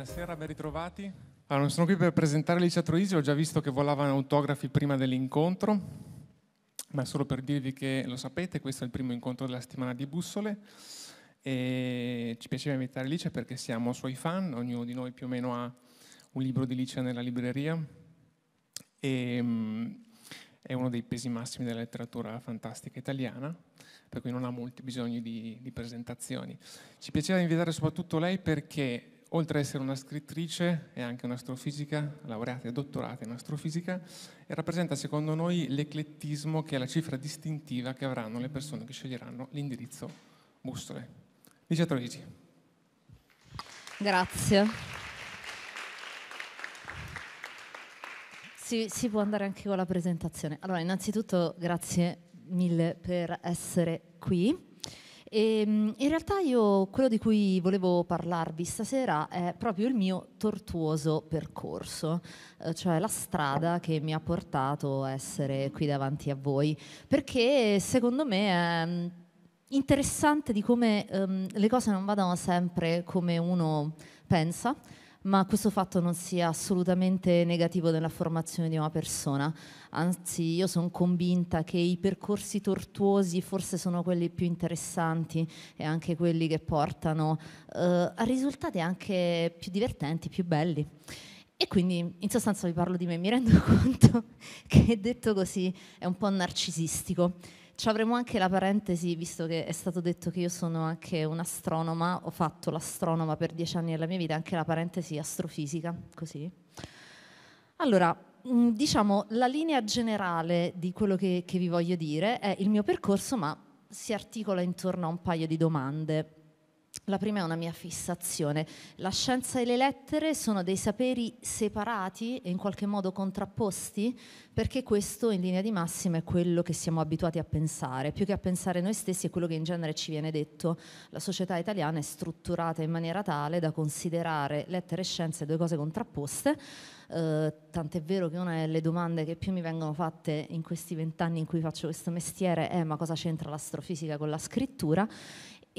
buonasera, ben ritrovati. Allora, sono qui per presentare Alicia Troisi, ho già visto che volavano autografi prima dell'incontro, ma solo per dirvi che lo sapete, questo è il primo incontro della settimana di Bussole e ci piaceva invitare Alicia perché siamo suoi fan, ognuno di noi più o meno ha un libro di Alicia nella libreria e mm, è uno dei pesi massimi della letteratura fantastica italiana, per cui non ha molti bisogni di, di presentazioni. Ci piaceva invitare soprattutto lei perché oltre ad essere una scrittrice, è anche un'astrofisica, laureata e dottorata in astrofisica, e rappresenta secondo noi l'eclettismo che è la cifra distintiva che avranno le persone che sceglieranno l'indirizzo bustole. Licia Troisi. Grazie. Si, si può andare anche con la presentazione. Allora, innanzitutto grazie mille per essere qui. E, ehm, in realtà io quello di cui volevo parlarvi stasera è proprio il mio tortuoso percorso, eh, cioè la strada che mi ha portato a essere qui davanti a voi, perché secondo me è mm, interessante di come um, le cose non vadano sempre come uno pensa ma questo fatto non sia assolutamente negativo nella formazione di una persona. Anzi, io sono convinta che i percorsi tortuosi forse sono quelli più interessanti e anche quelli che portano eh, a risultati anche più divertenti, più belli. E quindi in sostanza vi parlo di me, mi rendo conto che detto così è un po' narcisistico ci avremo anche la parentesi, visto che è stato detto che io sono anche un'astronoma, ho fatto l'astronoma per dieci anni della mia vita, anche la parentesi astrofisica, così. Allora, mm, diciamo, la linea generale di quello che, che vi voglio dire è il mio percorso, ma si articola intorno a un paio di domande. La prima è una mia fissazione. La scienza e le lettere sono dei saperi separati e in qualche modo contrapposti, perché questo in linea di massima è quello che siamo abituati a pensare, più che a pensare noi stessi è quello che in genere ci viene detto. La società italiana è strutturata in maniera tale da considerare lettere e scienze due cose contrapposte, eh, tant'è vero che una delle domande che più mi vengono fatte in questi vent'anni in cui faccio questo mestiere è ma cosa c'entra l'astrofisica con la scrittura?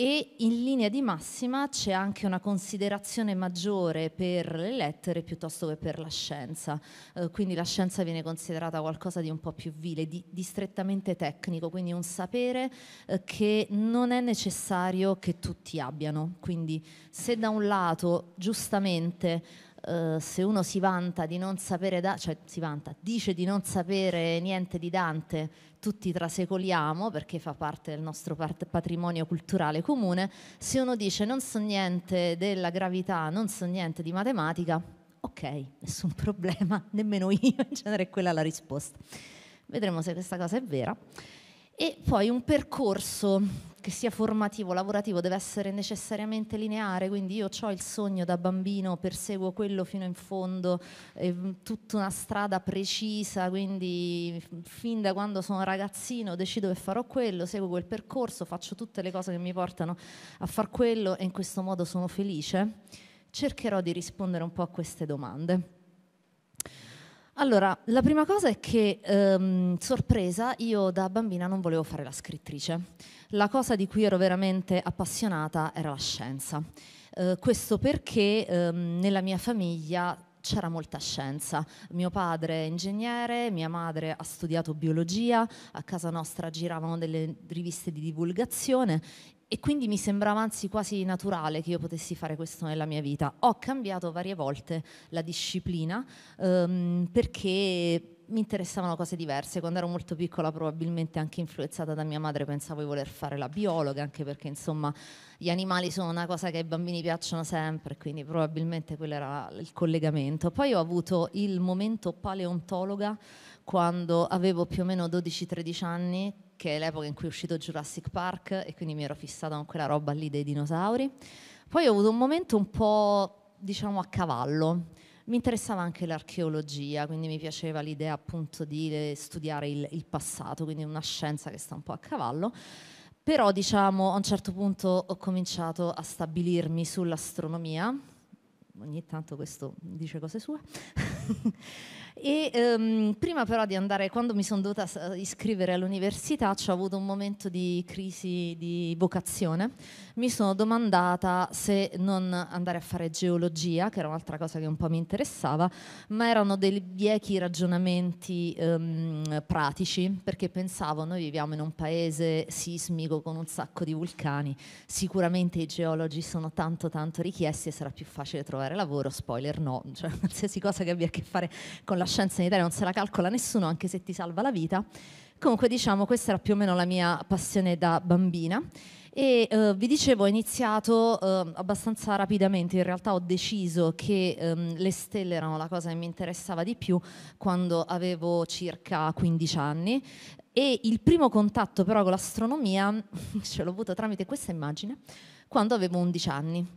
e in linea di massima c'è anche una considerazione maggiore per le lettere piuttosto che per la scienza, eh, quindi la scienza viene considerata qualcosa di un po' più vile, di, di strettamente tecnico, quindi un sapere eh, che non è necessario che tutti abbiano, quindi se da un lato giustamente Uh, se uno si vanta di non sapere, da- cioè si vanta, dice di non sapere niente di Dante tutti trasecoliamo perché fa parte del nostro patrimonio culturale comune, se uno dice non so niente della gravità, non so niente di matematica, ok, nessun problema, nemmeno io, in genere è quella la risposta. Vedremo se questa cosa è vera. E poi un percorso che sia formativo, lavorativo, deve essere necessariamente lineare, quindi io ho il sogno da bambino, perseguo quello fino in fondo, è tutta una strada precisa, quindi fin da quando sono ragazzino decido che farò quello, seguo quel percorso, faccio tutte le cose che mi portano a far quello e in questo modo sono felice, cercherò di rispondere un po' a queste domande. Allora, la prima cosa è che, ehm, sorpresa, io da bambina non volevo fare la scrittrice. La cosa di cui ero veramente appassionata era la scienza. Eh, questo perché ehm, nella mia famiglia c'era molta scienza. Mio padre è ingegnere, mia madre ha studiato biologia, a casa nostra giravano delle riviste di divulgazione e quindi mi sembrava anzi quasi naturale che io potessi fare questo nella mia vita. Ho cambiato varie volte la disciplina ehm, perché mi interessavano cose diverse. Quando ero molto piccola, probabilmente anche influenzata da mia madre, pensavo di voler fare la biologa, anche perché insomma gli animali sono una cosa che ai bambini piacciono sempre, quindi probabilmente quello era il collegamento. Poi ho avuto il momento paleontologa quando avevo più o meno 12-13 anni che è l'epoca in cui è uscito Jurassic Park e quindi mi ero fissata con quella roba lì dei dinosauri. Poi ho avuto un momento un po', diciamo, a cavallo. Mi interessava anche l'archeologia, quindi mi piaceva l'idea appunto di studiare il, il passato, quindi una scienza che sta un po' a cavallo però diciamo a un certo punto ho cominciato a stabilirmi sull'astronomia ogni tanto questo dice cose sue E ehm, prima però di andare, quando mi sono dovuta eh, iscrivere all'università, ho avuto un momento di crisi di vocazione. Mi sono domandata se non andare a fare geologia, che era un'altra cosa che un po' mi interessava, ma erano dei viechi ragionamenti ehm, pratici, perché pensavo, noi viviamo in un paese sismico con un sacco di vulcani, sicuramente i geologi sono tanto tanto richiesti e sarà più facile trovare lavoro, spoiler no, cioè qualsiasi cosa che abbia a che fare con la scienza in Italia non se la calcola nessuno, anche se ti salva la vita. Comunque diciamo, questa era più o meno la mia passione da bambina. E eh, vi dicevo, ho iniziato eh, abbastanza rapidamente, in realtà ho deciso che ehm, le stelle erano la cosa che mi interessava di più quando avevo circa 15 anni e il primo contatto però con l'astronomia ce l'ho avuto tramite questa immagine quando avevo 11 anni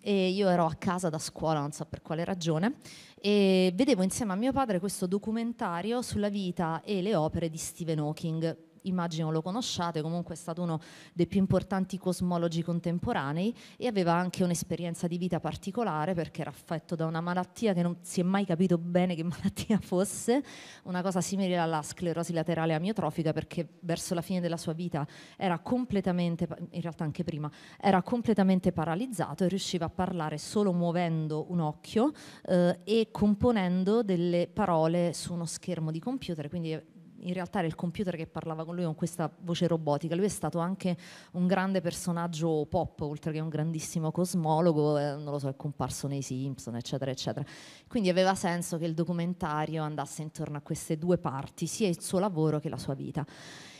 e io ero a casa da scuola, non so per quale ragione, e vedevo insieme a mio padre questo documentario sulla vita e le opere di Stephen Hawking immagino lo conosciate, comunque è stato uno dei più importanti cosmologi contemporanei e aveva anche un'esperienza di vita particolare perché era affetto da una malattia che non si è mai capito bene che malattia fosse, una cosa simile alla sclerosi laterale amiotrofica perché verso la fine della sua vita era completamente, in realtà anche prima, era completamente paralizzato e riusciva a parlare solo muovendo un occhio eh, e componendo delle parole su uno schermo di computer, quindi in realtà era il computer che parlava con lui con questa voce robotica. Lui è stato anche un grande personaggio pop, oltre che un grandissimo cosmologo, eh, non lo so, è comparso nei Simpson, eccetera, eccetera. Quindi aveva senso che il documentario andasse intorno a queste due parti, sia il suo lavoro che la sua vita.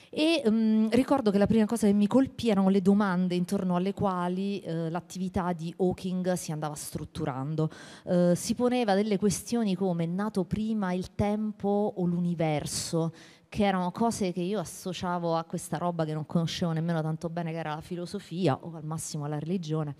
E um, ricordo che la prima cosa che mi colpì erano le domande intorno alle quali eh, l'attività di Hawking si andava strutturando. Eh, si poneva delle questioni come è nato prima il tempo o l'universo? che erano cose che io associavo a questa roba che non conoscevo nemmeno tanto bene, che era la filosofia o al massimo la religione.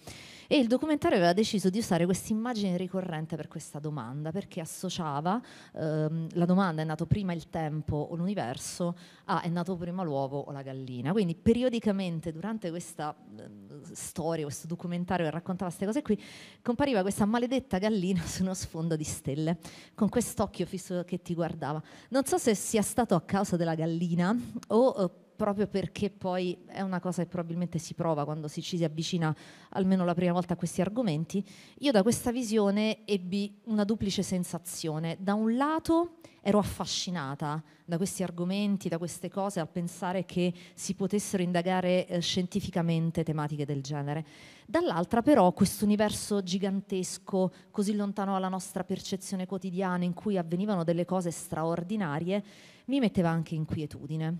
E il documentario aveva deciso di usare questa immagine ricorrente per questa domanda, perché associava ehm, la domanda è nato prima il tempo o l'universo a è nato prima l'uovo o la gallina. Quindi periodicamente durante questa ehm, storia, questo documentario che raccontava queste cose qui, compariva questa maledetta gallina su uno sfondo di stelle, con quest'occhio fisso che ti guardava. Non so se sia stato a causa della gallina o... Eh, proprio perché poi è una cosa che probabilmente si prova quando si ci si avvicina almeno la prima volta a questi argomenti, io da questa visione ebbi una duplice sensazione. Da un lato ero affascinata da questi argomenti, da queste cose, al pensare che si potessero indagare eh, scientificamente tematiche del genere. Dall'altra però questo universo gigantesco, così lontano dalla nostra percezione quotidiana, in cui avvenivano delle cose straordinarie, mi metteva anche inquietudine.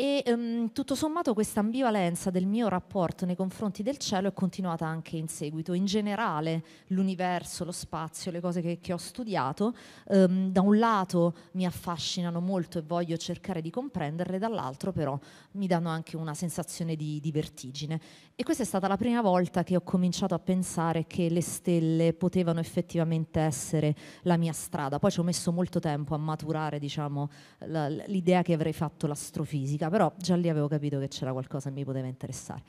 E um, tutto sommato questa ambivalenza del mio rapporto nei confronti del cielo è continuata anche in seguito. In generale l'universo, lo spazio, le cose che, che ho studiato, um, da un lato mi affascinano molto e voglio cercare di comprenderle, dall'altro però mi danno anche una sensazione di, di vertigine. E questa è stata la prima volta che ho cominciato a pensare che le stelle potevano effettivamente essere la mia strada. Poi ci ho messo molto tempo a maturare diciamo, l'idea che avrei fatto l'astrofisica però già lì avevo capito che c'era qualcosa che mi poteva interessare.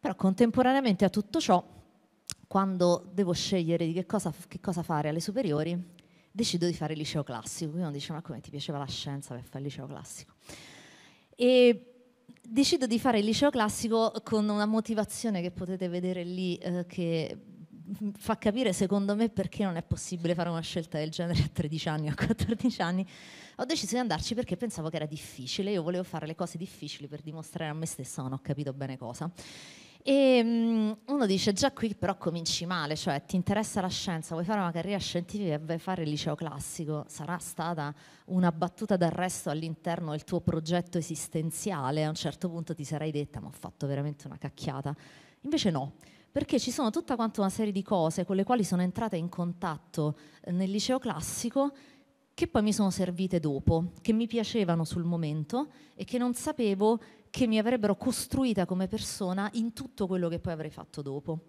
Però contemporaneamente a tutto ciò, quando devo scegliere di che cosa, che cosa fare alle superiori, decido di fare liceo classico. Quindi uno dice, ma come ti piaceva la scienza per fare il liceo classico? E decido di fare il liceo classico con una motivazione che potete vedere lì eh, che fa capire secondo me perché non è possibile fare una scelta del genere a 13 anni o a 14 anni. Ho deciso di andarci perché pensavo che era difficile, io volevo fare le cose difficili per dimostrare a me stessa non ho capito bene cosa. E um, uno dice già qui però cominci male, cioè ti interessa la scienza, vuoi fare una carriera scientifica e vuoi fare il liceo classico, sarà stata una battuta d'arresto all'interno del tuo progetto esistenziale, a un certo punto ti sarai detta ma ho fatto veramente una cacchiata. Invece no, perché ci sono tutta quanta una serie di cose con le quali sono entrata in contatto eh, nel liceo classico che poi mi sono servite dopo, che mi piacevano sul momento e che non sapevo che mi avrebbero costruita come persona in tutto quello che poi avrei fatto dopo.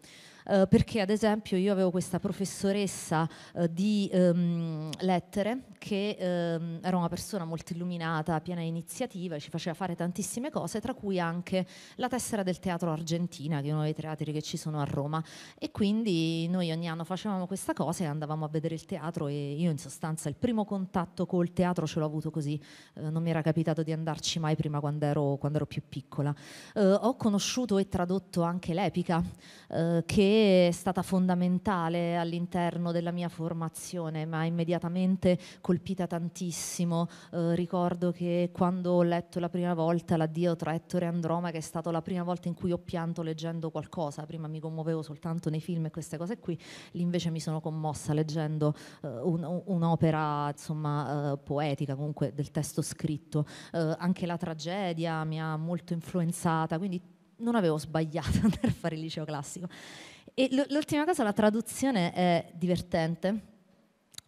Eh, perché ad esempio io avevo questa professoressa eh, di ehm, lettere che ehm, era una persona molto illuminata, piena di iniziativa, ci faceva fare tantissime cose, tra cui anche la tessera del Teatro Argentina, che è uno dei teatri che ci sono a Roma. E quindi noi ogni anno facevamo questa cosa e andavamo a vedere il teatro e io in sostanza il primo contatto col teatro ce l'ho avuto così, eh, non mi era capitato di andarci mai prima quando ero, quando ero più piccola. Eh, ho conosciuto e tradotto anche l'Epica, eh, che è stata fondamentale all'interno della mia formazione, mi ha immediatamente colpita tantissimo. Eh, ricordo che quando ho letto la prima volta l'addio tra Ettore e Androma, che è stata la prima volta in cui ho pianto leggendo qualcosa, prima mi commuovevo soltanto nei film e queste cose qui, lì invece mi sono commossa leggendo eh, un, un'opera insomma, eh, poetica, comunque del testo scritto. Eh, anche la tragedia mi ha molto influenzata, quindi non avevo sbagliato a andare a fare il liceo classico. E l'ultima cosa, la traduzione è divertente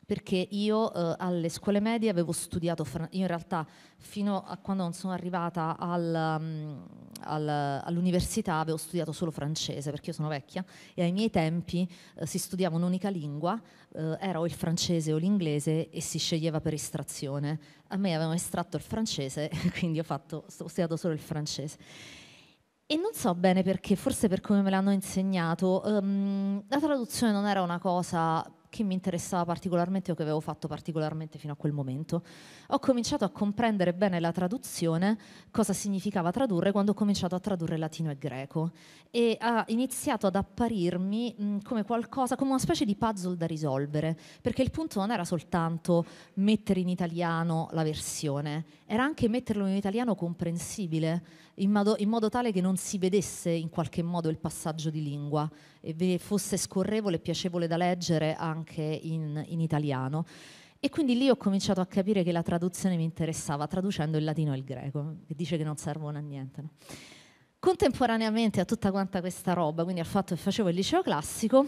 perché io eh, alle scuole medie avevo studiato, io in realtà fino a quando non sono arrivata al, um, al, all'università avevo studiato solo francese perché io sono vecchia e ai miei tempi eh, si studiava un'unica lingua, eh, era o il francese o l'inglese e si sceglieva per estrazione. A me avevano estratto il francese, quindi ho, fatto, ho studiato solo il francese. E non so bene perché, forse per come me l'hanno insegnato, ehm, la traduzione non era una cosa che mi interessava particolarmente o che avevo fatto particolarmente fino a quel momento. Ho cominciato a comprendere bene la traduzione, cosa significava tradurre, quando ho cominciato a tradurre latino e greco e ha iniziato ad apparirmi mh, come qualcosa, come una specie di puzzle da risolvere, perché il punto non era soltanto mettere in italiano la versione, era anche metterlo in italiano comprensibile in modo, in modo, tale che non si vedesse in qualche modo il passaggio di lingua e fosse scorrevole e piacevole da leggere anche in, in italiano. E quindi lì ho cominciato a capire che la traduzione mi interessava, traducendo il latino e il greco, che dice che non servono a niente. No? Contemporaneamente a tutta questa roba, quindi al fatto che facevo il liceo classico,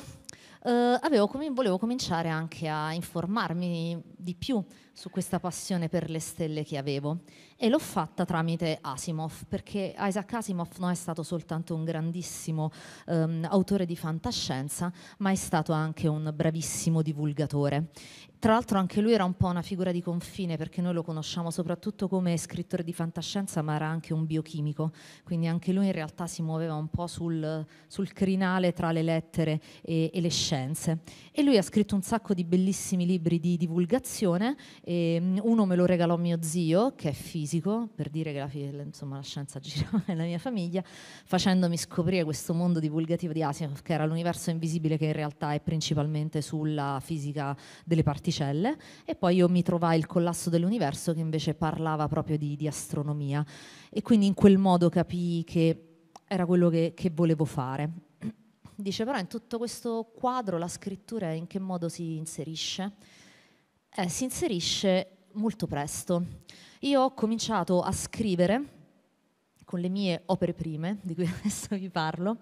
eh, com- volevo cominciare anche a informarmi di più su questa passione per le stelle che avevo e l'ho fatta tramite Asimov, perché Isaac Asimov non è stato soltanto un grandissimo ehm, autore di fantascienza, ma è stato anche un bravissimo divulgatore tra l'altro anche lui era un po' una figura di confine perché noi lo conosciamo soprattutto come scrittore di fantascienza ma era anche un biochimico, quindi anche lui in realtà si muoveva un po' sul, sul crinale tra le lettere e, e, le scienze. E lui ha scritto un sacco di bellissimi libri di divulgazione, ehm, uno me lo regalò mio zio che è fisico, per dire che la, insomma, la scienza girava nella mia famiglia, facendomi scoprire questo mondo divulgativo di Asimov che era l'universo invisibile che in realtà è principalmente sulla fisica delle particelle particelle e poi io mi trovai il collasso dell'universo che invece parlava proprio di, di astronomia e quindi in quel modo capii che era quello che, che volevo fare. Dice però in tutto questo quadro la scrittura in che modo si inserisce? Eh, si inserisce molto presto. Io ho cominciato a scrivere con le mie opere prime, di cui adesso vi parlo,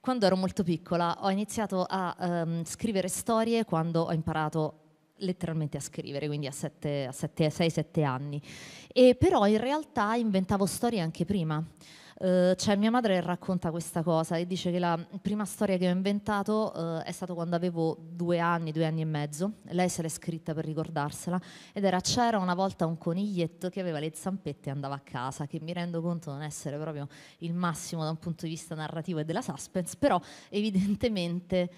quando ero molto piccola ho iniziato a um, scrivere storie quando ho imparato letteralmente a scrivere, quindi a 6-7 anni. E però in realtà inventavo storie anche prima. Uh, cioè mia madre racconta questa cosa e dice che la prima storia che ho inventato uh, è stata quando avevo due anni, due anni e mezzo, lei se l'è scritta per ricordarsela, ed era c'era una volta un coniglietto che aveva le zampette e andava a casa, che mi rendo conto non essere proprio il massimo da un punto di vista narrativo e della suspense, però evidentemente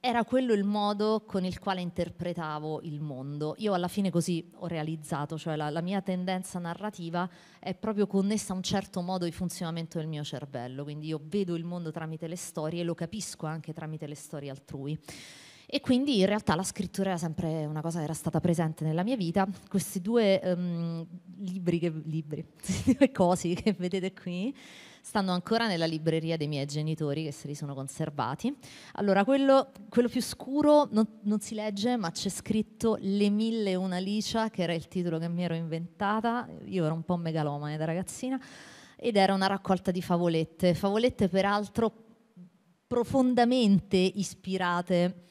era quello il modo con il quale interpretavo il mondo. Io alla fine così ho realizzato, cioè la, la, mia tendenza narrativa è proprio connessa a un certo modo di funzionamento del mio cervello, quindi io vedo il mondo tramite le storie e lo capisco anche tramite le storie altrui. E quindi in realtà la scrittura era sempre una cosa che era stata presente nella mia vita. Questi due um, libri, che, libri, questi due cosi che vedete qui, stanno ancora nella libreria dei miei genitori che se li sono conservati. Allora, quello, quello più scuro non, non, si legge, ma c'è scritto Le mille e una licia, che era il titolo che mi ero inventata. Io ero un po' megalomane da ragazzina. Ed era una raccolta di favolette, favolette peraltro profondamente ispirate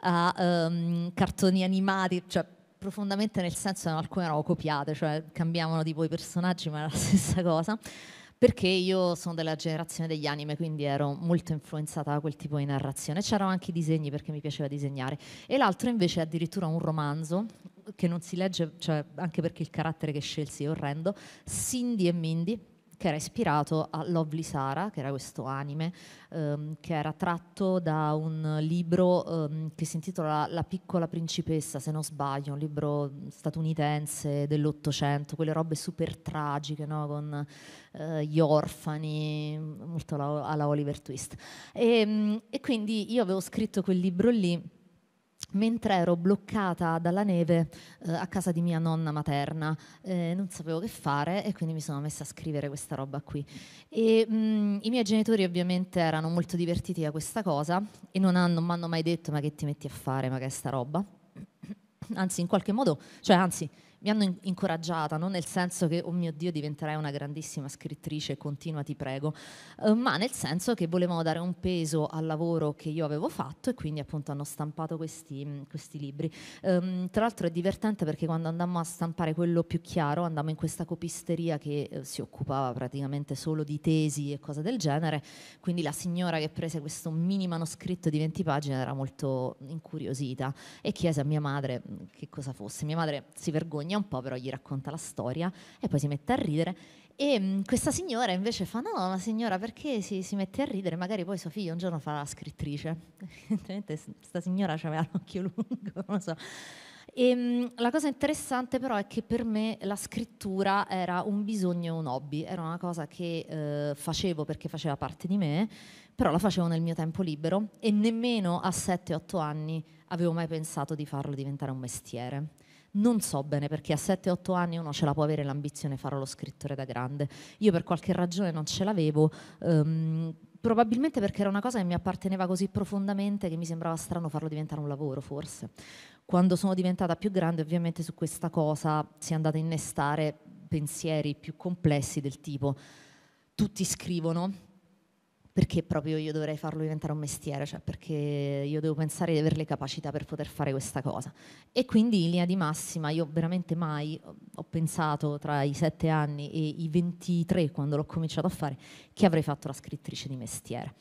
a um, cartoni animati, cioè profondamente nel senso che alcune erano copiate, cioè cambiavano tipo i personaggi ma era la stessa cosa perché io sono della generazione degli anime, quindi ero molto influenzata da quel tipo di narrazione. C'erano anche i disegni perché mi piaceva disegnare. E l'altro invece è addirittura un romanzo che non si legge, cioè, anche perché il carattere che scelsi è orrendo, Cindy e Mindy, che era ispirato a Lovely Sara, che era questo anime, ehm, che era tratto da un libro ehm, che si intitola La piccola principessa, se non sbaglio, un libro statunitense dell'Ottocento, quelle robe super tragiche, no? con eh, gli orfani, molto alla, alla Oliver Twist. E, ehm, e quindi io avevo scritto quel libro lì mentre ero bloccata dalla neve eh, a casa di mia nonna materna. Eh, non sapevo che fare e quindi mi sono messa a scrivere questa roba qui. E, mh, mm, I miei genitori ovviamente erano molto divertiti da questa cosa e non mi hanno mai detto ma che ti metti a fare, ma che è sta roba. Anzi, in qualche modo, cioè anzi, mi hanno in- incoraggiata, non nel senso che, oh mio Dio, diventerai una grandissima scrittrice, continua, ti prego, eh, ma nel senso che volevano dare un peso al lavoro che io avevo fatto e quindi appunto hanno stampato questi, mm, questi libri. Um, tra l'altro è divertente perché quando andammo a stampare quello più chiaro andammo in questa copisteria che eh, si occupava praticamente solo di tesi e cose del genere, quindi la signora che prese questo mini manoscritto di 20 pagine era molto incuriosita e chiese a mia madre mm, che cosa fosse. Mia madre si vergogna vergogna un po', però gli racconta la storia e poi si mette a ridere. E mh, mm, questa signora invece fa: No, ma signora, perché si, si, mette a ridere? Magari poi suo figlio un giorno fa la scrittrice. Evidentemente, questa signora aveva l'occhio lungo, non so. E, mh, mm, la cosa interessante però è che per me la scrittura era un bisogno e un hobby, era una cosa che eh, facevo perché faceva parte di me, però la facevo nel mio tempo libero e nemmeno a 7-8 anni avevo mai pensato di farlo diventare un mestiere non so bene perché a 7-8 anni uno ce la può avere l'ambizione farò lo scrittore da grande. Io per qualche ragione non ce l'avevo. Um, probabilmente perché era una cosa che mi apparteneva così profondamente che mi sembrava strano farlo diventare un lavoro, forse. Quando sono diventata più grande, ovviamente su questa cosa si è andata a innestare pensieri più complessi del tipo tutti scrivono, perché proprio io dovrei farlo diventare un mestiere, cioè perché io devo pensare di avere le capacità per poter fare questa cosa. E quindi in linea di massima io veramente mai ho pensato tra i 7 anni e i 23 quando l'ho cominciato a fare che avrei fatto la scrittrice di mestiere.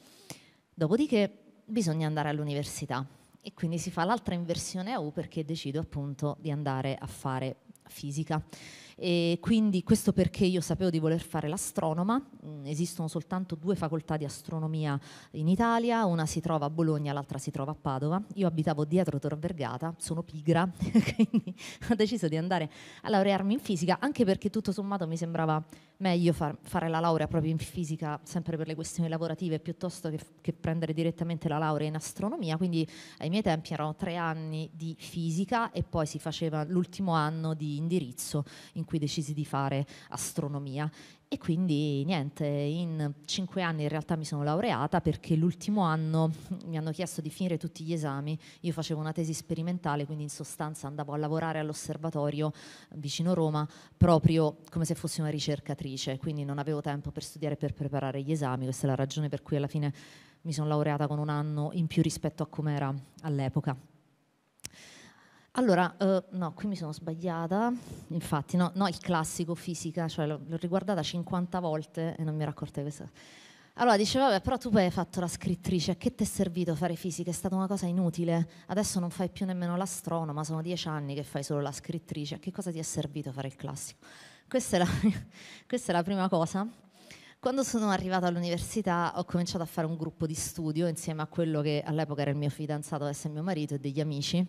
Dopodiché bisogna andare all'università e quindi si fa l'altra inversione a U perché decido appunto di andare a fare fisica. E quindi questo perché io sapevo di voler fare l'astronoma, mm, esistono soltanto due facoltà di astronomia in Italia, una si trova a Bologna, l'altra si trova a Padova, io abitavo dietro Tor Vergata, sono pigra, quindi ho deciso di andare a laurearmi in fisica, anche perché tutto sommato mi sembrava meglio far, fare la laurea proprio in fisica, sempre per le questioni lavorative, piuttosto che, che prendere direttamente la laurea in astronomia, quindi ai miei tempi erano tre anni di fisica e poi si faceva l'ultimo anno di indirizzo in cui decisi di fare astronomia. E quindi niente, in cinque anni in realtà mi sono laureata perché l'ultimo anno mi hanno chiesto di finire tutti gli esami, io facevo una tesi sperimentale, quindi in sostanza andavo a lavorare all'osservatorio vicino Roma proprio come se fossi una ricercatrice, quindi non avevo tempo per studiare e per preparare gli esami, questa è la ragione per cui alla fine mi sono laureata con un anno in più rispetto a come era all'epoca. Allora, eh, no, qui mi sono sbagliata, infatti, no, no il classico fisica, cioè l'ho, riguardata 50 volte e non mi ero accorta di questa. Allora dice, vabbè, però tu poi hai fatto la scrittrice, a che ti è servito fare fisica? È stata una cosa inutile, adesso non fai più nemmeno l'astronoma, sono dieci anni che fai solo la scrittrice, a che cosa ti è servito fare il classico? questa è la, questa è la prima cosa. Quando sono arrivata all'università ho cominciato a fare un gruppo di studio insieme a quello che all'epoca era il mio fidanzato, adesso è mio marito e degli amici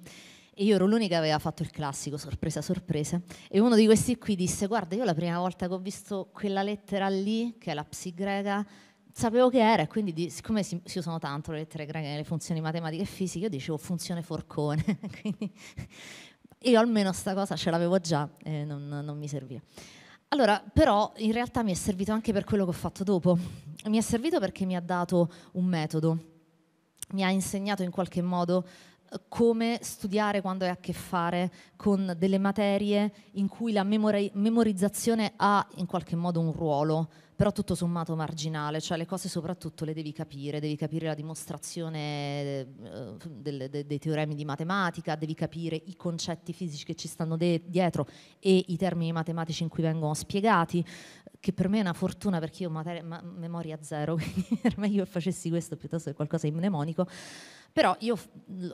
e io ero l'unica che aveva fatto il classico, sorpresa, sorpresa. E uno di questi qui disse, guarda, io la prima volta che ho visto quella lettera lì, che è la psi greca, sapevo che era, e quindi siccome si, si, usano tanto le lettere greche nelle funzioni matematiche e fisiche, io dicevo funzione forcone. quindi io almeno sta cosa ce l'avevo già e non, non mi serviva. Allora, però in realtà mi è servito anche per quello che ho fatto dopo. Mi è servito perché mi ha dato un metodo, mi ha insegnato in qualche modo come studiare quando hai a che fare con delle materie in cui la memorizzazione ha in qualche modo un ruolo, però tutto sommato marginale, cioè le cose soprattutto le devi capire, devi capire la dimostrazione eh, del, de, dei teoremi di matematica, devi capire i concetti fisici che ci stanno de- dietro e i termini matematici in cui vengono spiegati, che per me è una fortuna perché io ho materia- ma- memoria zero, quindi per me io facessi questo piuttosto che qualcosa di mnemonico. Però io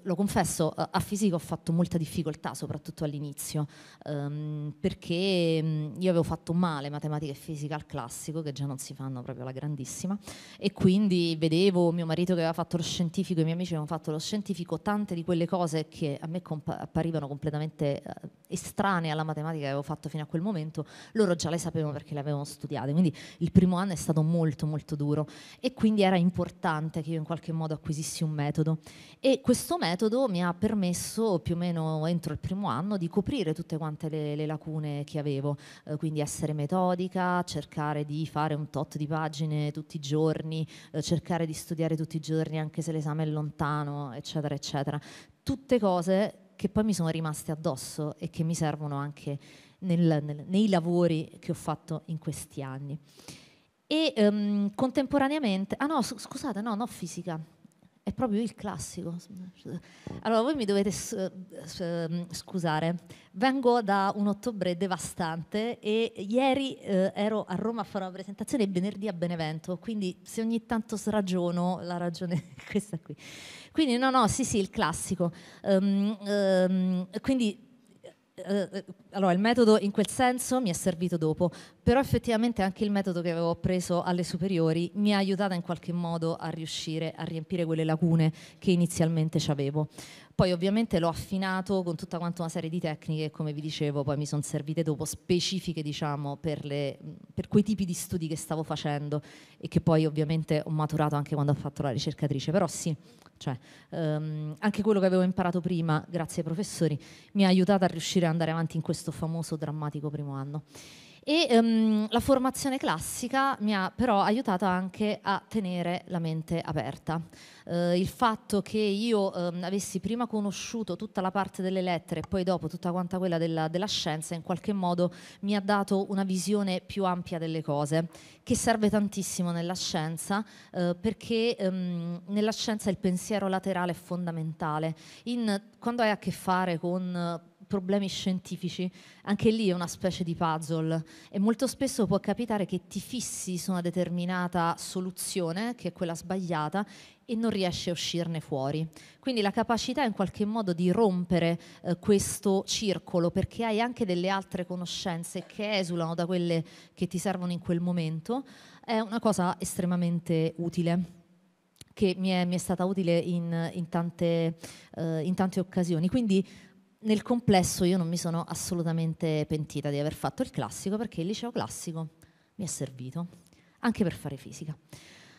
lo confesso, a fisica ho fatto molta difficoltà, soprattutto all'inizio, ehm, perché mm, io avevo fatto male matematica e fisica al classico, che già non si fanno proprio alla grandissima, e quindi vedevo mio marito che aveva fatto lo scientifico, i miei amici avevano fatto lo scientifico, tante di quelle cose che a me compa- apparivano completamente eh, estranee alla matematica che avevo fatto fino a quel momento, loro già le sapevano perché le avevano studiate, quindi il primo anno è stato molto molto duro e quindi era importante che io in qualche modo acquisissi un metodo e questo metodo mi ha permesso più o meno entro il primo anno di coprire tutte quante le, le lacune che avevo, eh, quindi essere metodica, cercare di fare un tot di pagine tutti i giorni, eh, cercare di studiare tutti i giorni anche se l'esame è lontano, eccetera, eccetera. Tutte cose che poi mi sono rimaste addosso e che mi servono anche nel, nel, nei lavori che ho fatto in questi anni. E um, contemporaneamente, ah no, scusate, no, no, fisica, è proprio il classico. Mm. Allora, voi mi dovete mm, scusare, vengo da un ottobre devastante e ieri eh, ero a Roma a fare una presentazione e venerdì a Benevento, quindi se ogni tanto sragiono la ragione è questa qui. Quindi no, no, sì, sì, il classico. Um, um, quindi eh, allora, il metodo in quel senso mi è servito dopo, però effettivamente anche il metodo che avevo preso alle superiori mi ha aiutata in qualche modo a riuscire a riempire quelle lacune che inizialmente avevo. Poi ovviamente l'ho affinato con tutta quanta una serie di tecniche, come vi dicevo, poi mi sono servite dopo specifiche diciamo, per, le, per, quei tipi di studi che stavo facendo e che poi ovviamente ho maturato anche quando ho fatto la ricercatrice, però sì, cioè, ehm, anche quello che avevo imparato prima, grazie ai professori, mi ha aiutato a riuscire ad andare avanti in questo famoso drammatico primo anno. E um, la formazione classica mi ha però aiutato anche a tenere la mente aperta. Uh, il fatto che io um, avessi prima conosciuto tutta la parte delle lettere e poi dopo tutta quanta quella della, della scienza in qualche modo mi ha dato una visione più ampia delle cose, che serve tantissimo nella scienza uh, perché um, nella scienza il pensiero laterale è fondamentale. In, quando hai a che fare con problemi scientifici, anche lì è una specie di puzzle e molto spesso può capitare che ti fissi su una determinata soluzione, che è quella sbagliata, e non riesci a uscirne fuori. Quindi la capacità in qualche modo di rompere eh, questo circolo perché hai anche delle altre conoscenze che esulano da quelle che ti servono in quel momento è una cosa estremamente utile che mi è, mi è stata utile in, in, tante, eh, in tante occasioni. Quindi nel complesso io non mi sono assolutamente pentita di aver fatto il classico perché il liceo classico mi è servito anche per fare fisica.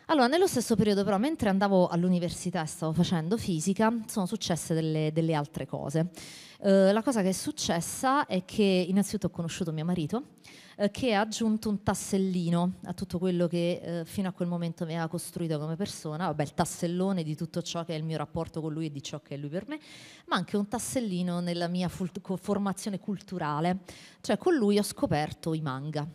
Allora, nello stesso periodo però, mentre andavo all'università e stavo facendo fisica, sono successe delle, delle altre cose. Eh, la cosa che è successa è che innanzitutto ho conosciuto mio marito eh, che ha aggiunto un tassellino a tutto quello che eh, fino a quel momento mi aveva costruito come persona, vabbè il tassellone di tutto ciò che è il mio rapporto con lui e di ciò che è lui per me, ma anche un tassellino nella mia formazione culturale, cioè con lui ho scoperto i manga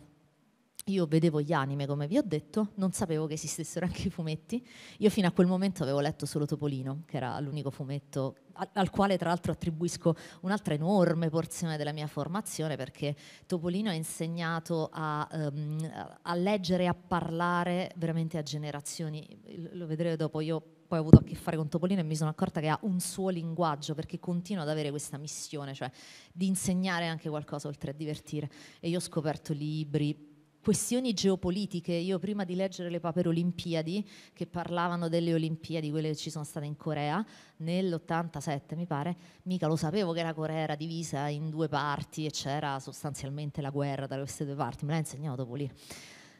io vedevo gli anime, come vi ho detto, non sapevo che esistessero anche i fumetti. Io fino a quel momento avevo letto solo Topolino, che era l'unico fumetto al, al quale tra l'altro attribuisco un'altra enorme porzione della mia formazione, perché Topolino ha insegnato a, um, a leggere e a parlare veramente a generazioni. Lo vedrete dopo, io poi ho avuto a che fare con Topolino e mi sono accorta che ha un suo linguaggio perché continua ad avere questa missione, cioè di insegnare anche qualcosa oltre a divertire. E io ho scoperto libri questioni geopolitiche. Io prima di leggere le papere olimpiadi, che parlavano delle olimpiadi, quelle che ci sono state in Corea, nell'87 mi pare, mica lo sapevo che la Corea era divisa in due parti e c'era sostanzialmente la guerra tra queste due parti, me l'ha insegnato dopo lì.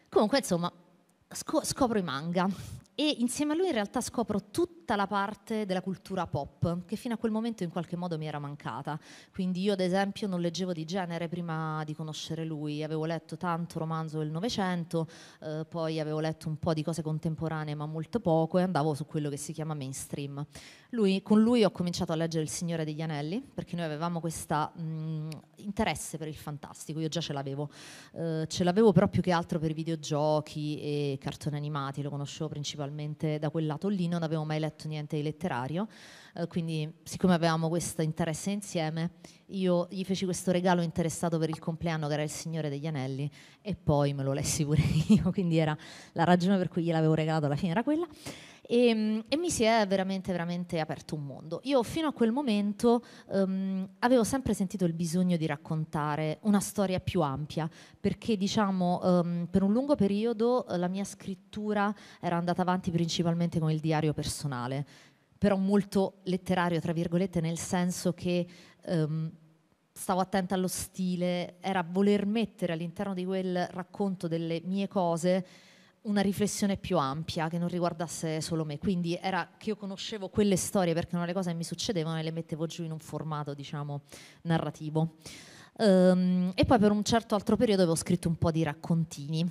Comunque insomma, scopro i manga e insieme a lui in realtà scopro tutti tutta la parte della cultura pop che fino a quel momento in qualche modo mi era mancata. Quindi io ad esempio non leggevo di genere prima di conoscere lui, avevo letto tanto romanzo del Novecento, eh, poi avevo letto un po' di cose contemporanee ma molto poco e andavo su quello che si chiama mainstream. Lui, con lui ho cominciato a leggere Il Signore degli Anelli perché noi avevamo questo mm, interesse per il fantastico, io già ce l'avevo, eh, ce l'avevo però più che altro per videogiochi e cartoni animati, lo conoscevo principalmente da quel lato lì, non avevo mai letto letto niente di letterario, eh, quindi siccome avevamo questo interesse insieme, io gli feci questo regalo interessato per il compleanno che era Il Signore degli Anelli e poi me lo lessi pure io, quindi era la ragione per cui gliel'avevo regalato alla fine era quella. E, ehm, e, mi si è veramente, veramente aperto un mondo. Io fino a quel momento um, avevo sempre sentito il bisogno di raccontare una storia più ampia, perché diciamo um, per un lungo periodo eh, la mia scrittura era andata avanti principalmente con il diario personale, però molto letterario, tra virgolette, nel senso che... Um, stavo attenta allo stile, era voler mettere all'interno di quel racconto delle mie cose una riflessione più ampia che non riguardasse solo me, quindi era che io conoscevo quelle storie perché erano le cose che mi succedevano e le mettevo giù in un formato, diciamo, narrativo. Um, e poi per un certo altro periodo avevo scritto un po' di raccontini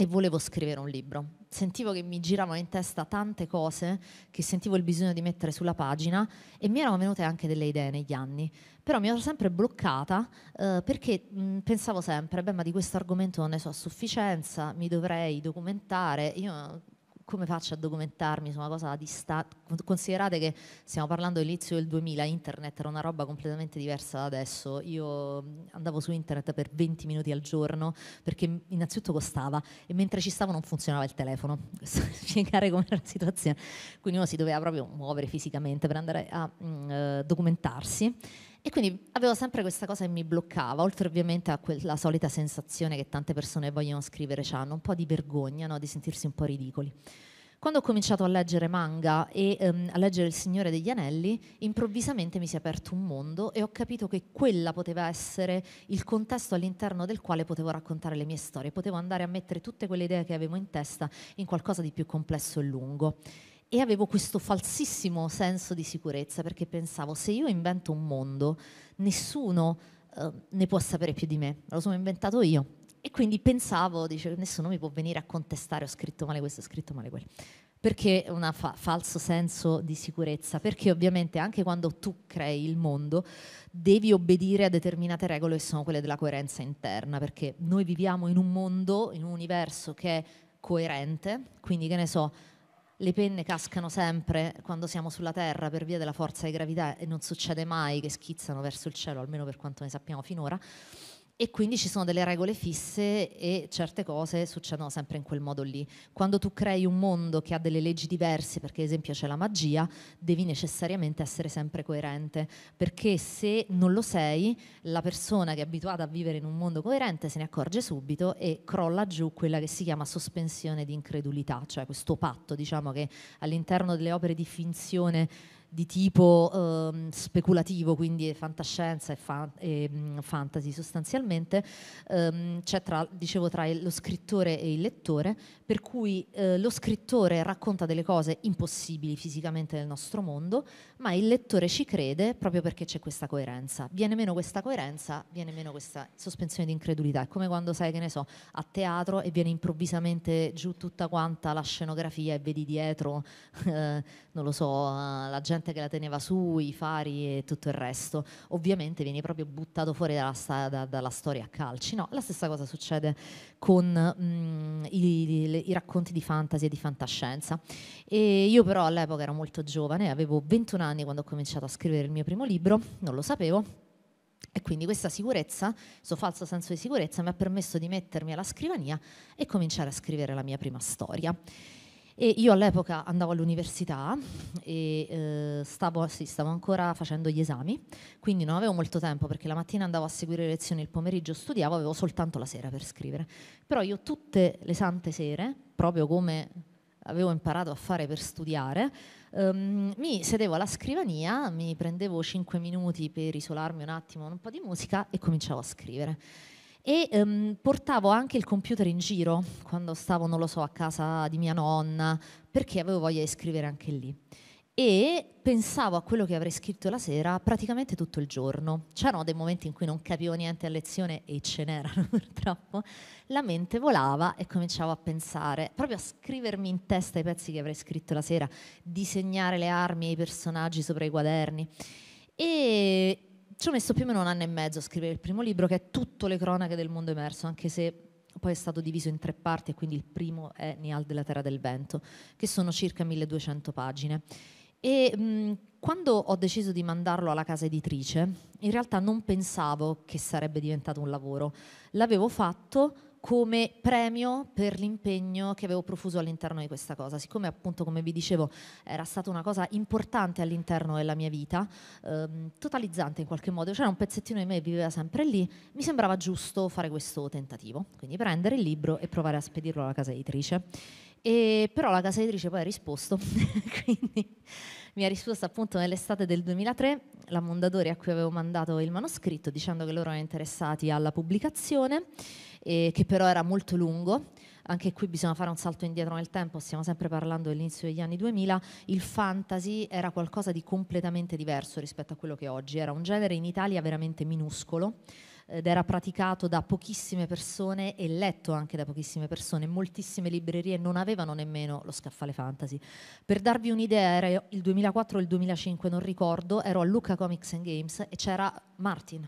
e volevo scrivere un libro. Sentivo che mi giravano in testa tante cose che sentivo il bisogno di mettere sulla pagina e mi erano venute anche delle idee negli anni, però mi ero sempre bloccata eh, perché mh, mm, pensavo sempre, beh ma di questo argomento non ne so a sufficienza, mi dovrei documentare, io come faccio a documentarmi su una cosa distante? Considerate che stiamo parlando dell'inizio del 2000, internet era una roba completamente diversa da adesso. Io andavo su internet per 20 minuti al giorno perché innanzitutto costava e mentre ci stavo non funzionava il telefono. Questo per spiegare com'era la situazione. Quindi uno si doveva proprio muovere fisicamente per andare a mh, eh, documentarsi. E quindi avevo sempre questa cosa che mi bloccava, oltre ovviamente a quella solita sensazione che tante persone vogliono scrivere, hanno un po' di vergogna, no? di sentirsi un po' ridicoli. Quando ho cominciato a leggere manga e ehm, a leggere Il Signore degli Anelli, improvvisamente mi si è aperto un mondo e ho capito che quella poteva essere il contesto all'interno del quale potevo raccontare le mie storie, potevo andare a mettere tutte quelle idee che avevo in testa in qualcosa di più complesso e lungo e avevo questo falsissimo senso di sicurezza perché pensavo se io invento un mondo nessuno eh, ne può sapere più di me, lo sono inventato io. E quindi pensavo, dice, nessuno mi può venire a contestare, ho scritto male questo, ho scritto male quello. Perché un fa- falso senso di sicurezza? Perché ovviamente anche quando tu crei il mondo devi obbedire a determinate regole che sono quelle della coerenza interna, perché noi viviamo in un mondo, in un universo che è coerente, quindi che ne so, le penne cascano sempre quando siamo sulla Terra per via della forza di gravità e non succede mai che schizzano verso il cielo, almeno per quanto ne sappiamo finora e quindi ci sono delle regole fisse e certe cose succedono sempre in quel modo lì. Quando tu crei un mondo che ha delle leggi diverse, perché ad esempio c'è la magia, devi necessariamente essere sempre coerente, perché se non lo sei, la persona che è abituata a vivere in un mondo coerente se ne accorge subito e crolla giù quella che si chiama sospensione di incredulità, cioè questo patto, diciamo che all'interno delle opere di finzione di tipo eh, speculativo, quindi fantascienza e, fan, e mh, fantasy sostanzialmente, ehm, c'è tra, dicevo, tra lo scrittore e il lettore, per cui eh, lo scrittore racconta delle cose impossibili fisicamente nel nostro mondo, ma il lettore ci crede proprio perché c'è questa coerenza. Viene meno questa coerenza, viene meno questa sospensione di incredulità. È come quando sai che ne so, a teatro e viene improvvisamente giù tutta quanta la scenografia e vedi dietro, eh, non lo so, la gente gente che la teneva su, i fari e tutto il resto. Ovviamente vieni proprio buttato fuori dalla, sta, da, dalla storia a calci. No, la stessa cosa succede con mm, i, i, i, racconti di fantasy e di fantascienza. E io però all'epoca ero molto giovane, avevo 21 anni quando ho cominciato a scrivere il mio primo libro, non lo sapevo. E quindi questa sicurezza, questo falso senso di sicurezza, mi ha permesso di mettermi alla scrivania e cominciare a scrivere la mia prima storia. E io all'epoca andavo all'università e eh, stavo, sì, stavo, ancora facendo gli esami, quindi non avevo molto tempo perché la mattina andavo a seguire le lezioni, il pomeriggio studiavo, avevo soltanto la sera per scrivere. Però io tutte le sante sere, proprio come avevo imparato a fare per studiare, Um, mi sedevo alla scrivania, mi prendevo 5 minuti per isolarmi un attimo, con un po' di musica e cominciavo a scrivere e ehm, portavo anche il computer in giro quando stavo, non lo so, a casa di mia nonna, perché avevo voglia di scrivere anche lì. E pensavo a quello che avrei scritto la sera praticamente tutto il giorno. C'erano dei momenti in cui non capivo niente a lezione e ce n'erano purtroppo. La mente volava e cominciavo a pensare, proprio a scrivermi in testa i pezzi che avrei scritto la sera, disegnare le armi e i personaggi sopra i quaderni. E, ci ho messo più o meno un anno e mezzo a scrivere il primo libro che è tutto le cronache del mondo emerso, anche se poi è stato diviso in tre parti e quindi il primo è Nial della Terra del Vento, che sono circa 1200 pagine. E mh, quando ho deciso di mandarlo alla casa editrice, in realtà non pensavo che sarebbe diventato un lavoro. L'avevo fatto come premio per l'impegno che avevo profuso all'interno di questa cosa. Siccome appunto, come vi dicevo, era stata una cosa importante all'interno della mia vita, ehm, totalizzante in qualche modo, c'era un pezzettino di me che viveva sempre lì, mi sembrava giusto fare questo tentativo, quindi prendere il libro e provare a spedirlo alla casa editrice. E, però la casa editrice poi ha risposto, quindi mi ha risposto appunto nell'estate del 2003 la Mondadori a cui avevo mandato il manoscritto dicendo che loro erano interessati alla pubblicazione eh, che però era molto lungo. Anche qui bisogna fare un salto indietro nel tempo, stiamo sempre parlando dell'inizio degli anni 2000, il fantasy era qualcosa di completamente diverso rispetto a quello che è oggi, era un genere in Italia veramente minuscolo ed era praticato da pochissime persone e letto anche da pochissime persone. Moltissime librerie non avevano nemmeno lo scaffale fantasy. Per darvi un'idea, era il 2004 o il 2005, non ricordo, ero a Luca Comics and Games e c'era Martin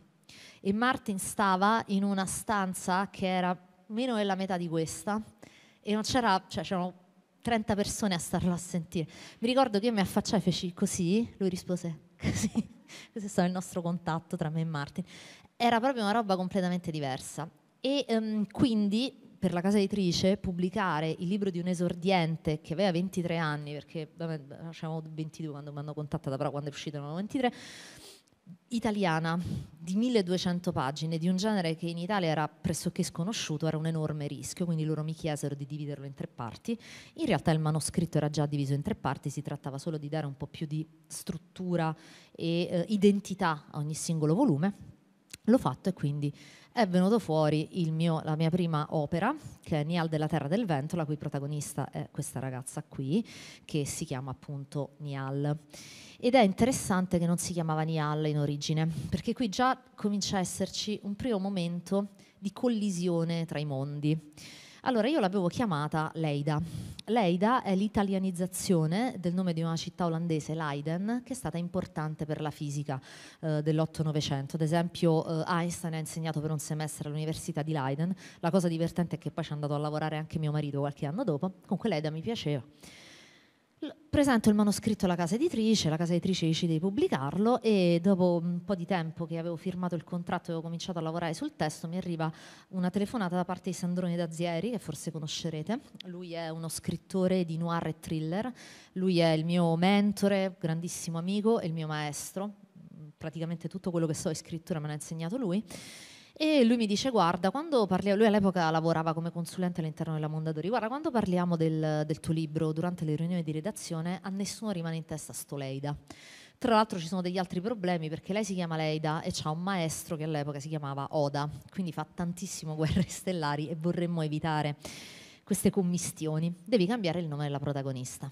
e Martin stava in una stanza che era meno della metà di questa e non c'era, cioè c'erano 30 persone a starlo a sentire. Mi ricordo che io mi affacciai e feci così, lui rispose così. Questo è stato il nostro contatto tra me e Martin. Era proprio una roba completamente diversa. E um, quindi per la casa editrice pubblicare il libro di un esordiente che aveva 23 anni, perché vabbè, 22 quando mi hanno contattata, però quando è uscito erano 23 italiana di 1200 pagine di un genere che in Italia era pressoché sconosciuto, era un enorme rischio, quindi loro mi chiesero di dividerlo in tre parti. In realtà il manoscritto era già diviso in tre parti, si trattava solo di dare un po' più di struttura e eh, identità a ogni singolo volume. L'ho fatto e quindi è venuto fuori mio, la mia prima opera, che è Nial della Terra del Vento, la cui protagonista è questa ragazza qui, che si chiama appunto Nial. Ed è interessante che non si chiamava Nial in origine, perché qui già comincia a esserci un primo momento di collisione tra i mondi allora, io l'avevo chiamata Leida. Leida è l'italianizzazione del nome di una città olandese, Leiden, che è stata importante per la fisica eh, dell'Otto-Novecento. Ad esempio, eh, Einstein ha insegnato per un semestre all'Università di Leiden. La cosa divertente è che poi ci è andato a lavorare anche mio marito qualche anno dopo. Comunque Leida mi piaceva. Presento il manoscritto alla casa editrice, la casa editrice decide di pubblicarlo e dopo un po' di tempo che avevo firmato il contratto e avevo cominciato a lavorare sul testo mi arriva una telefonata da parte di Sandrone Dazieri, che forse conoscerete. Lui è uno scrittore di noir e thriller, lui è il mio mentore, grandissimo amico e il mio maestro. Praticamente tutto quello che so di scrittura me l'ha insegnato lui. E lui mi dice: Guarda, quando parliamo, lui all'epoca lavorava come consulente all'interno della Mondadori. Guarda, quando parliamo del, del tuo libro durante le riunioni di redazione, a nessuno rimane in testa Stoleida. Tra l'altro ci sono degli altri problemi perché lei si chiama Leida e ha un maestro che all'epoca si chiamava Oda, quindi fa tantissimo guerre stellari e vorremmo evitare queste commistioni. Devi cambiare il nome della protagonista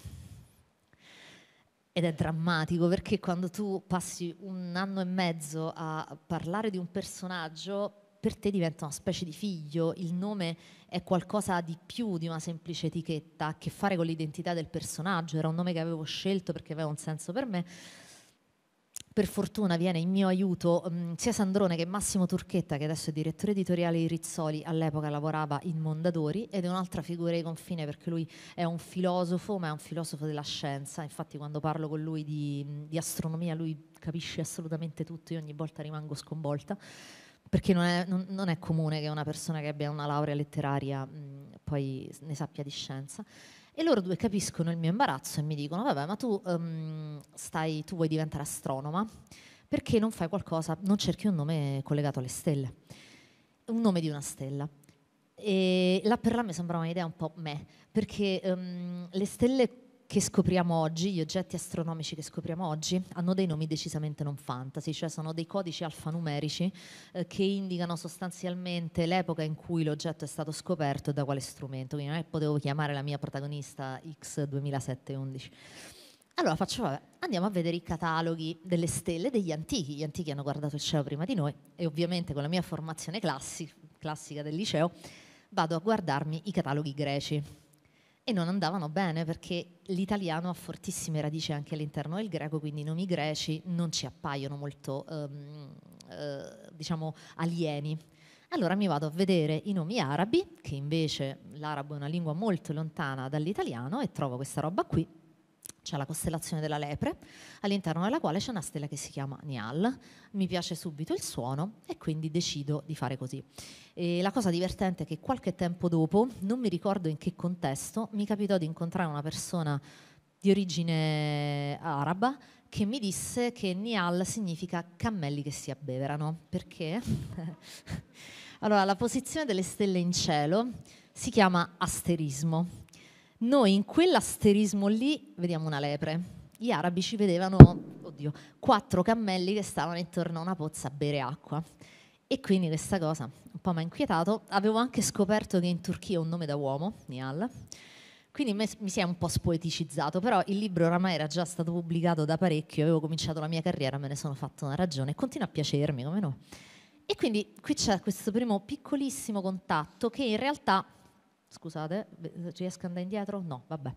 ed è drammatico perché quando tu passi un anno e mezzo a parlare di un personaggio per te diventa una specie di figlio, il nome è qualcosa di più di una semplice etichetta, ha a che fare con l'identità del personaggio, era un nome che avevo scelto perché aveva un senso per me per fortuna viene in mio aiuto mh, mm, sia Sandrone che Massimo Turchetta, che adesso è direttore editoriale di Rizzoli, all'epoca lavorava in Mondadori ed è un'altra figura di confine perché lui è un filosofo, ma è un filosofo della scienza. Infatti quando parlo con lui di, mm, di astronomia lui capisce assolutamente tutto, io ogni volta rimango sconvolta perché non è, non, non è, comune che una persona che abbia una laurea letteraria mh, mm, poi ne sappia di scienza. E loro due capiscono il mio imbarazzo e mi dicono, vabbè, ma tu, um, stai, tu vuoi diventare astronoma? Perché non fai qualcosa, non cerchi un nome collegato alle stelle? Un nome di una stella. E là per là mi sembrava un'idea un po' me, perché um, le stelle che scopriamo oggi, gli oggetti astronomici che scopriamo oggi, hanno dei nomi decisamente non fantasy, cioè sono dei codici alfanumerici eh, che indicano sostanzialmente l'epoca in cui l'oggetto è stato scoperto e da quale strumento. Quindi non è che potevo chiamare la mia protagonista X 2007-11. Allora faccio, vabbè, andiamo a vedere i cataloghi delle stelle degli antichi. Gli antichi hanno guardato il cielo prima di noi e ovviamente con la mia formazione classi, classica del liceo vado a guardarmi i cataloghi greci e non andavano bene perché l'italiano ha fortissime radici anche all'interno del greco, quindi i nomi greci non ci appaiono molto ehm, eh, diciamo alieni. Allora mi vado a vedere i nomi arabi, che invece l'arabo è una lingua molto lontana dall'italiano, e trovo questa roba qui c'è la costellazione della lepre, all'interno della quale c'è una stella che si chiama Nial. Mi piace subito il suono e quindi decido di fare così. E la cosa divertente è che qualche tempo dopo, non mi ricordo in che contesto, mi capitò di incontrare una persona di origine araba che mi disse che Nial significa cammelli che si abbeverano, perché allora la posizione delle stelle in cielo si chiama asterismo noi in quell'asterismo lì vediamo una lepre. Gli arabi ci vedevano, oddio, quattro cammelli che stavano intorno a una pozza a bere acqua. E quindi questa cosa un po' mi ha inquietato. Avevo anche scoperto che in Turchia è un nome da uomo, Nial. Quindi mi si è un po' spoeticizzato, però il libro oramai era già stato pubblicato da parecchio, avevo cominciato la mia carriera, me ne sono fatta una ragione e continua a piacermi, come no. E quindi qui c'è questo primo piccolissimo contatto che in realtà scusate, ci riesco ad andare indietro? No, vabbè,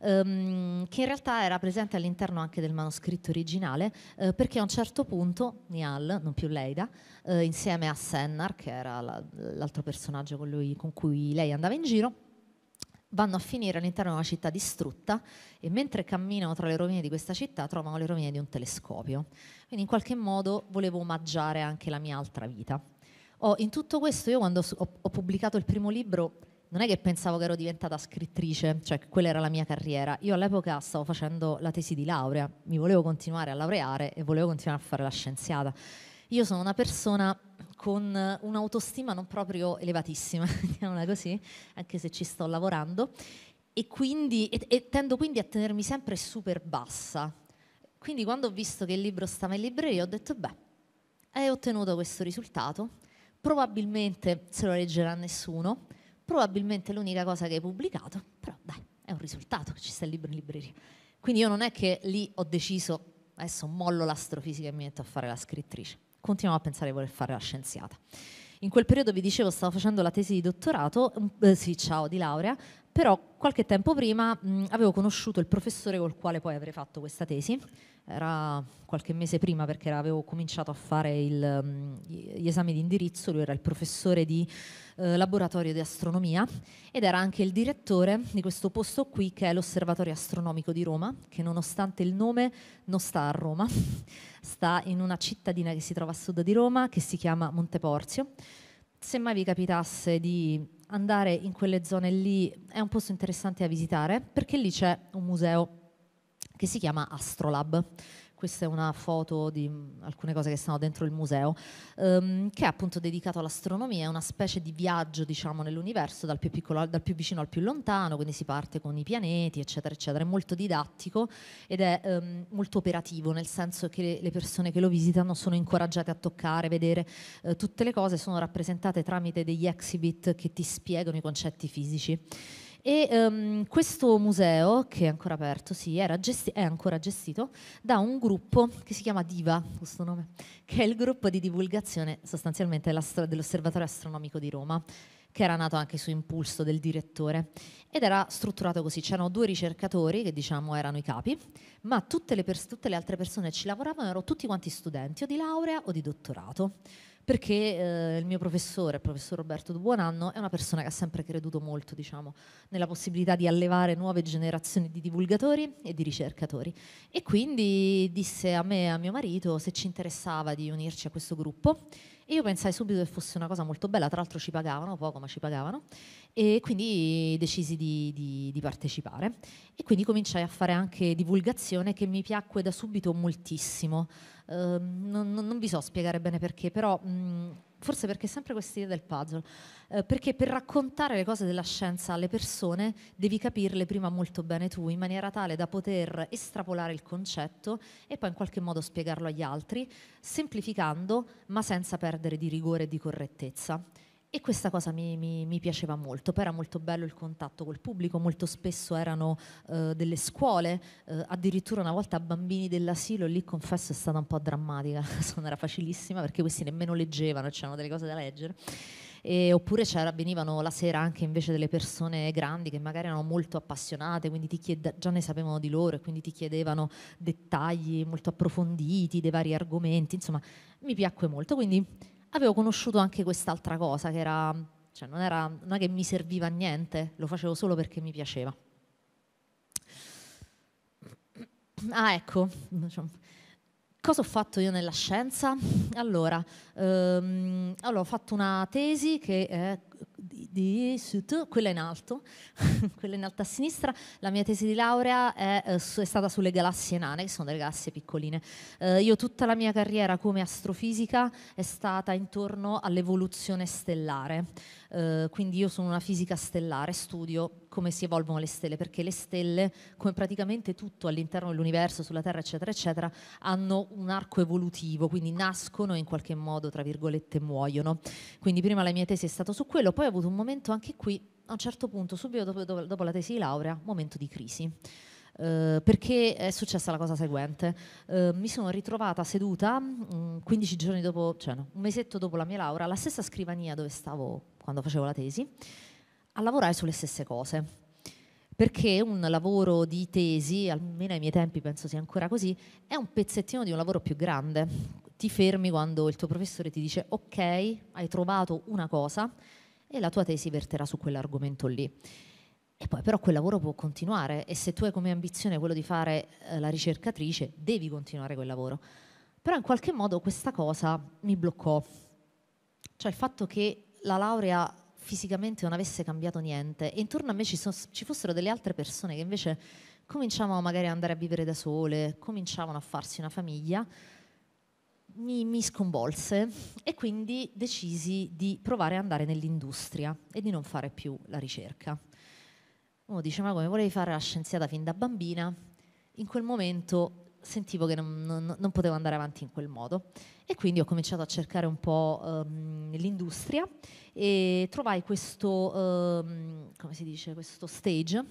um, che in realtà era presente all'interno anche del manoscritto originale, eh, perché a un certo punto Nial, non più Leida, eh, insieme a Sennar, che era la, l'altro personaggio con, lui, con cui lei andava in giro, vanno a finire all'interno di una città distrutta e mentre camminano tra le rovine di questa città trovano le rovine di un telescopio. Quindi in qualche modo volevo omaggiare anche la mia altra vita. Oh, in tutto questo io quando ho, ho pubblicato il primo libro non è che pensavo che ero diventata scrittrice, cioè che quella era la mia carriera. Io all'epoca stavo facendo la tesi di laurea, mi volevo continuare a laureare e volevo continuare a fare la scienziata. Io sono una persona con un'autostima non proprio elevatissima, diciamola così, anche se ci sto lavorando, e, quindi, e, e tendo quindi a tenermi sempre super bassa. Quindi quando ho visto che il libro stava in libreria ho detto, beh, hai ottenuto questo risultato, probabilmente se lo leggerà nessuno, probabilmente l'unica cosa che hai pubblicato, però dai, è un risultato, ci sta il libro in libreria. Quindi io non è che lì ho deciso, adesso mollo l'astrofisica e mi metto a fare la scrittrice, continuavo a pensare di voler fare la scienziata. In quel periodo vi dicevo stavo facendo la tesi di dottorato, mm, eh, sì, ciao, di laurea, però qualche tempo prima mh, mm, avevo conosciuto il professore col quale poi avrei fatto questa tesi, era qualche mese prima perché avevo cominciato a fare il, mh, mm, gli esami di indirizzo, lui era il professore di eh, laboratorio di astronomia ed era anche il direttore di questo posto qui che è l'Osservatorio Astronomico di Roma, che nonostante il nome non sta a Roma, sta in una cittadina che si trova a sud di Roma che si chiama Monteporzio. Se mai vi capitasse di andare in quelle zone lì è un posto interessante da visitare perché lì c'è un museo che si chiama Astrolab questa è una foto di mm, alcune cose che stanno dentro il museo, ehm, che è appunto dedicato all'astronomia, è una specie di viaggio diciamo, nell'universo dal più, piccolo, dal più vicino al più lontano, quindi si parte con i pianeti, eccetera, eccetera. È molto didattico ed è ehm, molto operativo, nel senso che le persone che lo visitano sono incoraggiate a toccare, vedere, eh, tutte le cose sono rappresentate tramite degli exhibit che ti spiegano i concetti fisici. E um, questo museo, che è ancora aperto, sì, gesti- è ancora gestito da un gruppo che si chiama Diva, questo nome, che è il gruppo di divulgazione sostanzialmente dell'Osservatorio Astronomico di Roma che era nato anche su impulso del direttore ed era strutturato così, c'erano due ricercatori che diciamo erano i capi, ma tutte le, pers- tutte le altre persone che ci lavoravano erano tutti quanti studenti o di laurea o di dottorato perché eh, il mio professore, il professor Roberto Dubuonanno, è una persona che ha sempre creduto molto diciamo, nella possibilità di allevare nuove generazioni di divulgatori e di ricercatori. E quindi disse a me e a mio marito se ci interessava di unirci a questo gruppo. E io pensai subito che fosse una cosa molto bella, tra l'altro ci pagavano poco, ma ci pagavano, e quindi decisi di, di, di partecipare. E quindi cominciai a fare anche divulgazione che mi piacque da subito moltissimo. Ehm, non, non, vi so spiegare bene perché, però... Mh, mm, forse perché sempre questa idea del puzzle, eh, perché per raccontare le cose della scienza alle persone devi capirle prima molto bene tu, in maniera tale da poter estrapolare il concetto e poi in qualche modo spiegarlo agli altri, semplificando ma senza perdere di rigore e di correttezza. E questa cosa mi, mi, mi, piaceva molto, poi era molto bello il contatto col pubblico, molto spesso erano eh, delle scuole, eh, addirittura una volta bambini dell'asilo, lì confesso è stata un po' drammatica, non era facilissima perché questi nemmeno leggevano, c'erano delle cose da leggere. E, oppure venivano la sera anche invece delle persone grandi che magari erano molto appassionate, quindi chiede, già ne sapevano di loro e quindi ti chiedevano dettagli molto approfonditi dei vari argomenti, insomma mi piacque molto, quindi avevo conosciuto anche quest'altra cosa che era, cioè non, era, non è che mi serviva a niente, lo facevo solo perché mi piaceva. Ah, ecco, diciamo, cosa ho fatto io nella scienza? Allora, ehm, allora ho fatto una tesi che è di Sut, quella in alto, quella in alto a sinistra. La mia tesi di laurea è, eh, è stata sulle galassie nane, che sono delle galassie piccoline. Eh, io tutta la mia carriera come astrofisica è stata intorno all'evoluzione stellare, eh, quindi io sono una fisica stellare, studio come si evolvono le stelle, perché le stelle, come praticamente tutto all'interno dell'universo, sulla Terra, eccetera, eccetera, hanno un arco evolutivo, quindi nascono e in qualche modo, tra virgolette, muoiono. Quindi prima la mia tesi è stata su quello, poi ho avuto un momento anche qui, a un certo punto, subito dopo, dopo, dopo la tesi di laurea, momento di crisi. Uh, perché è successa la cosa seguente. Uh, mi sono ritrovata seduta mh, mm, 15 giorni dopo, cioè no, un mesetto dopo la mia laurea, alla stessa scrivania dove stavo quando facevo la tesi a lavorare sulle stesse cose. Perché un lavoro di tesi, almeno ai miei tempi penso sia ancora così, è un pezzettino di un lavoro più grande. Ti fermi quando il tuo professore ti dice ok, hai trovato una cosa e la tua tesi verterà su quell'argomento lì. E poi però quel lavoro può continuare e se tu hai come ambizione quello di fare eh, la ricercatrice, devi continuare quel lavoro. Però in qualche modo questa cosa mi bloccò. Cioè il fatto che la laurea fisicamente non avesse cambiato niente e intorno a me ci, so, ci fossero delle altre persone che invece cominciavano magari ad andare a vivere da sole, cominciavano a farsi una famiglia, mi, mi sconvolse e quindi decisi di provare ad andare nell'industria e di non fare più la ricerca. Uno dice, ma come volevi fare la scienziata fin da bambina? In quel momento sentivo che non, non, non, potevo andare avanti in quel modo e quindi ho cominciato a cercare un po' ehm, l'industria e trovai questo, ehm, come si dice, questo stage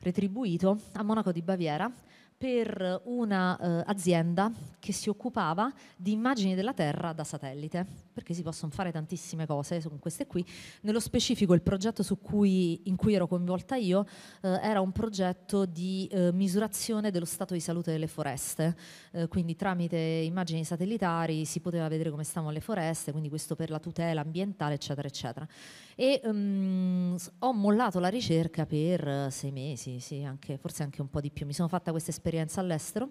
retribuito a Monaco di Baviera per un'azienda eh, che si occupava di immagini della Terra da satellite perché si possono fare tantissime cose con queste qui. Nello specifico il progetto cui, in cui ero coinvolta io eh, era un progetto di eh, misurazione dello stato di salute delle foreste, eh, quindi tramite immagini satellitari si poteva vedere come stavano le foreste, quindi questo per la tutela ambientale eccetera eccetera. E um, ho mollato la ricerca per sei mesi, sì, anche, forse anche un po' di più, mi sono fatta questa esperienza all'estero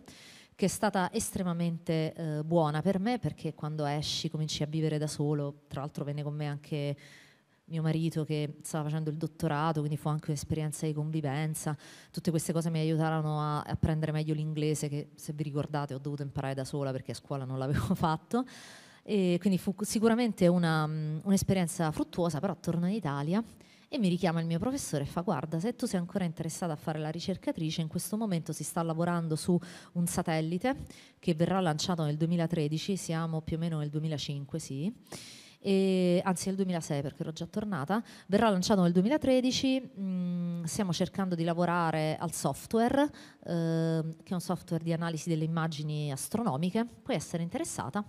che è stata estremamente eh, buona per me perché quando esci cominci a vivere da solo, tra l'altro venne con me anche mio marito che stava facendo il dottorato, quindi fu anche un'esperienza di convivenza, tutte queste cose mi aiutarono a apprendere meglio l'inglese che se vi ricordate ho dovuto imparare da sola perché a scuola non l'avevo fatto. E quindi fu sicuramente una, um, un'esperienza fruttuosa, però torno in Italia e mi richiama il mio professore e fa guarda se tu sei ancora interessata a fare la ricercatrice in questo momento si sta lavorando su un satellite che verrà lanciato nel 2013, siamo più o meno nel 2005 sì, e, anzi nel 2006 perché ero già tornata, verrà lanciato nel 2013, mh, mm, stiamo cercando di lavorare al software, eh, che è un software di analisi delle immagini astronomiche, puoi essere interessata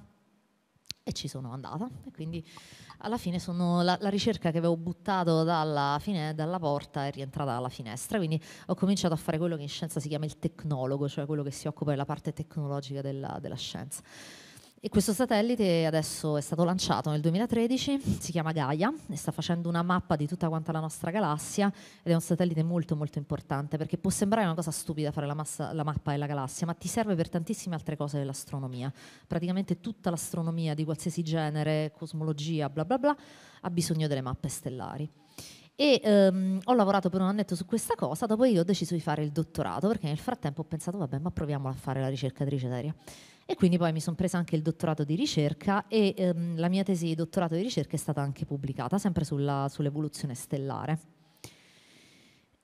e ci sono andata e quindi alla fine sono la, la ricerca che avevo buttato dalla, fine, dalla porta è rientrata dalla finestra, quindi ho cominciato a fare quello che in scienza si chiama il tecnologo, cioè quello che si occupa della parte tecnologica della, della scienza. E questo satellite adesso è stato lanciato nel 2013, si chiama Gaia e sta facendo una mappa di tutta quanta la nostra galassia ed è un satellite molto molto importante perché può sembrare una cosa stupida fare la, massa, la mappa della galassia ma ti serve per tantissime altre cose dell'astronomia. Praticamente tutta l'astronomia di qualsiasi genere, cosmologia, bla bla bla, ha bisogno delle mappe stellari. E ehm, ho lavorato per un annetto su questa cosa, dopo io ho deciso di fare il dottorato perché nel frattempo ho pensato vabbè ma proviamo a fare la ricercatrice d'aria. E quindi poi mi sono presa anche il dottorato di ricerca e ehm, la mia tesi di dottorato di ricerca è stata anche pubblicata, sempre sull'evoluzione stellare.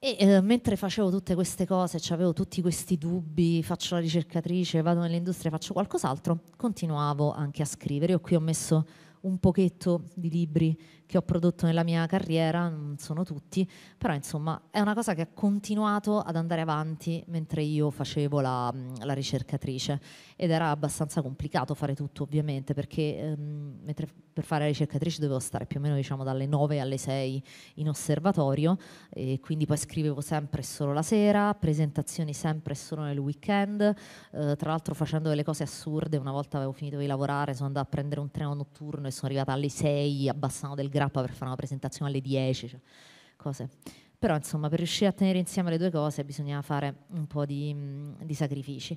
E eh, mentre facevo tutte queste cose, avevo tutti questi dubbi, faccio la ricercatrice, vado nell'industria, e faccio qualcos'altro, continuavo anche a scrivere. Io qui ho messo un pochetto di libri che ho prodotto nella mia carriera, non sono tutti, però insomma è una cosa che ha continuato ad andare avanti mentre io facevo la, la ricercatrice ed era abbastanza complicato fare tutto ovviamente perché ehm, mentre per fare la ricercatrice dovevo stare più o meno diciamo dalle 9 alle 6 in osservatorio e quindi poi scrivevo sempre e solo la sera, presentazioni sempre e solo nel weekend, eh, tra l'altro facendo delle cose assurde, una volta avevo finito di lavorare sono andata a prendere un treno notturno e sono arrivata alle 6 abbassando del grado grappa per fare una presentazione alle 10, cioè, cose. Però insomma per riuscire a tenere insieme le due cose bisogna fare un po' di, di sacrifici.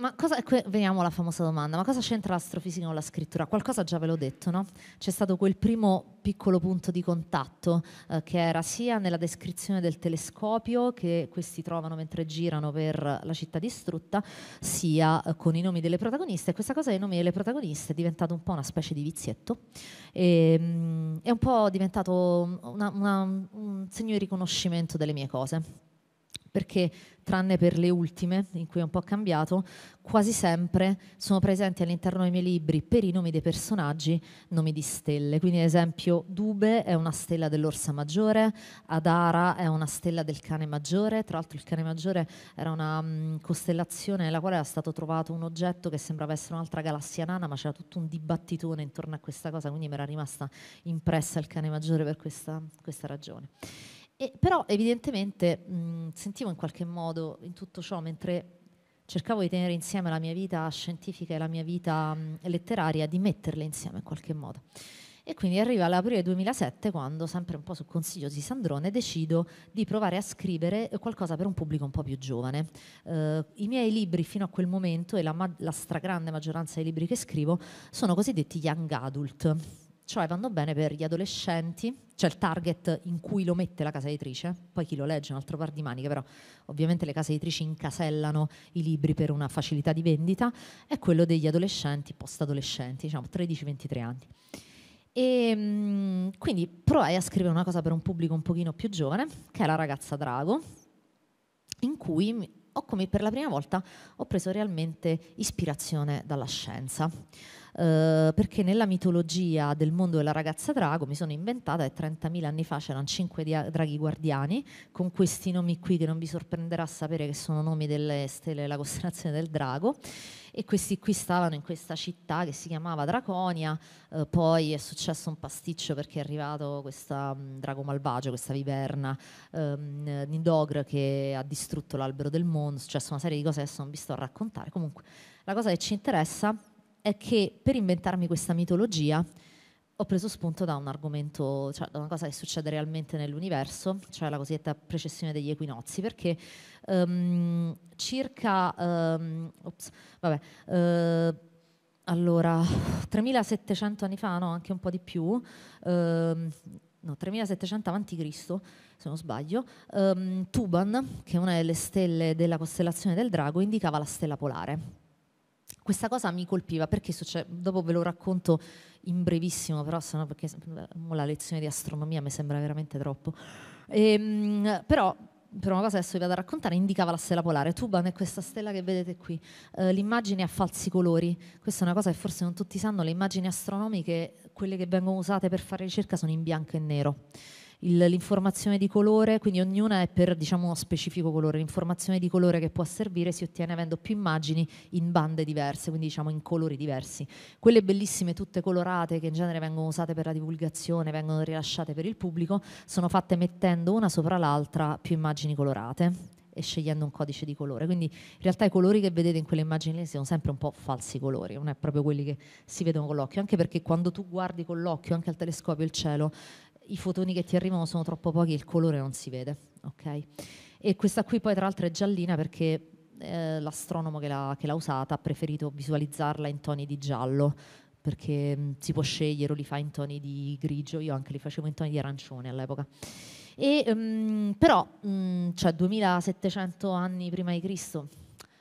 Ma cosa, que, veniamo alla famosa domanda, ma cosa c'entra l'astrofisica con la scrittura? Qualcosa già ve l'ho detto, no? C'è stato quel primo piccolo punto di contatto eh, che era sia nella descrizione del telescopio che questi trovano mentre girano per la città distrutta, sia eh, con i nomi delle protagoniste. E questa cosa dei nomi delle protagoniste è diventata un po' una specie di vizietto, e, ehm, mh, è un po' diventato una, una, un segno di riconoscimento delle mie cose perché tranne per le ultime, in cui è un po' cambiato, quasi sempre sono presenti all'interno dei miei libri per i nomi dei personaggi nomi di stelle. Quindi ad esempio Dube è una stella dell'orsa maggiore, Adara è una stella del cane maggiore, tra l'altro il cane maggiore era una mh, mm, costellazione nella quale era stato trovato un oggetto che sembrava essere un'altra galassia nana, ma c'era tutto un dibattitone intorno a questa cosa, quindi mi era rimasta impressa il cane maggiore per questa, questa ragione. E, però evidentemente mh, mm, sentivo in qualche modo in tutto ciò, mentre cercavo di tenere insieme la mia vita scientifica e la mia vita mh, mm, letteraria, di metterle insieme in qualche modo. E quindi arriva l'aprile 2007 quando, sempre un po' su consiglio di Sandrone, decido di provare a scrivere qualcosa per un pubblico un po' più giovane. Eh, I miei libri fino a quel momento, e la, ma- la stragrande maggioranza dei libri che scrivo, sono cosiddetti young adult cioè vanno bene per gli adolescenti, cioè il target in cui lo mette la casa editrice, poi chi lo legge è un altro par di maniche, però ovviamente le case editrici incasellano i libri per una facilità di vendita, è quello degli adolescenti, post-adolescenti, diciamo 13-23 anni. E ehm, quindi provai a scrivere una cosa per un pubblico un pochino più giovane, che è La ragazza drago, in cui ho come per la prima volta ho preso realmente ispirazione dalla scienza. Eh, perché nella mitologia del mondo della ragazza drago mi sono inventata e 30.000 anni fa c'erano 5 dia- draghi guardiani con questi nomi qui che non vi sorprenderà sapere che sono nomi delle stelle della costellazione del drago e questi qui stavano in questa città che si chiamava Draconia, eh, poi è successo un pasticcio perché è arrivato questo mm, drago malvagio, questa viverna ehm, Nidogre che ha distrutto l'albero del mondo, è successa una serie di cose che adesso non vi sto a raccontare, comunque la cosa che ci interessa è che per inventarmi questa mitologia ho preso spunto da un argomento, cioè da una cosa che succede realmente nell'universo, cioè la cosiddetta precessione degli equinozi, perché um, circa, um, ops, vabbè, uh, allora, 3700 anni fa, no, anche un po' di più, uh, no, 3700 avanti Cristo, se non sbaglio, um, Tuban, che è una delle stelle della costellazione del drago, indicava la stella polare questa cosa mi colpiva perché succede, dopo ve lo racconto in brevissimo, però sennò perché la lezione di astronomia mi sembra veramente troppo. Ehm, però per una cosa adesso vi vado a raccontare, indicava la stella polare. Tuban è questa stella che vedete qui. Eh, l'immagine ha falsi colori. Questa è una cosa che forse non tutti sanno, le immagini astronomiche, quelle che vengono usate per fare ricerca, sono in bianco e nero il, l'informazione di colore, quindi ognuna è per diciamo, uno specifico colore, l'informazione di colore che può servire si ottiene avendo più immagini in bande diverse, quindi diciamo in colori diversi. Quelle bellissime, tutte colorate, che in genere vengono usate per la divulgazione, vengono rilasciate per il pubblico, sono fatte mettendo una sopra l'altra più immagini colorate e scegliendo un codice di colore. Quindi in realtà i colori che vedete in quelle immagini lì sono sempre un po' falsi colori, non è proprio quelli che si vedono con l'occhio, anche perché quando tu guardi con l'occhio, anche al telescopio, il cielo, i fotoni che ti arrivano sono troppo pochi e il colore non si vede. Okay? E questa qui poi tra l'altro è giallina perché eh, l'astronomo che l'ha, che l'ha usata ha preferito visualizzarla in toni di giallo perché mh, mm, si può scegliere o li fa in toni di grigio, io anche li facevo in toni di arancione all'epoca. E, mh, mm, però, mh, mm, cioè 2700 anni prima di Cristo,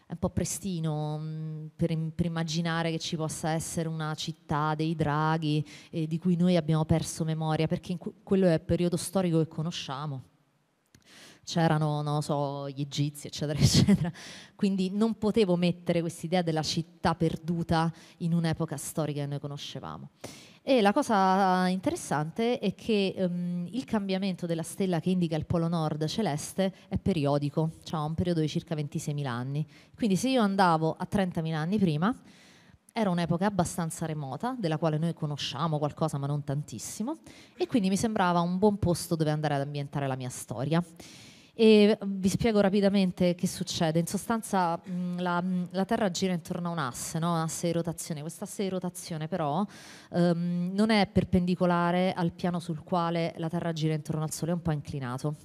è un po' prestino mm, per, per, immaginare che ci possa essere una città dei draghi eh, di cui noi abbiamo perso memoria, perché que- quello è il periodo storico che conosciamo. C'erano, non so, gli egizi, eccetera, eccetera. Quindi non potevo mettere quest'idea della città perduta in un'epoca storica che noi conoscevamo. E la cosa interessante è che um, il cambiamento della stella che indica il polo nord celeste è periodico, cioè ha un periodo di circa 26.000 anni. Quindi se io andavo a 30.000 anni prima, era un'epoca abbastanza remota, della quale noi conosciamo qualcosa ma non tantissimo, e quindi mi sembrava un buon posto dove andare ad ambientare la mia storia. E vi spiego rapidamente che succede. In sostanza mh, la, la, Terra gira intorno a un asse, no? un asse di rotazione. Quest'asse di rotazione però um, non è perpendicolare al piano sul quale la Terra gira intorno al Sole, è un po' inclinato.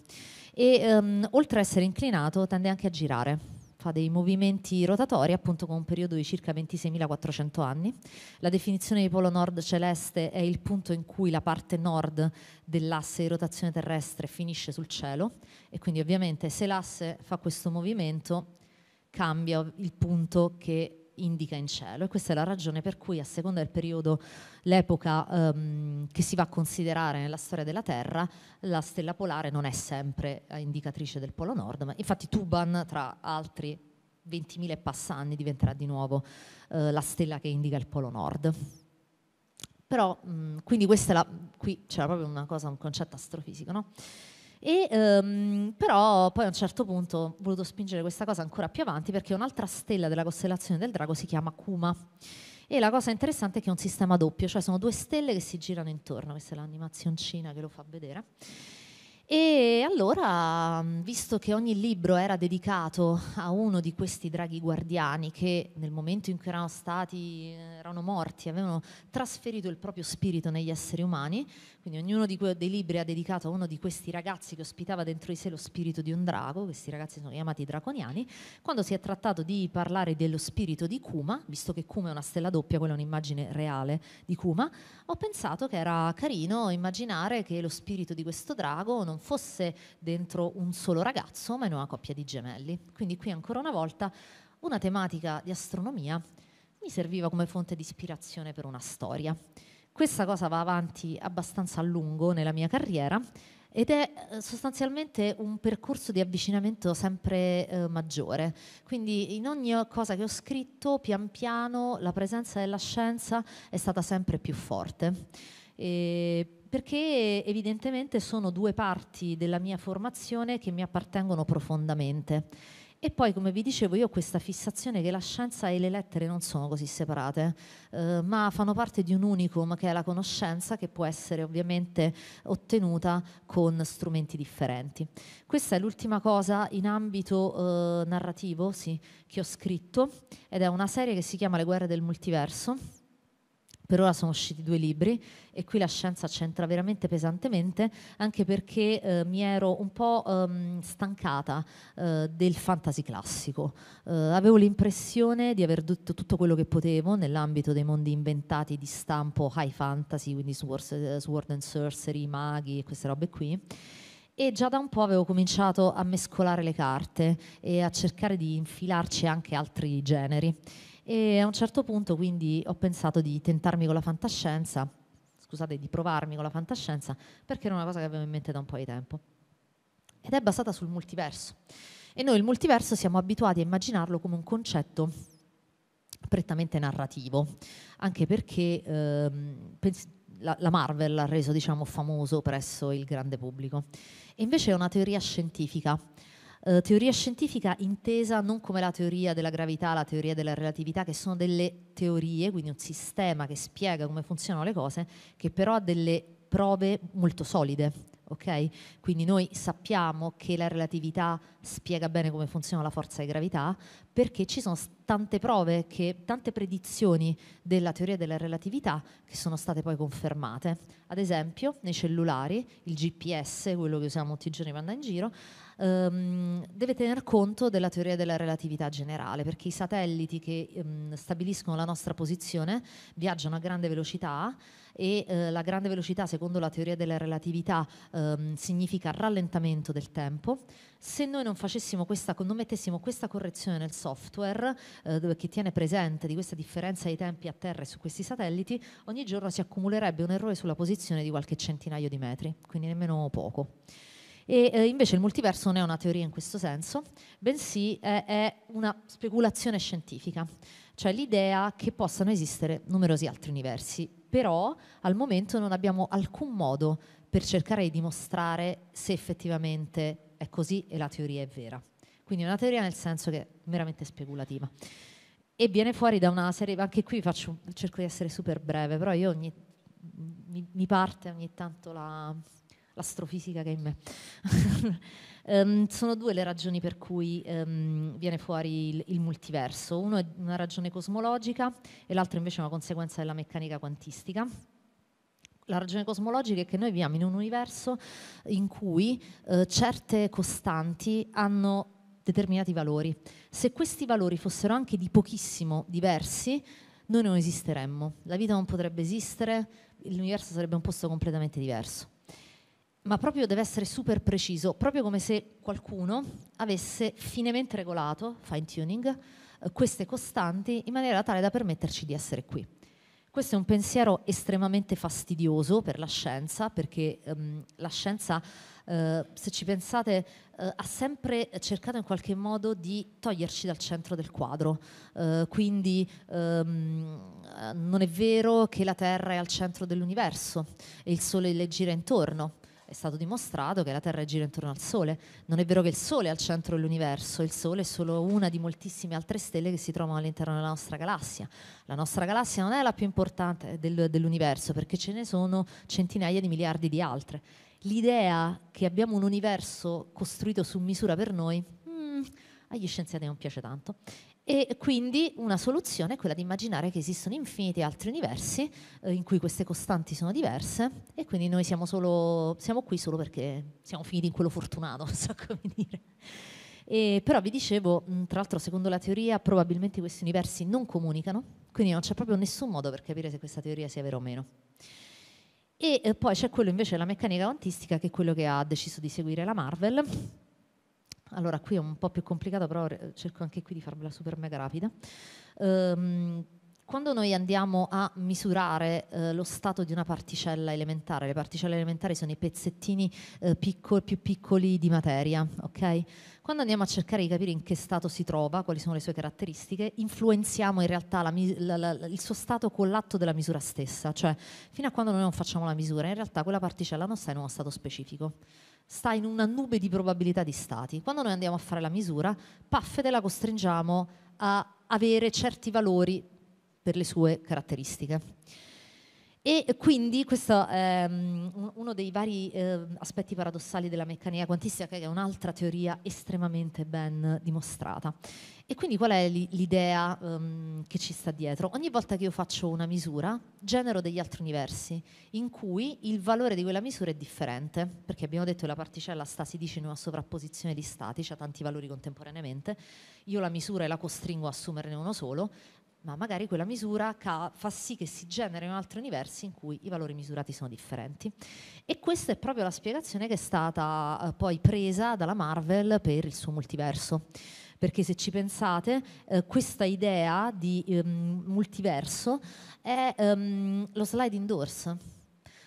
E um, oltre ad essere inclinato tende anche a girare fa dei movimenti rotatori appunto con un periodo di circa 26.400 anni. La definizione di polo nord celeste è il punto in cui la parte nord dell'asse di rotazione terrestre finisce sul cielo e quindi ovviamente se l'asse fa questo movimento cambia il punto che indica in cielo e questa è la ragione per cui a seconda del periodo, l'epoca ehm, che si va a considerare nella storia della Terra, la stella polare non è sempre eh, indicatrice del polo nord, ma infatti Tuban tra altri 20.000 passanni diventerà di nuovo eh, la stella che indica il polo nord. Però, mh, mm, quindi questa è la, qui c'era proprio una cosa, un concetto astrofisico, no? E, ehm, però poi a un certo punto ho voluto spingere questa cosa ancora più avanti perché un'altra stella della costellazione del drago si chiama Kuma. E la cosa interessante è che è un sistema doppio, cioè sono due stelle che si girano intorno, questa è l'animazioncina che lo fa vedere. E allora, visto che ogni libro era dedicato a uno di questi draghi guardiani che nel momento in cui erano stati, eh, erano morti, avevano trasferito il proprio spirito negli esseri umani, quindi ognuno que- dei libri ha dedicato a uno di questi ragazzi che ospitava dentro di sé lo spirito di un drago, questi ragazzi sono chiamati draconiani. Quando si è trattato di parlare dello spirito di Kuma, visto che Kuma è una stella doppia, quella è un'immagine reale di Kuma, ho pensato che era carino immaginare che lo spirito di questo drago non fosse dentro un solo ragazzo, ma in una coppia di gemelli. Quindi qui ancora una volta una tematica di astronomia mi serviva come fonte di ispirazione per una storia. Questa cosa va avanti abbastanza a lungo nella mia carriera ed è eh, sostanzialmente un percorso di avvicinamento sempre eh, maggiore. Quindi in ogni cosa che ho scritto, pian piano, la presenza della scienza è stata sempre più forte. E perché evidentemente sono due parti della mia formazione che mi appartengono profondamente. E poi, come vi dicevo, io ho questa fissazione che la scienza e le lettere non sono così separate, eh, ma fanno parte di un unicum che è la conoscenza che può essere ovviamente ottenuta con strumenti differenti. Questa è l'ultima cosa in ambito eh, narrativo sì, che ho scritto ed è una serie che si chiama Le guerre del multiverso per ora sono usciti due libri e qui la scienza c'entra veramente pesantemente, anche perché eh, mi ero un po' ehm, stancata eh, del fantasy classico. Eh, avevo l'impressione di aver detto tutto quello che potevo nell'ambito dei mondi inventati di stampo high fantasy, quindi Sword, eh, Sword and Sorcery, maghi e queste robe qui e già da un po' avevo cominciato a mescolare le carte e a cercare di infilarci anche altri generi. E a un certo punto quindi ho pensato di tentarmi con la fantascienza, scusate, di provarmi con la fantascienza, perché era una cosa che avevo in mente da un po' di tempo. Ed è basata sul multiverso. E noi il multiverso siamo abituati a immaginarlo come un concetto prettamente narrativo, anche perché ehm, pens- la, la, Marvel l'ha reso diciamo, famoso presso il grande pubblico. E invece è una teoria scientifica eh, teoria scientifica intesa non come la teoria della gravità, la teoria della relatività, che sono delle teorie, quindi un sistema che spiega come funzionano le cose, che però ha delle prove molto solide. Okay? Quindi noi sappiamo che la relatività spiega bene come funziona la forza di gravità perché ci sono tante prove, che, tante predizioni della teoria della relatività che sono state poi confermate. Ad esempio nei cellulari, il GPS, quello che usiamo tutti i giorni quando in giro, ehm, deve tener conto della teoria della relatività generale, perché i satelliti che ehm, stabiliscono la nostra posizione viaggiano a grande velocità e eh, la grande velocità, secondo la teoria della relatività, ehm, significa rallentamento del tempo. Se noi non, questa, non mettessimo questa correzione nel software eh, che tiene presente di questa differenza dei tempi a terra e su questi satelliti, ogni giorno si accumulerebbe un errore sulla posizione di qualche centinaio di metri, quindi nemmeno poco. E eh, invece il multiverso non è una teoria in questo senso, bensì eh, è una speculazione scientifica, cioè l'idea che possano esistere numerosi altri universi, però al momento non abbiamo alcun modo per cercare di dimostrare se effettivamente è così e la teoria è vera. Quindi è una teoria nel senso che è meramente speculativa. E viene fuori da una serie, anche qui faccio, cerco di essere super breve, però io ogni, mi, mi parte ogni tanto la, l'astrofisica che è in me. um, sono due le ragioni per cui um, viene fuori il, il, multiverso. Uno è una ragione cosmologica e l'altro invece è una conseguenza della meccanica quantistica. La ragione cosmologica è che noi viviamo in un universo in cui uh, certe costanti hanno determinati valori. Se questi valori fossero anche di pochissimo diversi, noi non esisteremmo, la vita non potrebbe esistere, l'universo sarebbe un posto completamente diverso ma proprio deve essere super preciso, proprio come se qualcuno avesse finemente regolato, fine tuning, eh, queste costanti in maniera tale da permetterci di essere qui. Questo è un pensiero estremamente fastidioso per la scienza, perché um, la scienza, uh, se ci pensate, uh, ha sempre cercato in qualche modo di toglierci dal centro del quadro. Uh, quindi um, non è vero che la Terra è al centro dell'universo e il Sole le gira intorno è stato dimostrato che la Terra gira intorno al Sole. Non è vero che il Sole è al centro dell'universo, il Sole è solo una di moltissime altre stelle che si trovano all'interno della nostra galassia. La nostra galassia non è la più importante del, dell'universo perché ce ne sono centinaia di miliardi di altre. L'idea che abbiamo un universo costruito su misura per noi mm, agli scienziati non piace tanto e quindi una soluzione è quella di immaginare che esistono infiniti altri universi eh, in cui queste costanti sono diverse e quindi noi siamo, solo, siamo qui solo perché siamo finiti in quello fortunato, non so come dire. E, però vi dicevo, mh, tra l'altro secondo la teoria probabilmente questi universi non comunicano, quindi non c'è proprio nessun modo per capire se questa teoria sia vera o meno. E eh, poi c'è quello invece della meccanica quantistica che è quello che ha deciso di seguire la Marvel allora, qui è un po' più complicato, però cerco anche qui di farvela super mega rapida. Ehm, quando noi andiamo a misurare eh, lo stato di una particella elementare, le particelle elementari sono i pezzettini eh, piccol, più piccoli di materia, ok? Quando andiamo a cercare di capire in che stato si trova, quali sono le sue caratteristiche, influenziamo in realtà la, la, la, il suo stato con l'atto della misura stessa, cioè fino a quando noi non facciamo la misura, in realtà quella particella non sta in uno stato specifico sta in una nube di probabilità di stati. Quando noi andiamo a fare la misura, Paffede la costringiamo a avere certi valori per le sue caratteristiche. E quindi questo è ehm, uno dei vari ehm, aspetti paradossali della meccanica quantistica, che è un'altra teoria estremamente ben dimostrata. E quindi qual è l'idea um, che ci sta dietro? Ogni volta che io faccio una misura, genero degli altri universi in cui il valore di quella misura è differente, perché abbiamo detto che la particella sta, si dice, in una sovrapposizione di stati, ha tanti valori contemporaneamente, io la misura e la costringo a assumerne uno solo, ma magari quella misura fa sì che si generino altri universi in cui i valori misurati sono differenti. E questa è proprio la spiegazione che è stata eh, poi presa dalla Marvel per il suo multiverso. Perché se ci pensate, eh, questa idea di ehm, multiverso è ehm, lo sliding doors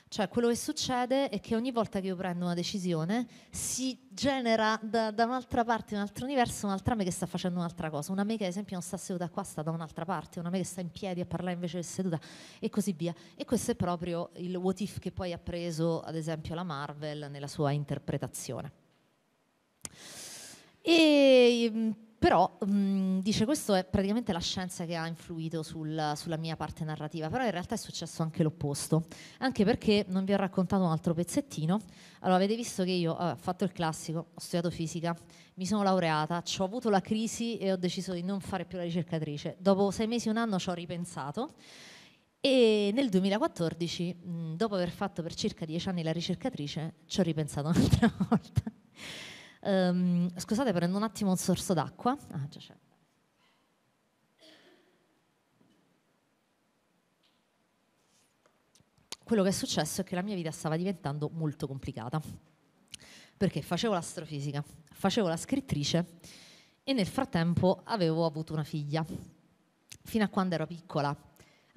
cioè, quello che succede è che ogni volta che io prendo una decisione si genera da, da un'altra parte, un altro universo, un'altra me che sta facendo un'altra cosa. Una me che, ad esempio, non sta seduta qua, sta da un'altra parte, una me che sta in piedi a parlare invece che seduta, e così via. E questo è proprio il what if che poi ha preso, ad esempio, la Marvel nella sua interpretazione. E mm, però mh, mhmm, dice questo è praticamente la scienza che ha influito sul, sulla mia parte narrativa, però in realtà è successo anche l'opposto, anche perché non vi ho raccontato un altro pezzettino, allora avete visto che io vabbè, ah, ho fatto il classico, ho studiato fisica, mi sono laureata, ho avuto la crisi e ho deciso di non fare più la ricercatrice, dopo sei mesi, un anno ci ho ripensato e nel 2014, mh, mhmm, dopo aver fatto per circa dieci anni la ricercatrice, ci ho ripensato un'altra volta. Um, scusate, prendo un attimo un sorso d'acqua. Ah, già c'è. Quello che è successo è che la mia vita stava diventando molto complicata, perché facevo l'astrofisica, facevo la scrittrice e nel frattempo avevo avuto una figlia. Fino a quando ero piccola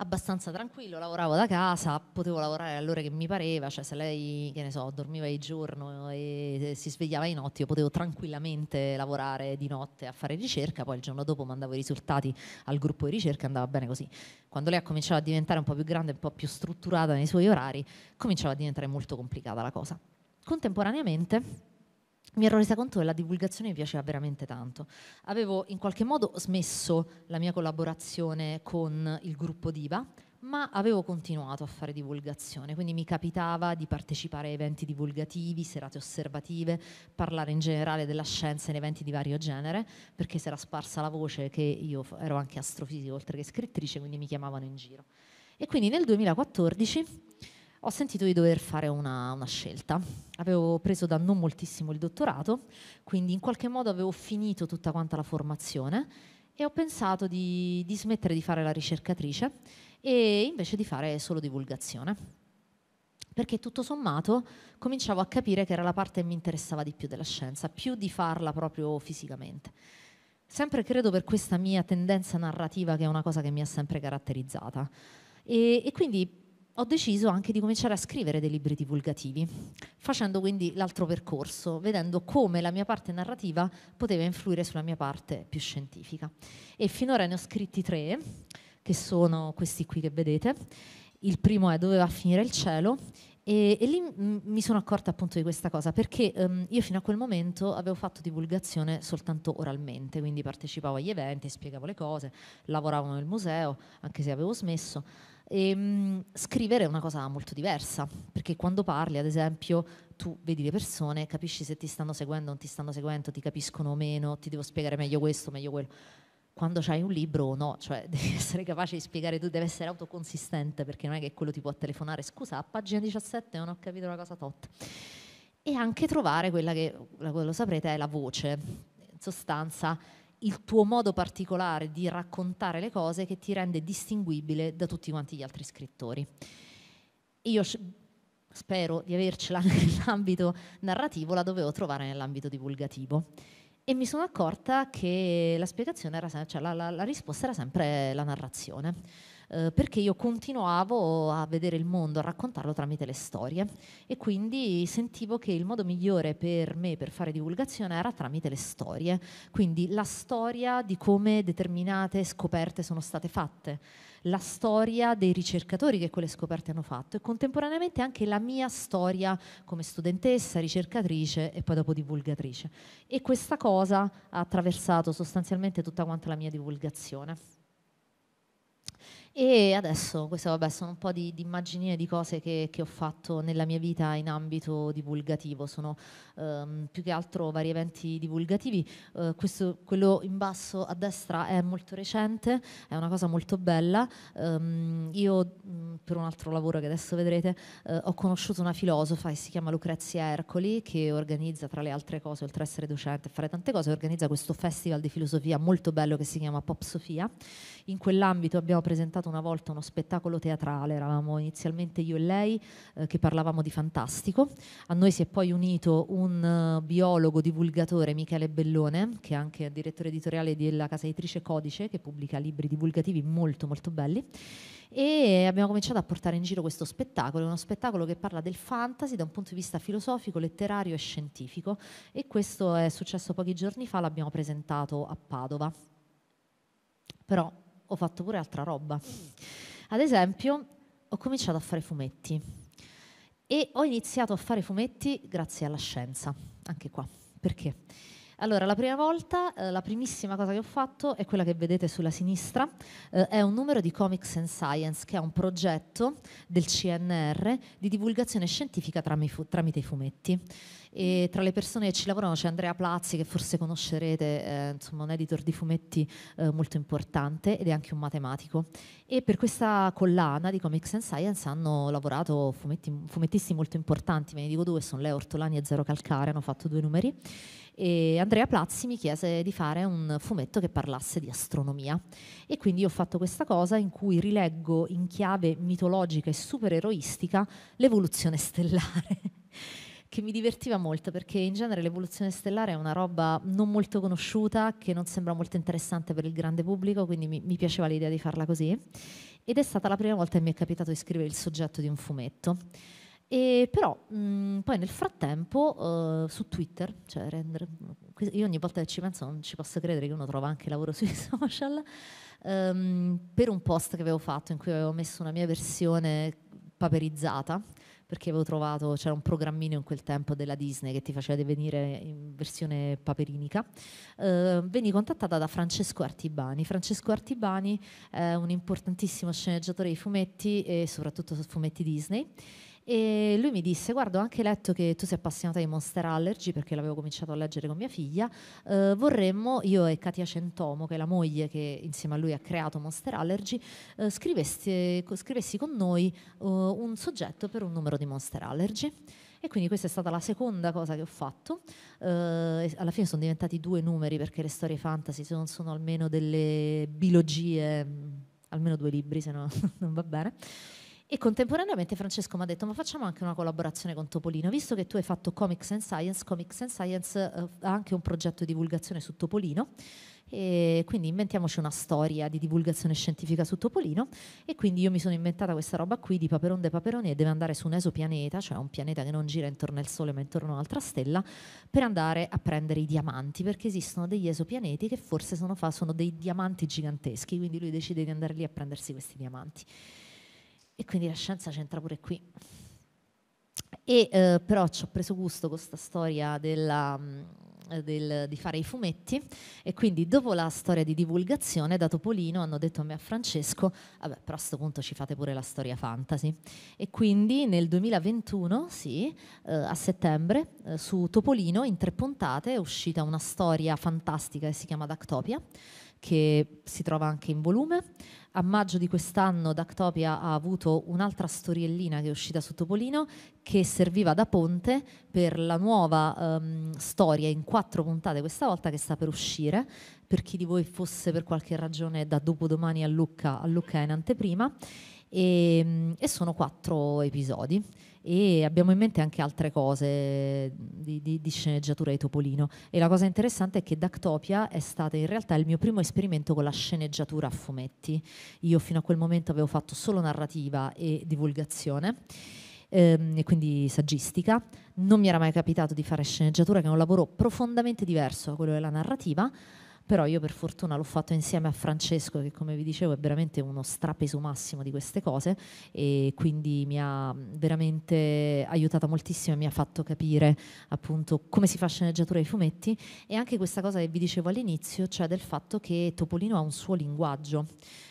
abbastanza tranquillo, lavoravo da casa, potevo lavorare all'ora che mi pareva, cioè se lei, che ne so, dormiva di giorno e si svegliava di notte, io potevo tranquillamente lavorare di notte a fare ricerca, poi il giorno dopo mandavo i risultati al gruppo di ricerca, andava bene così. Quando lei ha cominciato a diventare un po' più grande, un po' più strutturata nei suoi orari, cominciava a diventare molto complicata la cosa. Contemporaneamente mi ero resa conto che la divulgazione mi piaceva veramente tanto. Avevo in qualche modo smesso la mia collaborazione con il gruppo Diva, ma avevo continuato a fare divulgazione, quindi mi capitava di partecipare a eventi divulgativi, serate osservative, parlare in generale della scienza in eventi di vario genere, perché si era sparsa la voce che io ero anche astrofisica oltre che scrittrice, quindi mi chiamavano in giro. E quindi nel 2014 ho sentito di dover fare una, una, scelta. Avevo preso da non moltissimo il dottorato, quindi in qualche modo avevo finito tutta quanta la formazione e ho pensato di, di smettere di fare la ricercatrice e invece di fare solo divulgazione perché tutto sommato cominciavo a capire che era la parte che mi interessava di più della scienza, più di farla proprio fisicamente. Sempre credo per questa mia tendenza narrativa che è una cosa che mi ha sempre caratterizzata. E, e quindi ho deciso anche di cominciare a scrivere dei libri divulgativi, facendo quindi l'altro percorso, vedendo come la mia parte narrativa poteva influire sulla mia parte più scientifica. E finora ne ho scritti tre, che sono questi qui che vedete. Il primo è Dove va a finire il cielo e, e, lì mi sono accorta appunto di questa cosa perché um, io fino a quel momento avevo fatto divulgazione soltanto oralmente, quindi partecipavo agli eventi, spiegavo le cose, lavoravo nel museo, anche se avevo smesso. E, ehm, scrivere è una cosa molto diversa, perché quando parli, ad esempio, tu vedi le persone, capisci se ti stanno seguendo o non ti stanno seguendo, ti capiscono o meno, ti devo spiegare meglio questo, meglio quello. Quando c'hai un libro o no, cioè devi essere capace di spiegare tu, devi essere autoconsistente, perché non è che quello ti può telefonare, scusa, a pagina 17 non ho capito una cosa tot. E anche trovare quella che, lo saprete, è la voce. In sostanza, il tuo modo particolare di raccontare le cose che ti rende distinguibile da tutti quanti gli altri scrittori. Io spero di avercela nell'ambito narrativo, la dovevo trovare nell'ambito divulgativo. E mi sono accorta che la, cioè la, la, la risposta era sempre la narrazione. Eh, perché io continuavo a vedere il mondo, a raccontarlo tramite le storie e quindi sentivo che il modo migliore per me per fare divulgazione era tramite le storie, quindi la storia di come determinate scoperte sono state fatte la storia dei ricercatori che quelle scoperte hanno fatto e contemporaneamente anche la mia storia come studentessa, ricercatrice e poi dopo divulgatrice. E questa cosa ha attraversato sostanzialmente tutta quanta la mia divulgazione. E adesso, queste vabbè, sono un po' di, di immagini e di cose che, che, ho fatto nella mia vita in ambito divulgativo, sono ehm, più che altro vari eventi divulgativi. Eh, questo, quello in basso a destra è molto recente, è una cosa molto bella. Um, io, mm, per un altro lavoro che adesso vedrete, eh, ho conosciuto una filosofa che si chiama Lucrezia Ercoli, che organizza, tra le altre cose, oltre ad essere docente e fare tante cose, organizza questo festival di filosofia molto bello che si chiama Pop Sofia, in quell'ambito abbiamo presentato una volta uno spettacolo teatrale, eravamo inizialmente io e lei eh, che parlavamo di fantastico. A noi si è poi unito un uh, biologo divulgatore, Michele Bellone, che è anche direttore editoriale della casa editrice Codice, che pubblica libri divulgativi molto molto belli e abbiamo cominciato a portare in giro questo spettacolo, uno spettacolo che parla del fantasy da un punto di vista filosofico, letterario e scientifico e questo è successo pochi giorni fa, l'abbiamo presentato a Padova. Però ho fatto pure altra roba. Ad esempio, ho cominciato a fare fumetti e ho iniziato a fare fumetti grazie alla scienza, anche qua. Perché? Allora, la prima volta, eh, la primissima cosa che ho fatto è quella che vedete sulla sinistra, eh, è un numero di Comics and Science, che è un progetto del CNR di divulgazione scientifica tramite i fumetti. E tra le persone che ci lavorano c'è Andrea Plazzi, che forse conoscerete, eh, insomma, un editor di fumetti eh, molto importante ed è anche un matematico. E per questa collana di Comics and Science hanno lavorato fumetti, fumettisti molto importanti, ve ne dico due, sono Leo Ortolani e Zero Calcare, hanno fatto due numeri e Andrea Plazzi mi chiese di fare un fumetto che parlasse di astronomia e quindi ho fatto questa cosa in cui rileggo in chiave mitologica e supereroistica l'evoluzione stellare. che mi divertiva molto perché in genere l'evoluzione stellare è una roba non molto conosciuta, che non sembra molto interessante per il grande pubblico, quindi mi, mi piaceva l'idea di farla così. Ed è stata la prima volta che mi è capitato di scrivere il soggetto di un fumetto. E però mh, mm, poi nel frattempo uh, su Twitter, cioè rendere, io ogni volta che ci penso non ci posso credere che uno trova anche lavoro sui social, um, per un post che avevo fatto in cui avevo messo una mia versione paperizzata, perché avevo trovato, c'era un programmino in quel tempo della Disney che ti faceva divenire in versione paperinica, eh, venni contattata da Francesco Artibani. Francesco Artibani è un importantissimo sceneggiatore di fumetti e soprattutto fumetti Disney e lui mi disse: Guarda, ho anche letto che tu sei appassionata di Monster Allergy perché l'avevo cominciato a leggere con mia figlia. Eh, vorremmo, io e Katia Centomo, che è la moglie che insieme a lui ha creato Monster Allergy, eh, scrivessi, scrivessi, con noi eh, un soggetto per un numero di Monster Allergy. E quindi questa è stata la seconda cosa che ho fatto. Eh, alla fine sono diventati due numeri perché le storie fantasy sono, sono almeno delle biologie, mm, almeno due libri, se no non va bene. E contemporaneamente Francesco mi ha detto: Ma facciamo anche una collaborazione con Topolino, visto che tu hai fatto Comics and Science. Comics and Science eh, ha anche un progetto di divulgazione su Topolino. E quindi inventiamoci una storia di divulgazione scientifica su Topolino e quindi io mi sono inventata questa roba qui di Paperon de Paperoni e deve andare su un esopianeta, cioè un pianeta che non gira intorno al Sole ma intorno a un'altra stella, per andare a prendere i diamanti, perché esistono degli esopianeti che forse sono, fa, sono dei diamanti giganteschi, quindi lui decide di andare lì a prendersi questi diamanti. E quindi la scienza c'entra pure qui. E, eh, però ci ho preso gusto con questa storia della, mm, del, di fare i fumetti e quindi dopo la storia di divulgazione da Topolino hanno detto a me e a Francesco vabbè però a questo punto ci fate pure la storia fantasy e quindi nel 2021 sì eh, a settembre eh, su Topolino in tre puntate è uscita una storia fantastica che si chiama Dactopia che si trova anche in volume a maggio di quest'anno Dactopia ha avuto un'altra storiellina che è uscita su Topolino che serviva da ponte per la nuova um, storia in quattro puntate questa volta che sta per uscire per chi di voi fosse per qualche ragione da dopodomani a Lucca, a Lucca in anteprima e, ehm, e sono quattro episodi e abbiamo in mente anche altre cose di, di, di, sceneggiatura di Topolino. E la cosa interessante è che Dactopia è stato in realtà il mio primo esperimento con la sceneggiatura a fumetti. Io fino a quel momento avevo fatto solo narrativa e divulgazione. Ehm, e quindi saggistica, non mi era mai capitato di fare sceneggiatura, che è un lavoro profondamente diverso da quello della narrativa, però io per fortuna l'ho fatto insieme a Francesco che come vi dicevo è veramente uno strapeso massimo di queste cose e quindi mi ha veramente aiutata moltissimo e mi ha fatto capire appunto come si fa sceneggiatura ai fumetti e anche questa cosa che vi dicevo all'inizio, cioè del fatto che Topolino ha un suo linguaggio.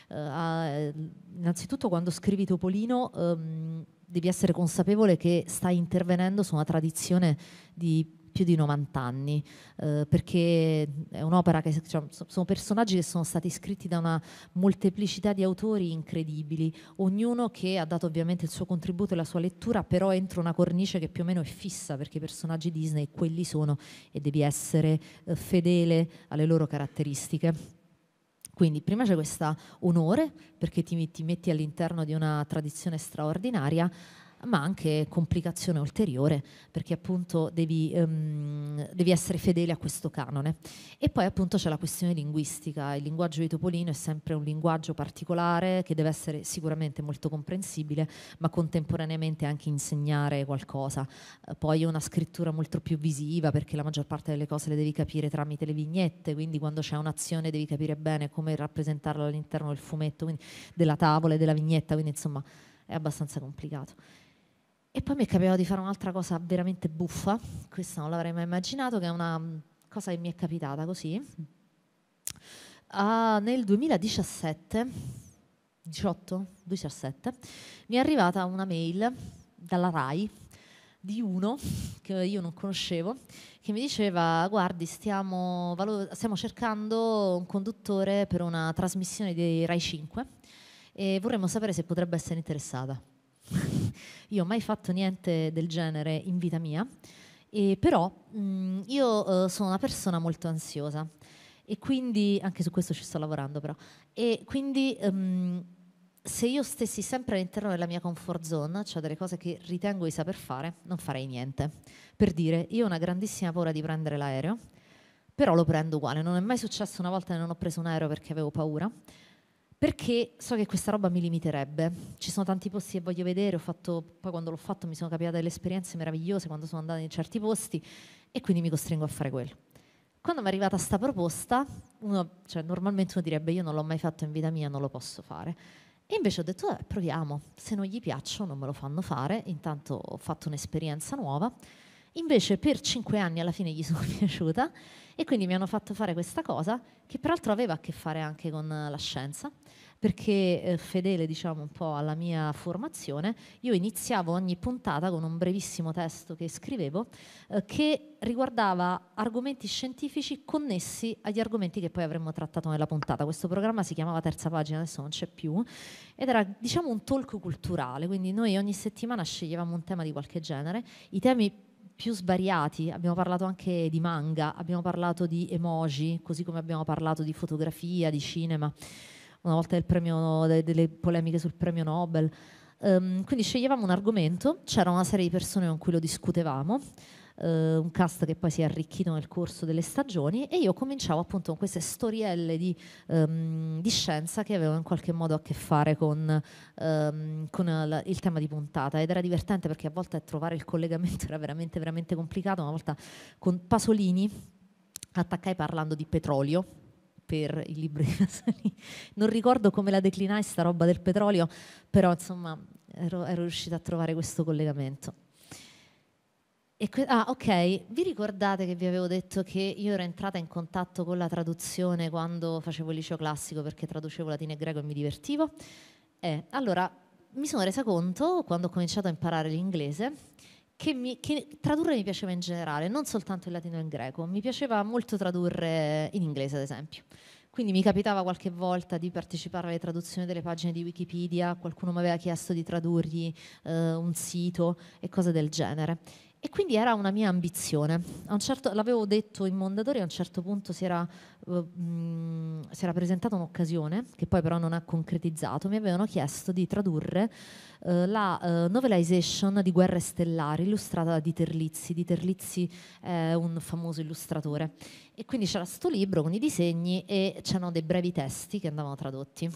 Uh, innanzitutto quando scrivi Topolino um, devi essere consapevole che stai intervenendo su una tradizione di più di 90 anni, eh, perché è un'opera che cioè, sono personaggi che sono stati scritti da una molteplicità di autori incredibili, ognuno che ha dato ovviamente il suo contributo e la sua lettura, però entro una cornice che più o meno è fissa, perché i personaggi Disney quelli sono e devi essere eh, fedele alle loro caratteristiche. Quindi prima c'è questo onore perché ti, ti metti all'interno di una tradizione straordinaria, ma anche complicazione ulteriore perché appunto devi, um, devi essere fedele a questo canone. E poi appunto c'è la questione linguistica, il linguaggio di Topolino è sempre un linguaggio particolare che deve essere sicuramente molto comprensibile, ma contemporaneamente anche insegnare qualcosa. Eh, poi è una scrittura molto più visiva perché la maggior parte delle cose le devi capire tramite le vignette, quindi quando c'è un'azione devi capire bene come rappresentarla all'interno del fumetto, quindi della tavola e della vignetta, quindi insomma è abbastanza complicato. E poi mi è di fare un'altra cosa veramente buffa, questa non l'avrei mai immaginato, che è una mm, cosa che mi è capitata così. Uh, nel 2017, 18, 2017, mi è arrivata una mail dalla RAI di uno che io non conoscevo, che mi diceva guardi stiamo, valu- stiamo cercando un conduttore per una trasmissione di RAI 5 e vorremmo sapere se potrebbe essere interessata. Io ho mai fatto niente del genere in vita mia, e però mh, mm, io eh, sono una persona molto ansiosa e quindi, anche su questo ci sto lavorando però, e quindi um, se io stessi sempre all'interno della mia comfort zone, cioè delle cose che ritengo di saper fare, non farei niente. Per dire, io ho una grandissima paura di prendere l'aereo, però lo prendo uguale, non è mai successo una volta che non ho preso un aereo perché avevo paura, perché so che questa roba mi limiterebbe. Ci sono tanti posti che voglio vedere, fatto, poi quando l'ho fatto mi sono capitate delle esperienze meravigliose quando sono andata in certi posti e quindi mi costringo a fare quello. Quando mi è arrivata questa proposta, uno, cioè, normalmente uno direbbe io non l'ho mai fatto in vita mia, non lo posso fare. E invece ho detto, eh, proviamo, se non gli piaccio non me lo fanno fare, intanto ho fatto un'esperienza nuova. Invece per cinque anni alla fine gli sono piaciuta e quindi mi hanno fatto fare questa cosa che peraltro aveva a che fare anche con la scienza, perché eh, fedele diciamo un po' alla mia formazione, io iniziavo ogni puntata con un brevissimo testo che scrivevo eh, che riguardava argomenti scientifici connessi agli argomenti che poi avremmo trattato nella puntata. Questo programma si chiamava Terza Pagina, adesso non c'è più, ed era diciamo un talk culturale, quindi noi ogni settimana sceglievamo un tema di qualche genere, i temi più svariati, abbiamo parlato anche di manga, abbiamo parlato di emoji, così come abbiamo parlato di fotografia, di cinema una volta del premio, delle polemiche sul premio Nobel. Um, quindi sceglievamo un argomento, c'era una serie di persone con cui lo discutevamo, uh, un cast che poi si è arricchito nel corso delle stagioni e io cominciavo appunto con queste storielle di, um, di scienza che avevano in qualche modo a che fare con, um, con la, il tema di puntata ed era divertente perché a volte trovare il collegamento era veramente veramente complicato, una volta con Pasolini attaccai parlando di petrolio per i libri di Vasari. Non ricordo come la declinai sta roba del petrolio, però insomma ero, ero riuscita a trovare questo collegamento. Que- ah, ok, vi ricordate che vi avevo detto che io ero entrata in contatto con la traduzione quando facevo il liceo classico perché traducevo latino e greco e mi divertivo? Eh, allora, mi sono resa conto, quando ho cominciato a imparare l'inglese, che, mi, che, tradurre mi piaceva in generale, non soltanto il latino e il greco, mi piaceva molto tradurre in inglese, ad esempio. Quindi mi capitava qualche volta di partecipare alle traduzioni delle pagine di Wikipedia, qualcuno mi aveva chiesto di tradurgli eh, un sito e cose del genere. E quindi era una mia ambizione. Un certo, l'avevo detto in Mondadori, a un certo punto si era, uh, mh, si era, presentata un'occasione, che poi però non ha concretizzato, mi avevano chiesto di tradurre uh, la uh, novelization di Guerre Stellari, illustrata da Dieter Lizzi. Dieter Lizzi è un famoso illustratore. E quindi c'era questo libro con i disegni e c'erano dei brevi testi che andavano tradotti.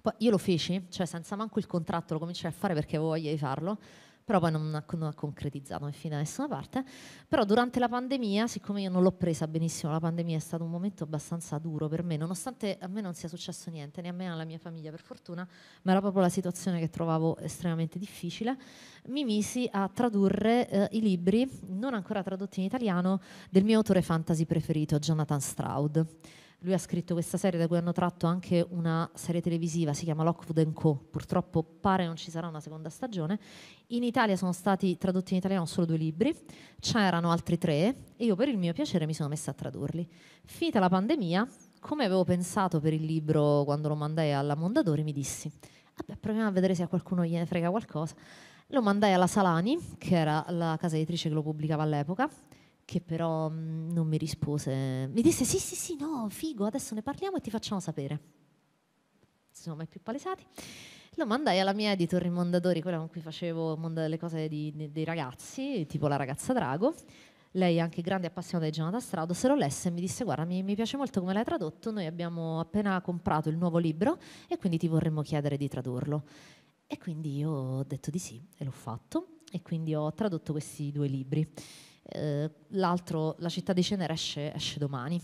Poi io lo feci, cioè senza manco il contratto, lo cominciai a fare perché avevo voglia di farlo però poi non ha, non ha concretizzato infine da nessuna parte. Però durante la pandemia, siccome io non l'ho presa benissimo, la pandemia è stato un momento abbastanza duro per me, nonostante a me non sia successo niente, né a me né alla mia famiglia per fortuna, ma era proprio la situazione che trovavo estremamente difficile, mi misi a tradurre eh, i libri, non ancora tradotti in italiano, del mio autore fantasy preferito, Jonathan Stroud. Lui ha scritto questa serie da cui hanno tratto anche una serie televisiva, si chiama Lockwood Co. Purtroppo pare non ci sarà una seconda stagione. In Italia sono stati tradotti in italiano solo due libri, c'erano altri tre e io per il mio piacere mi sono messa a tradurli. Finita la pandemia, come avevo pensato per il libro quando lo mandai alla Mondadori, mi dissi, vabbè, proviamo a vedere se a qualcuno gliene frega qualcosa. Lo mandai alla Salani, che era la casa editrice che lo pubblicava all'epoca che però mm, non mi rispose. Mi disse sì, sì, sì, no, figo, adesso ne parliamo e ti facciamo sapere. Sono mai più palesati. Lo mandai alla mia editor in Mondadori, quella con cui facevo le cose di, di, dei ragazzi, tipo la ragazza Drago. Lei è anche grande appassionata di Jonathan Strauss, se lo lesse e mi disse guarda mi, mi piace molto come l'hai tradotto, noi abbiamo appena comprato il nuovo libro e quindi ti vorremmo chiedere di tradurlo. E quindi io ho detto di sì e l'ho fatto e quindi ho tradotto questi due libri. Eh, l'altro, la città di Cenere esce, esce domani.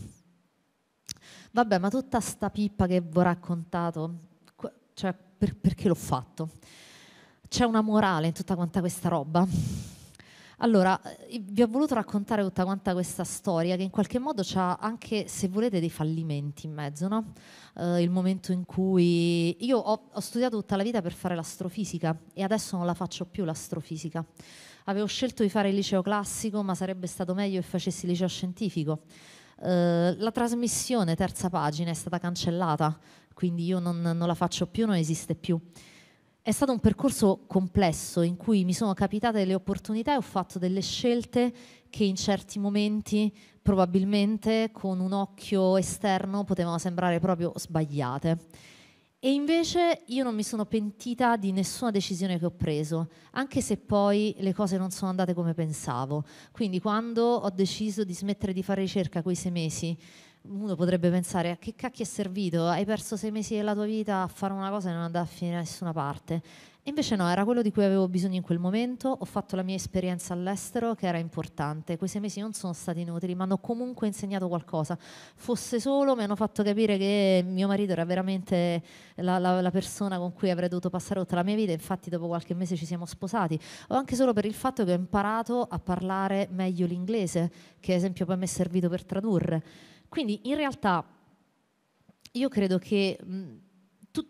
Vabbè, ma tutta sta pippa che vi ho raccontato, cioè, per, perché l'ho fatto? C'è una morale in tutta quanta questa roba? Allora, vi ho voluto raccontare tutta quanta questa storia che in qualche modo ha anche, se volete, dei fallimenti in mezzo, no? eh, il momento in cui io ho, ho studiato tutta la vita per fare l'astrofisica e adesso non la faccio più l'astrofisica. Avevo scelto di fare il liceo classico, ma sarebbe stato meglio che facessi il liceo scientifico. Eh, la trasmissione terza pagina è stata cancellata, quindi io non, non la faccio più, non esiste più. È stato un percorso complesso in cui mi sono capitate delle opportunità e ho fatto delle scelte che in certi momenti probabilmente con un occhio esterno potevano sembrare proprio sbagliate. E invece io non mi sono pentita di nessuna decisione che ho preso, anche se poi le cose non sono andate come pensavo. Quindi quando ho deciso di smettere di fare ricerca quei sei mesi, uno potrebbe pensare a che cacchio è servito, hai perso sei mesi della tua vita a fare una cosa e non andare a finire da nessuna parte. Invece no, era quello di cui avevo bisogno in quel momento, ho fatto la mia esperienza all'estero che era importante, quei sei mesi non sono stati inutili, ma hanno comunque insegnato qualcosa, fosse solo mi hanno fatto capire che mio marito era veramente la, la, la persona con cui avrei dovuto passare tutta la mia vita, infatti dopo qualche mese ci siamo sposati, o anche solo per il fatto che ho imparato a parlare meglio l'inglese, che ad esempio poi mi è servito per tradurre. Quindi in realtà io credo che... Mh,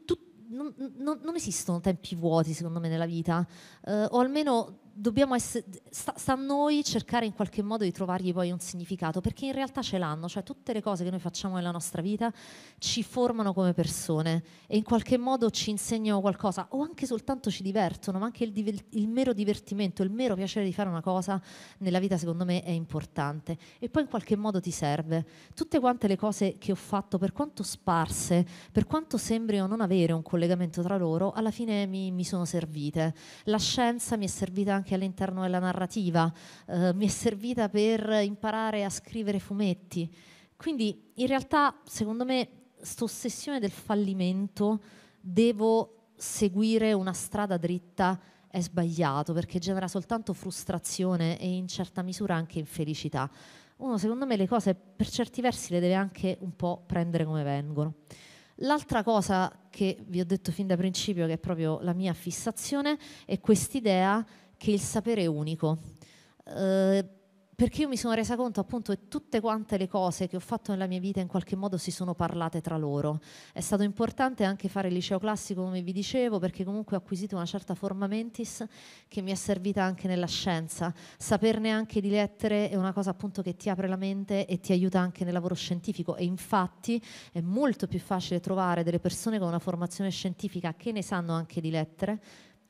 tu non, non, non esistono tempi vuoti secondo me nella vita, eh, o almeno dobbiamo essere, sta, sta, a noi cercare in qualche modo di trovargli poi un significato, perché in realtà ce l'hanno, cioè tutte le cose che noi facciamo nella nostra vita ci formano come persone e in qualche modo ci insegnano qualcosa o anche soltanto ci divertono, ma anche il, diver, il mero divertimento, il mero piacere di fare una cosa nella vita secondo me è importante e poi in qualche modo ti serve. Tutte quante le cose che ho fatto, per quanto sparse, per quanto sembrino non avere un collegamento tra loro, alla fine mi, mi sono servite. La scienza mi è servita anche anche all'interno della narrativa, eh, mi è servita per imparare a scrivere fumetti. Quindi in realtà, secondo me, questa ossessione del fallimento, devo seguire una strada dritta, è sbagliato perché genera soltanto frustrazione e in certa misura anche infelicità. Uno, secondo me, le cose per certi versi le deve anche un po' prendere come vengono. L'altra cosa che vi ho detto fin da principio, che è proprio la mia fissazione, è quest'idea che il sapere è unico. Eh, perché io mi sono resa conto appunto che tutte quante le cose che ho fatto nella mia vita in qualche modo si sono parlate tra loro. È stato importante anche fare il liceo classico, come vi dicevo, perché comunque ho acquisito una certa forma mentis che mi è servita anche nella scienza. Saperne anche di lettere è una cosa appunto che ti apre la mente e ti aiuta anche nel lavoro scientifico e infatti è molto più facile trovare delle persone con una formazione scientifica che ne sanno anche di lettere.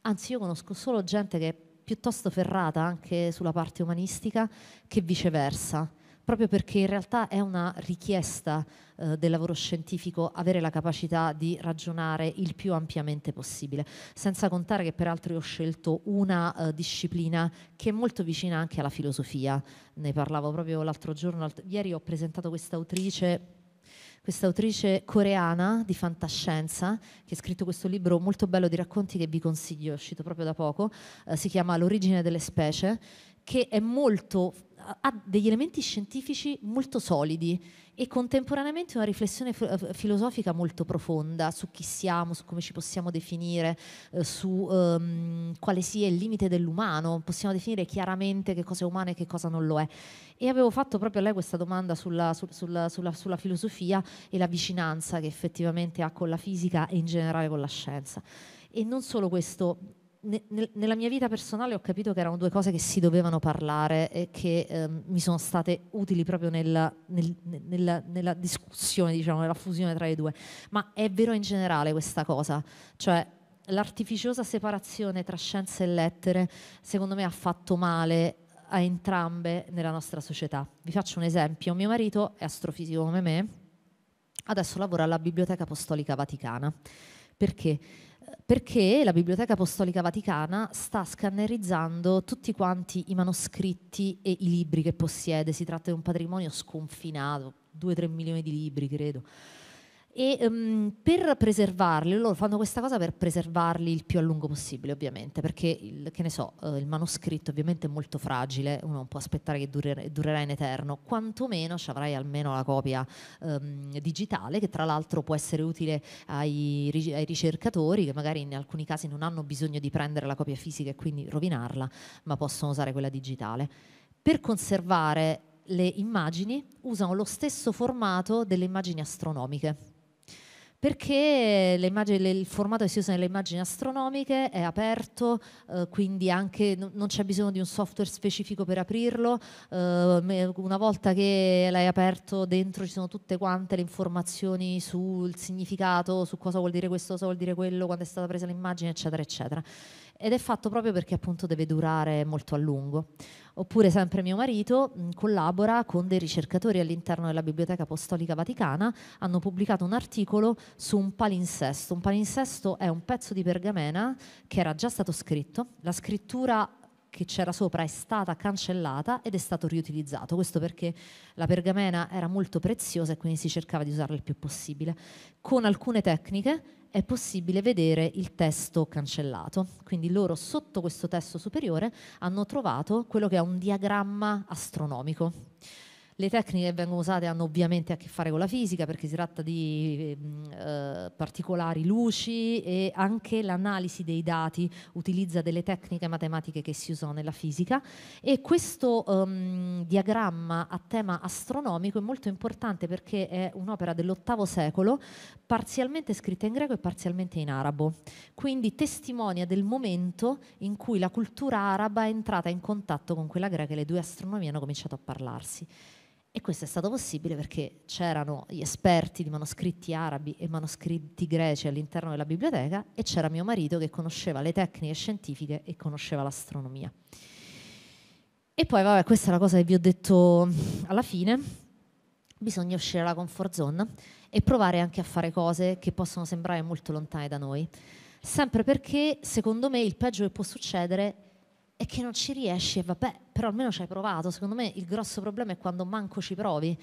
Anzi, io conosco solo gente che piuttosto ferrata anche sulla parte umanistica che viceversa proprio perché in realtà è una richiesta eh, del lavoro scientifico avere la capacità di ragionare il più ampiamente possibile, senza contare che peraltro io ho scelto una eh, disciplina che è molto vicina anche alla filosofia, ne parlavo proprio l'altro giorno, alt- ieri ho presentato questa autrice questa autrice coreana di fantascienza che ha scritto questo libro molto bello di racconti che vi consiglio, è uscito proprio da poco, eh, si chiama L'origine delle specie che è molto, ha degli elementi scientifici molto solidi e contemporaneamente una riflessione f- eh, filosofica molto profonda su chi siamo, su come ci possiamo definire, eh, su ehm, quale sia il limite dell'umano, possiamo definire chiaramente che cosa è umano e che cosa non lo è. E avevo fatto proprio a lei questa domanda sulla, su, sulla, sulla, sulla filosofia e la vicinanza che effettivamente ha con la fisica e in generale con la scienza. E non solo questo, ne, nella mia vita personale ho capito che erano due cose che si dovevano parlare e che ehm, mi sono state utili proprio nella, nel, nella, nella discussione, diciamo, nella fusione tra le due. Ma è vero in generale questa cosa, cioè l'artificiosa separazione tra scienze e lettere, secondo me, ha fatto male a entrambe nella nostra società. Vi faccio un esempio: mio marito è astrofisico come me, adesso lavora alla Biblioteca Apostolica Vaticana. Perché? perché la Biblioteca Apostolica Vaticana sta scannerizzando tutti quanti i manoscritti e i libri che possiede, si tratta di un patrimonio sconfinato, 2-3 milioni di libri credo e um, per preservarli, loro fanno questa cosa per preservarli il più a lungo possibile ovviamente, perché il, che ne so, uh, il manoscritto ovviamente è molto fragile, uno non può aspettare che durerà, durerà in eterno, quantomeno ci avrai almeno la copia um, digitale che tra l'altro può essere utile ai, ai, ricercatori che magari in alcuni casi non hanno bisogno di prendere la copia fisica e quindi rovinarla, ma possono usare quella digitale. Per conservare le immagini usano lo stesso formato delle immagini astronomiche perché immagini, il formato che si usa nelle immagini astronomiche è aperto, eh, quindi anche non c'è bisogno di un software specifico per aprirlo, eh, una volta che l'hai aperto dentro ci sono tutte quante le informazioni sul significato, su cosa vuol dire questo, cosa vuol dire quello, quando è stata presa l'immagine, eccetera, eccetera ed è fatto proprio perché appunto deve durare molto a lungo. Oppure sempre mio marito mm, collabora con dei ricercatori all'interno della Biblioteca Apostolica Vaticana, hanno pubblicato un articolo su un palinsesto. Un palinsesto è un pezzo di pergamena che era già stato scritto, la scrittura che c'era sopra è stata cancellata ed è stato riutilizzato. Questo perché la pergamena era molto preziosa e quindi si cercava di usarla il più possibile. Con alcune tecniche è possibile vedere il testo cancellato. Quindi loro sotto questo testo superiore hanno trovato quello che è un diagramma astronomico. Le tecniche che vengono usate hanno ovviamente a che fare con la fisica perché si tratta di eh, particolari luci e anche l'analisi dei dati utilizza delle tecniche matematiche che si usano nella fisica e questo ehm, diagramma a tema astronomico è molto importante perché è un'opera dell'VIII secolo parzialmente scritta in greco e parzialmente in arabo, quindi testimonia del momento in cui la cultura araba è entrata in contatto con quella greca e le due astronomie hanno cominciato a parlarsi. E questo è stato possibile perché c'erano gli esperti di manoscritti arabi e manoscritti greci all'interno della biblioteca e c'era mio marito che conosceva le tecniche scientifiche e conosceva l'astronomia. E poi, vabbè, questa è la cosa che vi ho detto alla fine, bisogna uscire dalla comfort zone e provare anche a fare cose che possono sembrare molto lontane da noi, sempre perché secondo me il peggio che può succedere e che non ci riesci vabbè, però almeno ci hai provato. Secondo me il grosso problema è quando manco ci provi,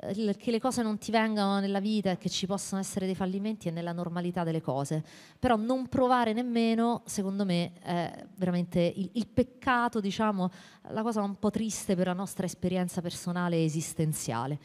eh, che le cose non ti vengano nella vita e che ci possano essere dei fallimenti è nella normalità delle cose. Però non provare nemmeno, secondo me, è veramente il, il peccato, diciamo, la cosa un po' triste per la nostra esperienza personale e esistenziale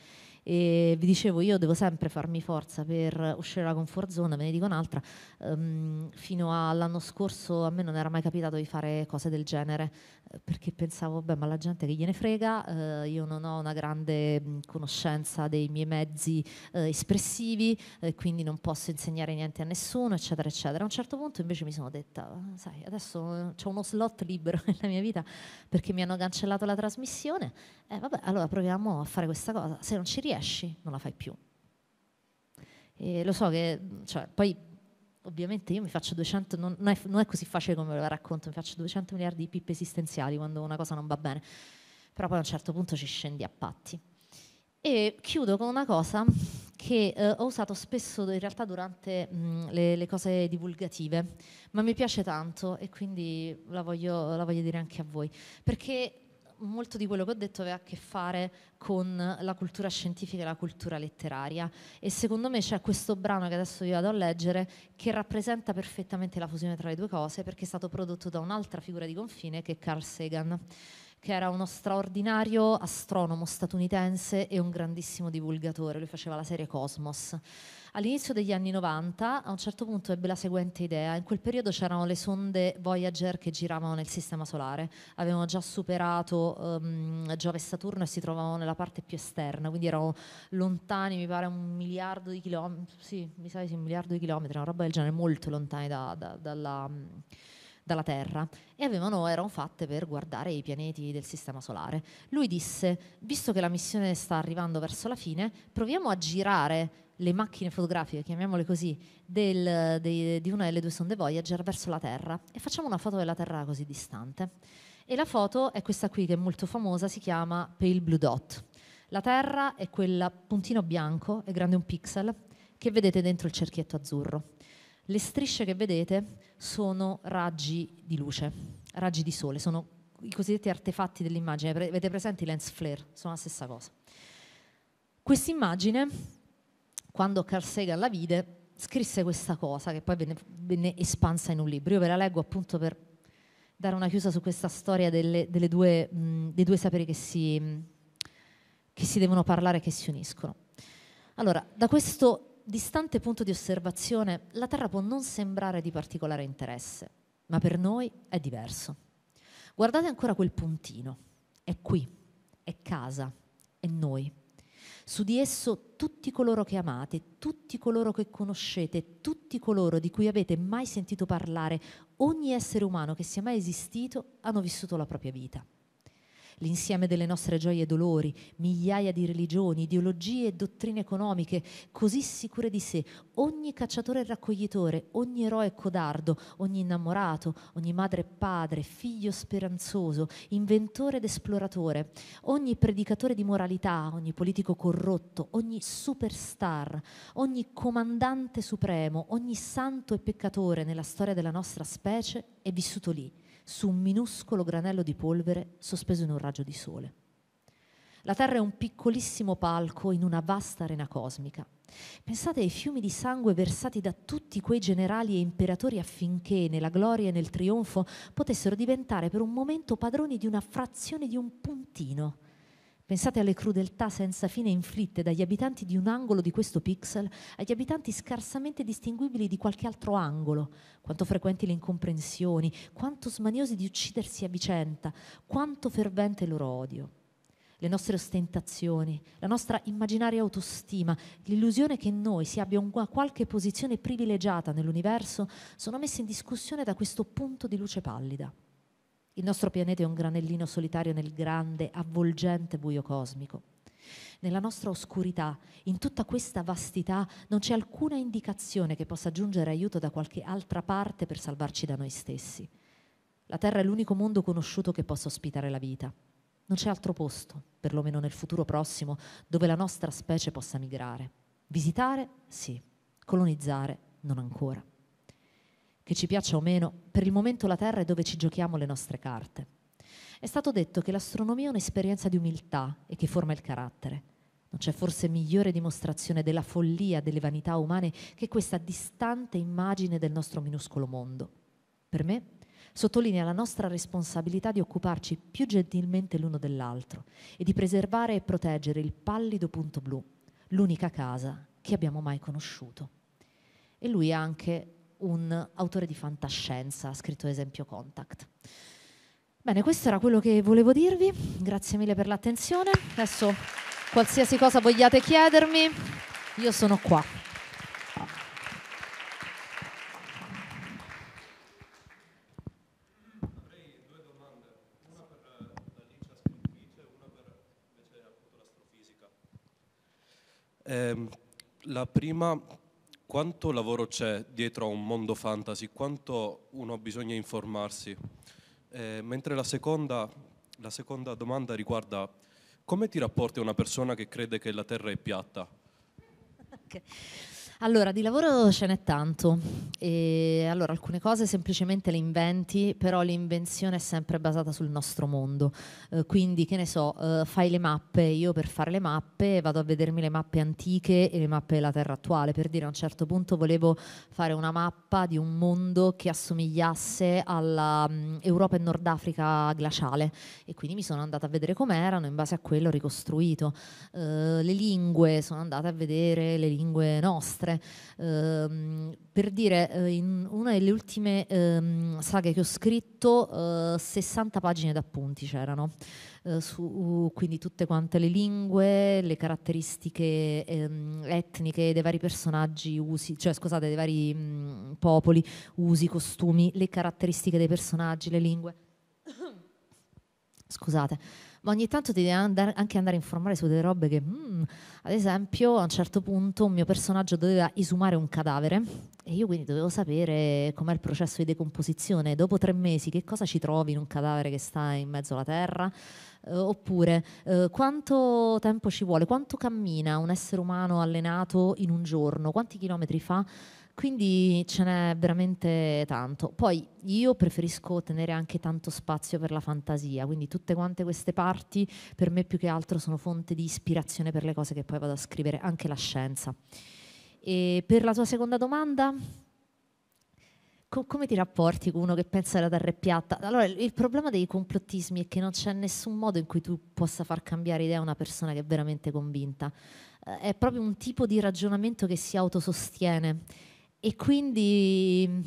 e vi dicevo io devo sempre farmi forza per uscire dalla comfort zone, ve ne dico un'altra, um, fino all'anno scorso a me non era mai capitato di fare cose del genere eh, perché pensavo, beh ma la gente che gliene frega, uh, io non ho una grande mm, conoscenza dei miei mezzi uh, espressivi, uh, quindi non posso insegnare niente a nessuno, eccetera, eccetera. A un certo punto invece mi sono detta, sai, adesso c'è uno slot libero nella mia vita perché mi hanno cancellato la trasmissione, eh, vabbè, allora proviamo a fare questa cosa, se non ci riesco riesci non la fai più. E lo so che, cioè, poi ovviamente io mi faccio 200, non, non, è, non, è, così facile come ve lo racconto, mi faccio 200 miliardi di pippe esistenziali quando una cosa non va bene, però poi a un certo punto ci scendi a patti. E chiudo con una cosa che eh, ho usato spesso in realtà durante mh, le, le, cose divulgative, ma mi piace tanto e quindi la voglio, la voglio dire anche a voi, perché molto di quello che ho detto aveva a che fare con la cultura scientifica e la cultura letteraria e secondo me c'è questo brano che adesso vi vado a leggere che rappresenta perfettamente la fusione tra le due cose perché è stato prodotto da un'altra figura di confine che è Carl Sagan che era uno straordinario astronomo statunitense e un grandissimo divulgatore, lui faceva la serie Cosmos All'inizio degli anni 90 a un certo punto ebbe la seguente idea, in quel periodo c'erano le sonde Voyager che giravano nel Sistema Solare, avevano già superato um, Giove e Saturno e si trovavano nella parte più esterna, quindi erano lontani mi pare un miliardo di chilometri, sì, mi sa sì, un miliardo di chilometri, una roba del genere, molto lontani da, da, dalla dalla Terra e avevano, erano fatte per guardare i pianeti del Sistema Solare. Lui disse, visto che la missione sta arrivando verso la fine, proviamo a girare le macchine fotografiche, chiamiamole così, del, dei, di una delle due sonde Voyager verso la Terra e facciamo una foto della Terra così distante. E la foto è questa qui che è molto famosa, si chiama Pale Blue Dot. La Terra è quel puntino bianco, è grande un pixel, che vedete dentro il cerchietto azzurro. Le strisce che vedete sono raggi di luce, raggi di sole, sono i cosiddetti artefatti dell'immagine. avete presenti i lens flare? Sono la stessa cosa. Quest'immagine quando Carl Sagan la vide, scrisse questa cosa che poi venne, venne, espansa in un libro. Io ve la leggo appunto per dare una chiusa su questa storia delle, delle due, mh, mm, dei due saperi che si, mh, mm, che si devono parlare e che si uniscono. Allora, da questo distante punto di osservazione, la Terra può non sembrare di particolare interesse, ma per noi è diverso. Guardate ancora quel puntino, è qui, è casa, è noi. Su di esso tutti coloro che amate, tutti coloro che conoscete, tutti coloro di cui avete mai sentito parlare, ogni essere umano che sia mai esistito, hanno vissuto la propria vita l'insieme delle nostre gioie e dolori, migliaia di religioni, ideologie e dottrine economiche, così sicure di sé, ogni cacciatore e raccoglitore, ogni eroe e codardo, ogni innamorato, ogni madre e padre, figlio speranzoso, inventore ed esploratore, ogni predicatore di moralità, ogni politico corrotto, ogni superstar, ogni comandante supremo, ogni santo e peccatore nella storia della nostra specie è vissuto lì su un minuscolo granello di polvere sospeso in un raggio di sole. La Terra è un piccolissimo palco in una vasta arena cosmica. Pensate ai fiumi di sangue versati da tutti quei generali e imperatori affinché, nella gloria e nel trionfo, potessero diventare per un momento padroni di una frazione di un puntino Pensate alle crudeltà senza fine inflitte dagli abitanti di un angolo di questo pixel agli abitanti scarsamente distinguibili di qualche altro angolo, quanto frequenti le incomprensioni, quanto smaniosi di uccidersi a vicenda, quanto fervente il loro odio le nostre ostentazioni, la nostra immaginaria autostima, l'illusione che noi si abbia un, qualche posizione privilegiata nell'universo sono messe in discussione da questo punto di luce pallida. Il nostro pianeta è un granellino solitario nel grande, avvolgente buio cosmico. Nella nostra oscurità, in tutta questa vastità, non c'è alcuna indicazione che possa giungere aiuto da qualche altra parte per salvarci da noi stessi. La Terra è l'unico mondo conosciuto che possa ospitare la vita. Non c'è altro posto, perlomeno nel futuro prossimo, dove la nostra specie possa migrare. Visitare, sì, colonizzare, non ancora che ci piaccia o meno, per il momento la Terra è dove ci giochiamo le nostre carte. È stato detto che l'astronomia è un'esperienza di umiltà e che forma il carattere. Non c'è forse migliore dimostrazione della follia delle vanità umane che questa distante immagine del nostro minuscolo mondo. Per me sottolinea la nostra responsabilità di occuparci più gentilmente l'uno dell'altro e di preservare e proteggere il pallido punto blu, l'unica casa che abbiamo mai conosciuto. E lui ha anche un autore di fantascienza, ha scritto ad esempio Contact. Bene, questo era quello che volevo dirvi, grazie mille per l'attenzione, adesso qualsiasi cosa vogliate chiedermi, io sono qua. Eh, la prima quanto lavoro c'è dietro a un mondo fantasy, quanto uno bisogna informarsi. Eh, mentre la seconda, la seconda, domanda riguarda come ti rapporti a una persona che crede che la Terra è piatta? Okay. Allora, di lavoro ce n'è tanto. E allora, alcune cose semplicemente le inventi, però l'invenzione è sempre basata sul nostro mondo. Eh, quindi, che ne so, eh, fai le mappe, io per fare le mappe vado a vedermi le mappe antiche e le mappe della Terra attuale. Per dire, a un certo punto volevo fare una mappa di un mondo che assomigliasse all'Europa mm, e Nord Africa glaciale. E quindi mi sono andata a vedere com'erano, in base a quello ho ricostruito. Eh, le lingue, sono andata a vedere le lingue nostre sempre. Ehm, per dire, eh, in una delle ultime ehm, saghe che ho scritto, eh, 60 pagine d'appunti c'erano, eh, su, quindi tutte quante le lingue, le caratteristiche ehm, etniche dei vari personaggi, usi, cioè scusate, dei vari mh, mm, popoli, usi, costumi, le caratteristiche dei personaggi, le lingue. scusate ma ogni tanto ti devi andare, anche andare a informare su delle robe che, mm, ad esempio, a un certo punto un mio personaggio doveva isumare un cadavere e io quindi dovevo sapere com'è il processo di decomposizione. Dopo tre mesi che cosa ci trovi in un cadavere che sta in mezzo alla terra? Eh, oppure eh, quanto tempo ci vuole, quanto cammina un essere umano allenato in un giorno, quanti chilometri fa? Quindi ce n'è veramente tanto. Poi io preferisco tenere anche tanto spazio per la fantasia, quindi tutte quante queste parti per me più che altro sono fonte di ispirazione per le cose che poi vado a scrivere, anche la scienza. E per la tua seconda domanda, co- come ti rapporti con uno che pensa alla terra piatta? Allora, il problema dei complottismi è che non c'è nessun modo in cui tu possa far cambiare idea a una persona che è veramente convinta. Eh, è proprio un tipo di ragionamento che si autosostiene e quindi mm,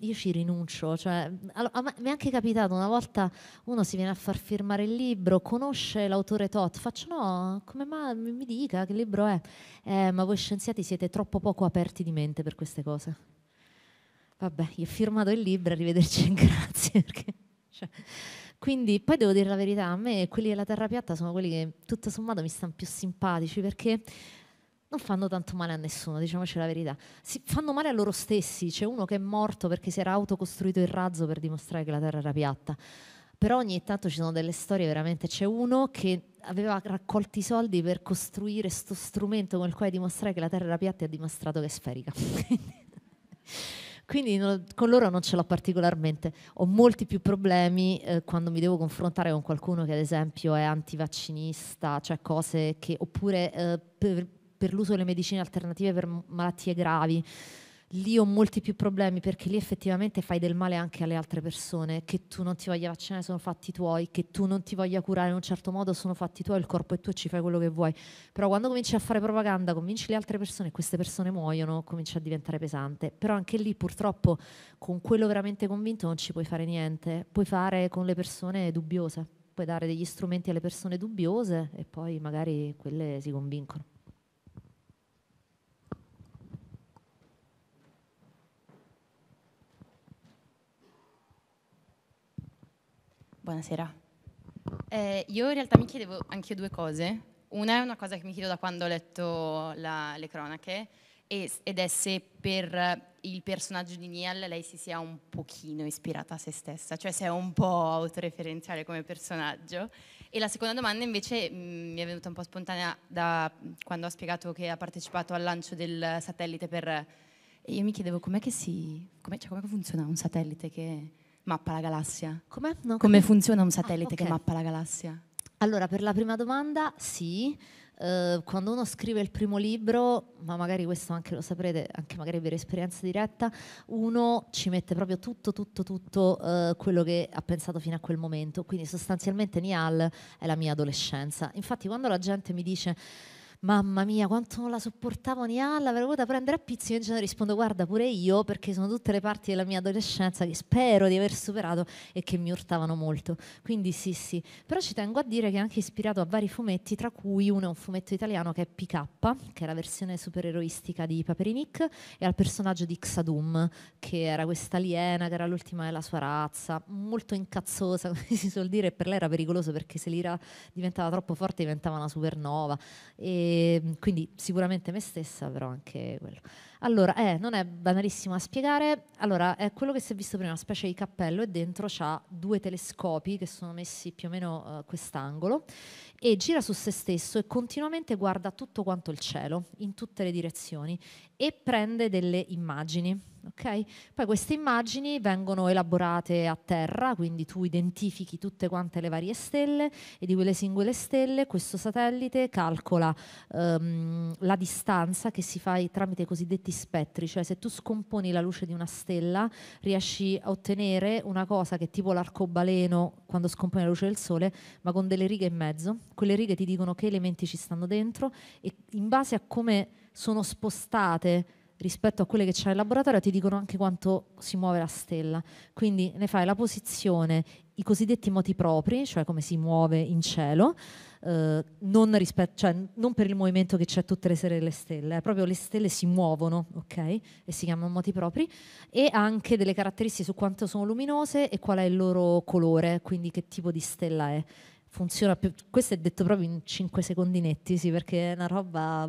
io ci rinuncio. Cioè, allora, mi è anche capitato una volta uno si viene a far firmare il libro, conosce l'autore Tot, faccio no, come ma mi dica che libro è? Eh, ma voi scienziati siete troppo poco aperti di mente per queste cose. Vabbè, io ho firmato il libro, arrivederci grazie. Perché, cioè. Quindi poi devo dire la verità, a me quelli della terra piatta sono quelli che tutto sommato mi stanno più simpatici perché non fanno tanto male a nessuno, diciamoci la verità. Si fanno male a loro stessi. C'è uno che è morto perché si era autocostruito il razzo per dimostrare che la Terra era piatta. Però ogni tanto ci sono delle storie veramente. C'è uno che aveva raccolto i soldi per costruire questo strumento con il quale dimostrare che la Terra era piatta e ha dimostrato che è sferica. Quindi no, con loro non ce l'ho particolarmente. Ho molti più problemi eh, quando mi devo confrontare con qualcuno che ad esempio è antivaccinista, cioè cose che oppure eh, per, per l'uso delle medicine alternative per malattie gravi. Lì ho molti più problemi perché lì effettivamente fai del male anche alle altre persone, che tu non ti voglia vaccinare sono fatti tuoi, che tu non ti voglia curare in un certo modo sono fatti tuoi, il corpo è tuo e ci fai quello che vuoi. Però quando cominci a fare propaganda, convinci le altre persone e queste persone muoiono, comincia a diventare pesante. Però anche lì purtroppo con quello veramente convinto non ci puoi fare niente, puoi fare con le persone dubbiose puoi dare degli strumenti alle persone dubbiose e poi magari quelle si convincono. Buonasera. Eh, io in realtà mi chiedevo anche due cose. Una è una cosa che mi chiedo da quando ho letto la, le cronache ed è se per il personaggio di Neal lei si sia un pochino ispirata a se stessa, cioè se è un po' autoreferenziale come personaggio. E la seconda domanda invece mm, mi è venuta un po' spontanea da quando ha spiegato che ha partecipato al lancio del satellite per... E io mi chiedevo com'è che si... Com'è, cioè, com'è che funziona un satellite che mappa la galassia? Come? Come funziona un satellite ah, okay. che mappa la galassia? Allora, per la prima domanda, sì. Eh, quando uno scrive il primo libro, ma magari questo anche lo saprete, anche magari per esperienza diretta, uno ci mette proprio tutto, tutto, tutto eh, quello che ha pensato fino a quel momento. Quindi sostanzialmente Nial è la mia adolescenza. Infatti quando la gente mi dice mamma mia, quanto non la sopportavo Nialla, avrei voluto prendere a pizzi, io invece genere rispondo guarda pure io perché sono tutte le parti della mia adolescenza che spero di aver superato e che mi urtavano molto. Quindi sì, sì. Però ci tengo a dire che è anche ispirato a vari fumetti, tra cui uno è un fumetto italiano che è PK, che è la versione supereroistica di Paperinik, e al personaggio di Xadum, che era questa aliena, che era l'ultima della sua razza, molto incazzosa, come si suol dire, per lei era pericoloso perché se l'ira diventava troppo forte diventava una supernova. E Ehm, quindi sicuramente me stessa, però anche quello. Allora, eh, non è banalissimo a spiegare. Allora, è quello che si è visto prima, una specie di cappello e dentro c'ha due telescopi che sono messi più o meno a uh, eh, quest'angolo e gira su se stesso e continuamente guarda tutto quanto il cielo, in tutte le direzioni, e prende delle immagini. Okay? Poi queste immagini vengono elaborate a terra, quindi tu identifichi tutte quante le varie stelle e di quelle singole stelle questo satellite calcola um, la distanza che si fa tramite i cosiddetti spettri, cioè se tu scomponi la luce di una stella riesci a ottenere una cosa che è tipo l'arcobaleno quando scompone la luce del sole, ma con delle righe in mezzo quelle righe ti dicono che elementi ci stanno dentro e in base a come sono spostate rispetto a quelle che c'è nel laboratorio ti dicono anche quanto si muove la stella. Quindi ne fai la posizione, i cosiddetti moti propri, cioè come si muove in cielo, eh, non, rispetto, cioè, non, per il movimento che c'è tutte le sere delle stelle, eh, proprio le stelle si muovono, ok? E si chiamano moti propri, e anche delle caratteristiche su quanto sono luminose e qual è il loro colore, quindi che tipo di stella è funziona più. Questo è detto proprio in 5 secondi netti, sì, perché è una roba.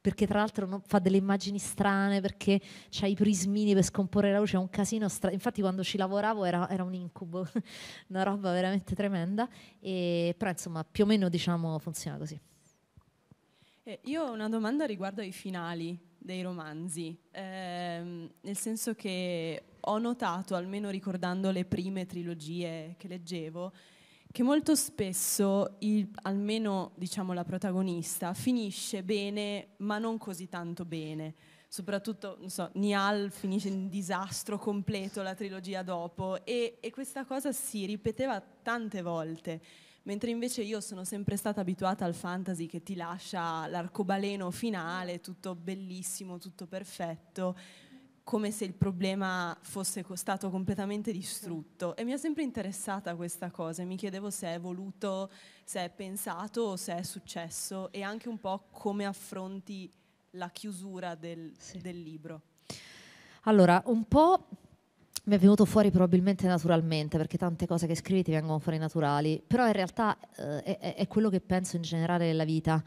Perché tra l'altro fa delle immagini strane, perché c'ha i prismini per scomporre la luce, è un casino. Stra- Infatti, quando ci lavoravo era, era un incubo, una roba veramente tremenda. E, però, insomma, più o meno diciamo funziona così. Eh, io ho una domanda riguardo ai finali dei romanzi, ehm, nel senso che ho notato, almeno ricordando le prime trilogie che leggevo, che molto spesso, il, almeno diciamo la protagonista, finisce bene ma non così tanto bene. Soprattutto, non so, Nial finisce in disastro completo la trilogia dopo e, e questa cosa si ripeteva tante volte mentre invece io sono sempre stata abituata al fantasy che ti lascia l'arcobaleno finale, tutto bellissimo, tutto perfetto, come se il problema fosse stato completamente distrutto e mi ha sempre interessata questa cosa e mi chiedevo se è voluto, se è pensato o se è successo e anche un po' come affronti la chiusura del, sì. del libro. Allora, un po' mi è venuto fuori probabilmente naturalmente, perché tante cose che scrivi ti vengono fuori naturali, però in realtà eh, è, è quello che penso in generale della vita.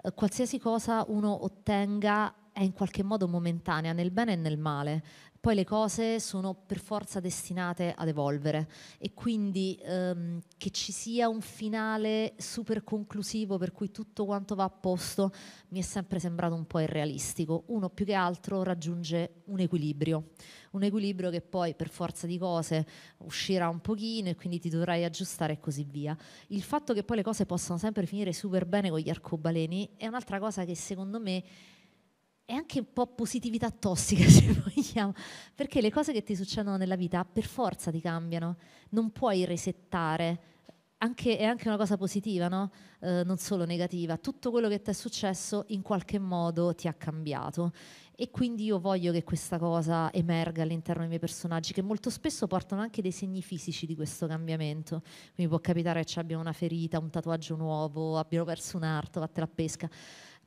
Eh, qualsiasi cosa uno ottenga è in qualche modo momentanea nel bene e nel male. Poi le cose sono per forza destinate ad evolvere e quindi ehm, che ci sia un finale super conclusivo per cui tutto quanto va a posto mi è sempre sembrato un po' irrealistico. Uno più che altro raggiunge un equilibrio, un equilibrio che poi per forza di cose uscirà un pochino e quindi ti dovrai aggiustare e così via. Il fatto che poi le cose possano sempre finire super bene con gli arcobaleni è un'altra cosa che secondo me è anche un po' positività tossica, se vogliamo, perché le cose che ti succedono nella vita per forza ti cambiano, non puoi resettare. Anche, è anche una cosa positiva, no? eh, non solo negativa. Tutto quello che ti è successo in qualche modo ti ha cambiato e quindi io voglio che questa cosa emerga all'interno dei miei personaggi che molto spesso portano anche dei segni fisici di questo cambiamento quindi può capitare che abbiano una ferita un tatuaggio nuovo abbiano perso un arto vattene a pesca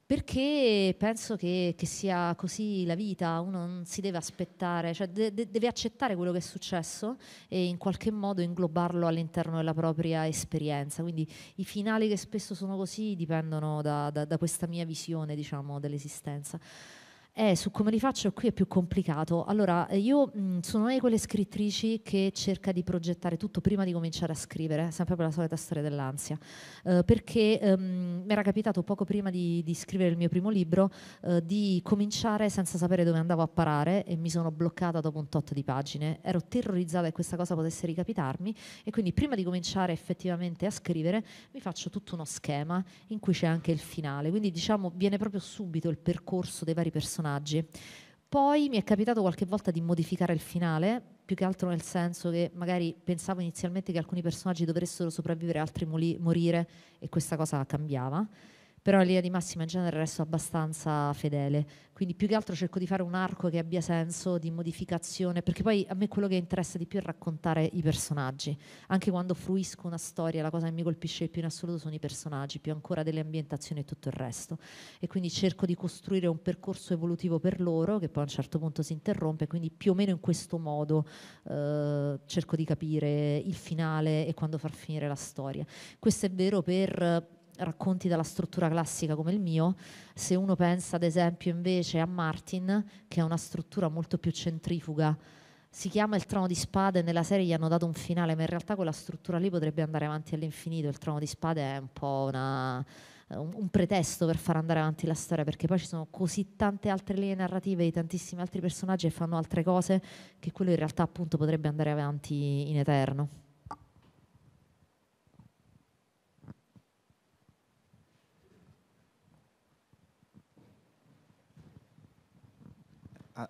perché penso che, che, sia così la vita, uno non si deve aspettare, cioè de- de- deve accettare quello che è successo e in qualche modo inglobarlo all'interno della propria esperienza. Quindi i finali che spesso sono così dipendono da, da, da questa mia visione diciamo, dell'esistenza. Eh, su come li faccio qui è più complicato. Allora, eh, io mh, mm, sono una di quelle scrittrici che cerca di progettare tutto prima di cominciare a scrivere, eh, sempre per la solita storia dell'ansia, eh, perché ehm, mi era capitato poco prima di, di, scrivere il mio primo libro eh, di cominciare senza sapere dove andavo a parare e mi sono bloccata dopo un tot di pagine. Ero terrorizzata che questa cosa potesse ricapitarmi e quindi prima di cominciare effettivamente a scrivere mi faccio tutto uno schema in cui c'è anche il finale, quindi diciamo viene proprio subito il percorso dei vari personaggi personaggi. Poi mi è capitato qualche volta di modificare il finale, più che altro nel senso che magari pensavo inizialmente che alcuni personaggi dovessero sopravvivere, altri morire e questa cosa cambiava però in linea di massima in genere resto abbastanza fedele. Quindi più che altro cerco di fare un arco che abbia senso di modificazione, perché poi a me quello che interessa di più è raccontare i personaggi. Anche quando fruisco una storia, la cosa che mi colpisce più in assoluto sono i personaggi, più ancora delle ambientazioni e tutto il resto. E quindi cerco di costruire un percorso evolutivo per loro, che poi a un certo punto si interrompe, quindi più o meno in questo modo eh, cerco di capire il finale e quando far finire la storia. Questo è vero per racconti dalla struttura classica come il mio, se uno pensa ad esempio invece a Martin, che è una struttura molto più centrifuga, si chiama il trono di spade, nella serie gli hanno dato un finale, ma in realtà quella struttura lì potrebbe andare avanti all'infinito, il trono di spade è un po' una, un, un, pretesto per far andare avanti la storia, perché poi ci sono così tante altre linee narrative di tantissimi altri personaggi che fanno altre cose, che quello in realtà appunto potrebbe andare avanti in eterno.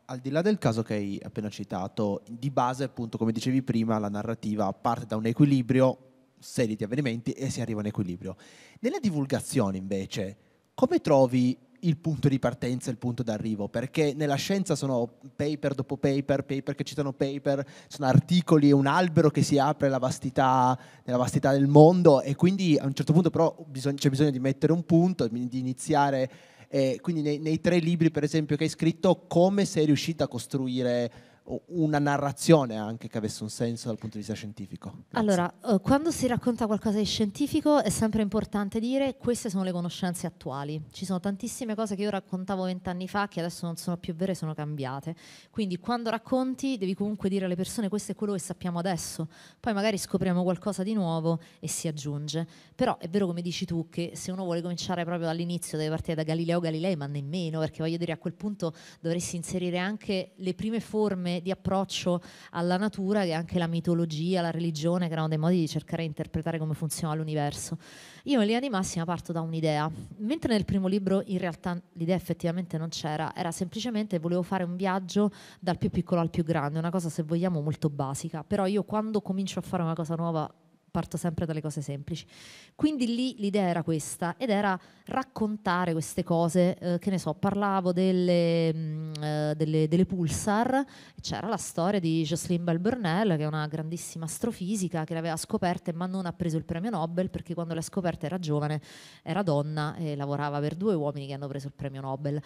al di là del caso che hai appena citato, di base, appunto, come dicevi prima, la narrativa parte da un equilibrio, serie di avvenimenti e si arriva a un equilibrio. Nella divulgazione, invece, come trovi il punto di partenza e il punto d'arrivo? Perché nella scienza sono paper dopo paper, paper che citano paper, sono articoli, è un albero che si apre la vastità, nella vastità del mondo e quindi a un certo punto però bisog- c'è bisogno di mettere un punto, di iniziare eh, quindi nei, nei, tre libri, per esempio, che hai scritto, come sei riuscita a costruire una narrazione anche che avesse un senso dal punto di vista scientifico. Grazie. Allora, eh, quando si racconta qualcosa di scientifico è sempre importante dire queste sono le conoscenze attuali. Ci sono tantissime cose che io raccontavo vent'anni fa che adesso non sono più vere, sono cambiate. Quindi quando racconti devi comunque dire alle persone questo è quello che sappiamo adesso, poi magari scopriamo qualcosa di nuovo e si aggiunge. Però è vero come dici tu che se uno vuole cominciare proprio dall'inizio deve partire da Galileo Galilei, ma nemmeno, perché voglio dire a quel punto dovresti inserire anche le prime forme di approccio alla natura che anche la mitologia, la religione, che erano dei modi di cercare di interpretare come funziona l'universo. Io in linea di massima parto da un'idea, mentre nel primo libro in realtà l'idea effettivamente non c'era, era semplicemente volevo fare un viaggio dal più piccolo al più grande, una cosa se vogliamo molto basica, però io quando comincio a fare una cosa nuova parto sempre dalle cose semplici. Quindi lì l'idea era questa ed era raccontare queste cose, eh, che ne so, parlavo delle, mh, mm, eh, delle, delle pulsar, c'era la storia di Jocelyn Bell Burnell, che è una grandissima astrofisica che l'aveva scoperta ma non ha preso il premio Nobel perché quando l'ha scoperta era giovane, era donna e lavorava per due uomini che hanno preso il premio Nobel.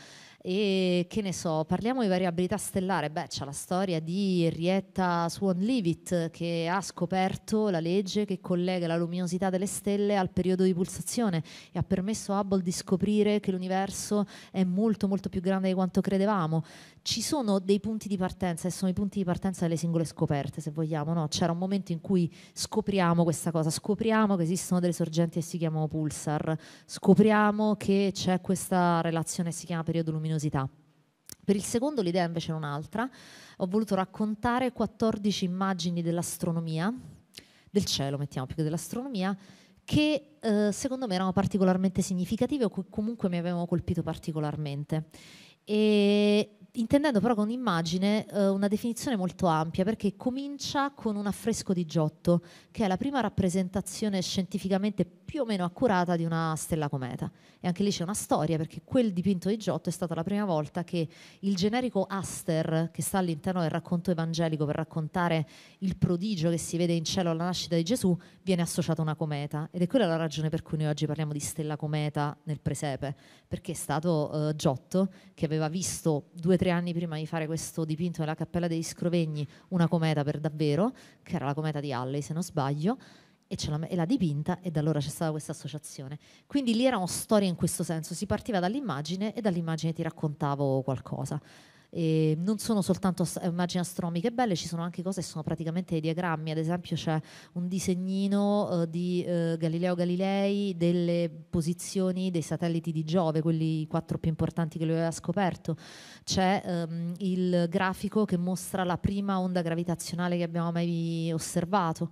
E che ne so, parliamo di variabilità stellare. Beh, c'è la storia di Henrietta Swan Leavitt che ha scoperto la legge che collega la luminosità delle stelle al periodo di pulsazione e ha permesso a Hubble di scoprire che l'universo è molto molto più grande di quanto credevamo ci sono dei punti di partenza e sono i punti di partenza delle singole scoperte, se vogliamo. No? C'era un momento in cui scopriamo questa cosa, scopriamo che esistono delle sorgenti che si chiamano pulsar, scopriamo che c'è questa relazione che si chiama periodo luminosità. Per il secondo l'idea invece è un'altra, ho voluto raccontare 14 immagini dell'astronomia, del cielo mettiamo più che dell'astronomia, che eh, secondo me erano particolarmente significative o comunque mi avevano colpito particolarmente. E intendendo però con immagine eh, una definizione molto ampia, perché comincia con un affresco di Giotto, che è la prima rappresentazione scientificamente più o meno accurata di una stella cometa. E anche lì c'è una storia, perché quel dipinto di Giotto è stata la prima volta che il generico aster, che sta all'interno del racconto evangelico per raccontare il prodigio che si vede in cielo alla nascita di Gesù, viene associato a una cometa. Ed è quella la ragione per cui noi oggi parliamo di stella cometa nel presepe, perché è stato eh, Giotto che aveva visto due tre anni prima di fare questo dipinto nella Cappella degli Scrovegni, una cometa per davvero, che era la cometa di Halley se non sbaglio, e, la, e l'ha dipinta e da allora c'è stata questa associazione. Quindi lì erano storie in questo senso, si partiva dall'immagine e dall'immagine ti raccontavo qualcosa. E ehm, non sono soltanto eh, immagini astronomiche belle, ci sono anche cose che sono praticamente dei diagrammi, ad esempio c'è un disegnino eh, di eh, Galileo Galilei delle posizioni dei satelliti di Giove, quelli quattro più importanti che lui aveva scoperto, c'è ehm, il grafico che mostra la prima onda gravitazionale che abbiamo mai osservato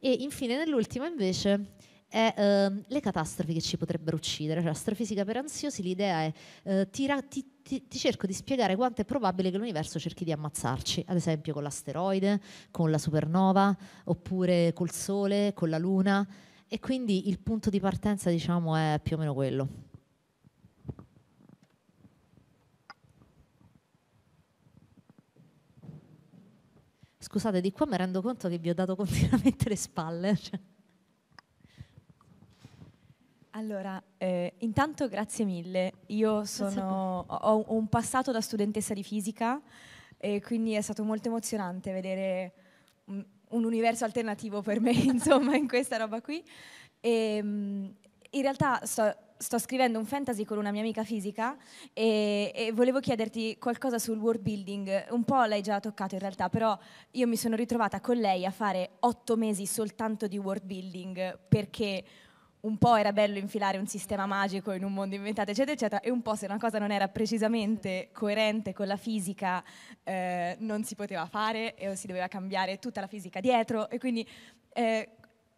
e infine nell'ultima invece è ehm, le catastrofi che ci potrebbero uccidere. Cioè, astrofisica per ansiosi, l'idea è eh, ti, ti, ti, cerco di spiegare quanto è probabile che l'universo cerchi di ammazzarci, ad esempio con l'asteroide, con la supernova, oppure col Sole, con la Luna. E quindi il punto di partenza, diciamo, è più o meno quello. Scusate, di qua mi rendo conto che vi ho dato continuamente le spalle. Cioè. Allora, eh, intanto grazie mille. Io sono, ho, ho, un passato da studentessa di fisica e quindi è stato molto emozionante vedere un, un universo alternativo per me, insomma, in questa roba qui. E, ehm, in realtà sto, sto, scrivendo un fantasy con una mia amica fisica e, e, volevo chiederti qualcosa sul world building. Un po' l'hai già toccato in realtà, però io mi sono ritrovata con lei a fare otto mesi soltanto di world building perché un po' era bello infilare un sistema magico in un mondo inventato, eccetera, eccetera, e un po' se una cosa non era precisamente coerente con la fisica eh, non si poteva fare e si doveva cambiare tutta la fisica dietro. E quindi eh,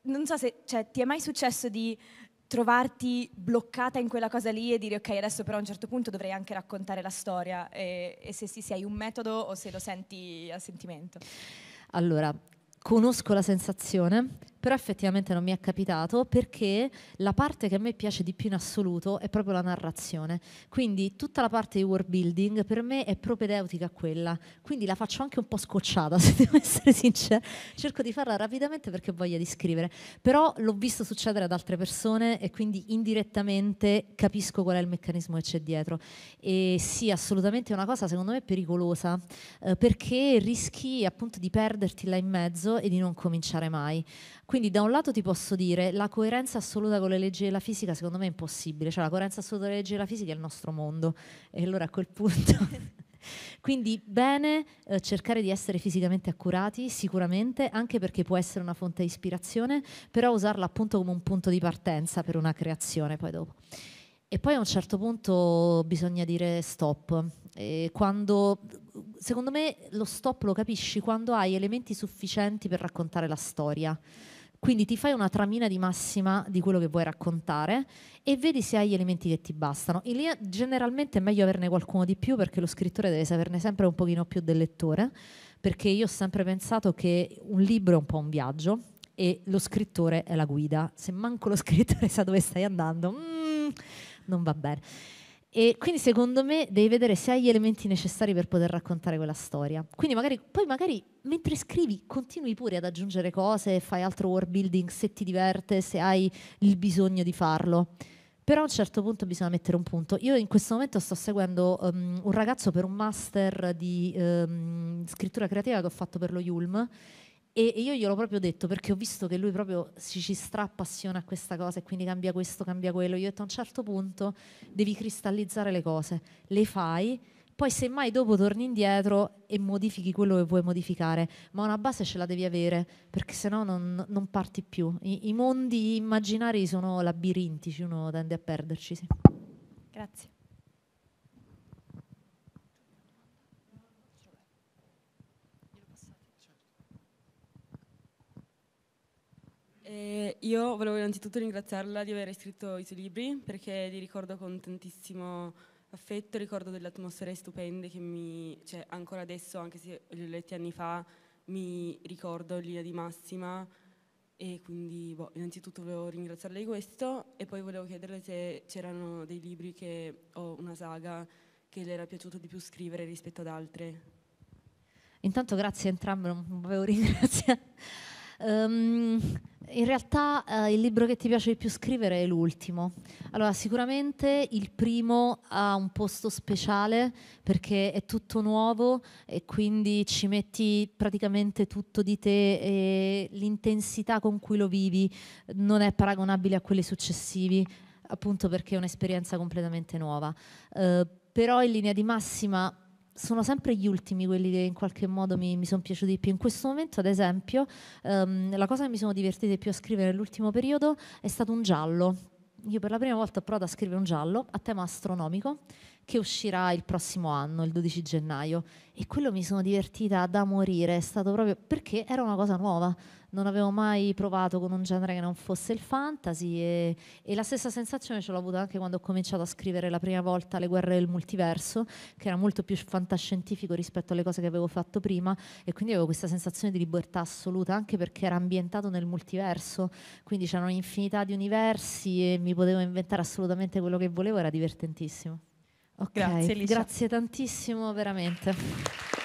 non so se cioè, ti è mai successo di trovarti bloccata in quella cosa lì e dire ok adesso però a un certo punto dovrei anche raccontare la storia e, e se sì se hai un metodo o se lo senti a sentimento. Allora, conosco la sensazione, però effettivamente non mi è capitato perché la parte che a me piace di più in assoluto è proprio la narrazione. Quindi tutta la parte di world building per me è propedeutica a quella, quindi la faccio anche un po' scocciata, se devo essere sincera. Cerco di farla rapidamente perché ho voglia di scrivere, però l'ho visto succedere ad altre persone e quindi indirettamente capisco qual è il meccanismo che c'è dietro. E sì, assolutamente è una cosa secondo me pericolosa eh, perché rischi appunto di perderti là in mezzo e di non cominciare mai. Quindi da un lato ti posso dire la coerenza assoluta con le leggi della fisica secondo me è impossibile, cioè la coerenza assoluta con le leggi della fisica è il nostro mondo e allora a quel punto... Quindi bene eh, cercare di essere fisicamente accurati, sicuramente, anche perché può essere una fonte di ispirazione, però usarla appunto come un punto di partenza per una creazione poi dopo. E poi a un certo punto bisogna dire stop. E quando, secondo me lo stop lo capisci quando hai elementi sufficienti per raccontare la storia. Quindi ti fai una tramina di massima di quello che vuoi raccontare e vedi se hai gli elementi che ti bastano. In linea generalmente è meglio averne qualcuno di più perché lo scrittore deve saperne sempre un pochino più del lettore, perché io ho sempre pensato che un libro è un po' un viaggio e lo scrittore è la guida. Se manco lo scrittore sa dove stai andando, mm, non va bene. E quindi secondo me devi vedere se hai gli elementi necessari per poter raccontare quella storia. Quindi magari, poi magari mentre scrivi continui pure ad aggiungere cose, fai altro world building se ti diverte, se hai il bisogno di farlo. Però a un certo punto bisogna mettere un punto. Io in questo momento sto seguendo um, un ragazzo per un master di um, scrittura creativa che ho fatto per lo Yulm e, e io gliel'ho proprio detto perché ho visto che lui proprio si, ci strappassiona a questa cosa e quindi cambia questo, cambia quello. Io ho detto a un certo punto devi cristallizzare le cose, le fai, poi semmai dopo torni indietro e modifichi quello che vuoi modificare, ma una base ce la devi avere, perché sennò non, non parti più. I, I, mondi immaginari sono labirintici, uno tende a perderci. Sì. Grazie. Eh, io volevo innanzitutto ringraziarla di aver scritto i suoi libri perché li ricordo con tantissimo affetto, ricordo delle atmosfere stupende che mi, cioè ancora adesso, anche se li ho letti anni fa, mi ricordo in linea di massima e quindi boh, innanzitutto volevo ringraziarla di questo e poi volevo chiederle se c'erano dei libri che, o una saga che le era piaciuto di più scrivere rispetto ad altre. Intanto grazie a entrambe, non volevo ringraziare. Um, in realtà eh, il libro che ti piace di più scrivere è l'ultimo. Allora, sicuramente il primo ha un posto speciale perché è tutto nuovo e quindi ci metti praticamente tutto di te e l'intensità con cui lo vivi non è paragonabile a quelli successivi, appunto perché è un'esperienza completamente nuova. Eh, però in linea di massima sono sempre gli ultimi quelli che in qualche modo mi, mi sono piaciuti di più. In questo momento, ad esempio, ehm, la cosa che mi sono divertita di più a scrivere nell'ultimo periodo è stato un giallo. Io per la prima volta ho provato a scrivere un giallo a tema astronomico che uscirà il prossimo anno, il 12 gennaio. E quello mi sono divertita da morire, è stato proprio perché era una cosa nuova non avevo mai provato con un genere che non fosse il fantasy e, e la stessa sensazione ce l'ho avuta anche quando ho cominciato a scrivere la prima volta Le guerre del multiverso, che era molto più fantascientifico rispetto alle cose che avevo fatto prima e quindi avevo questa sensazione di libertà assoluta anche perché era ambientato nel multiverso, quindi c'erano infinità di universi e mi potevo inventare assolutamente quello che volevo, era divertentissimo. Ok, grazie, Lisa. grazie tantissimo veramente.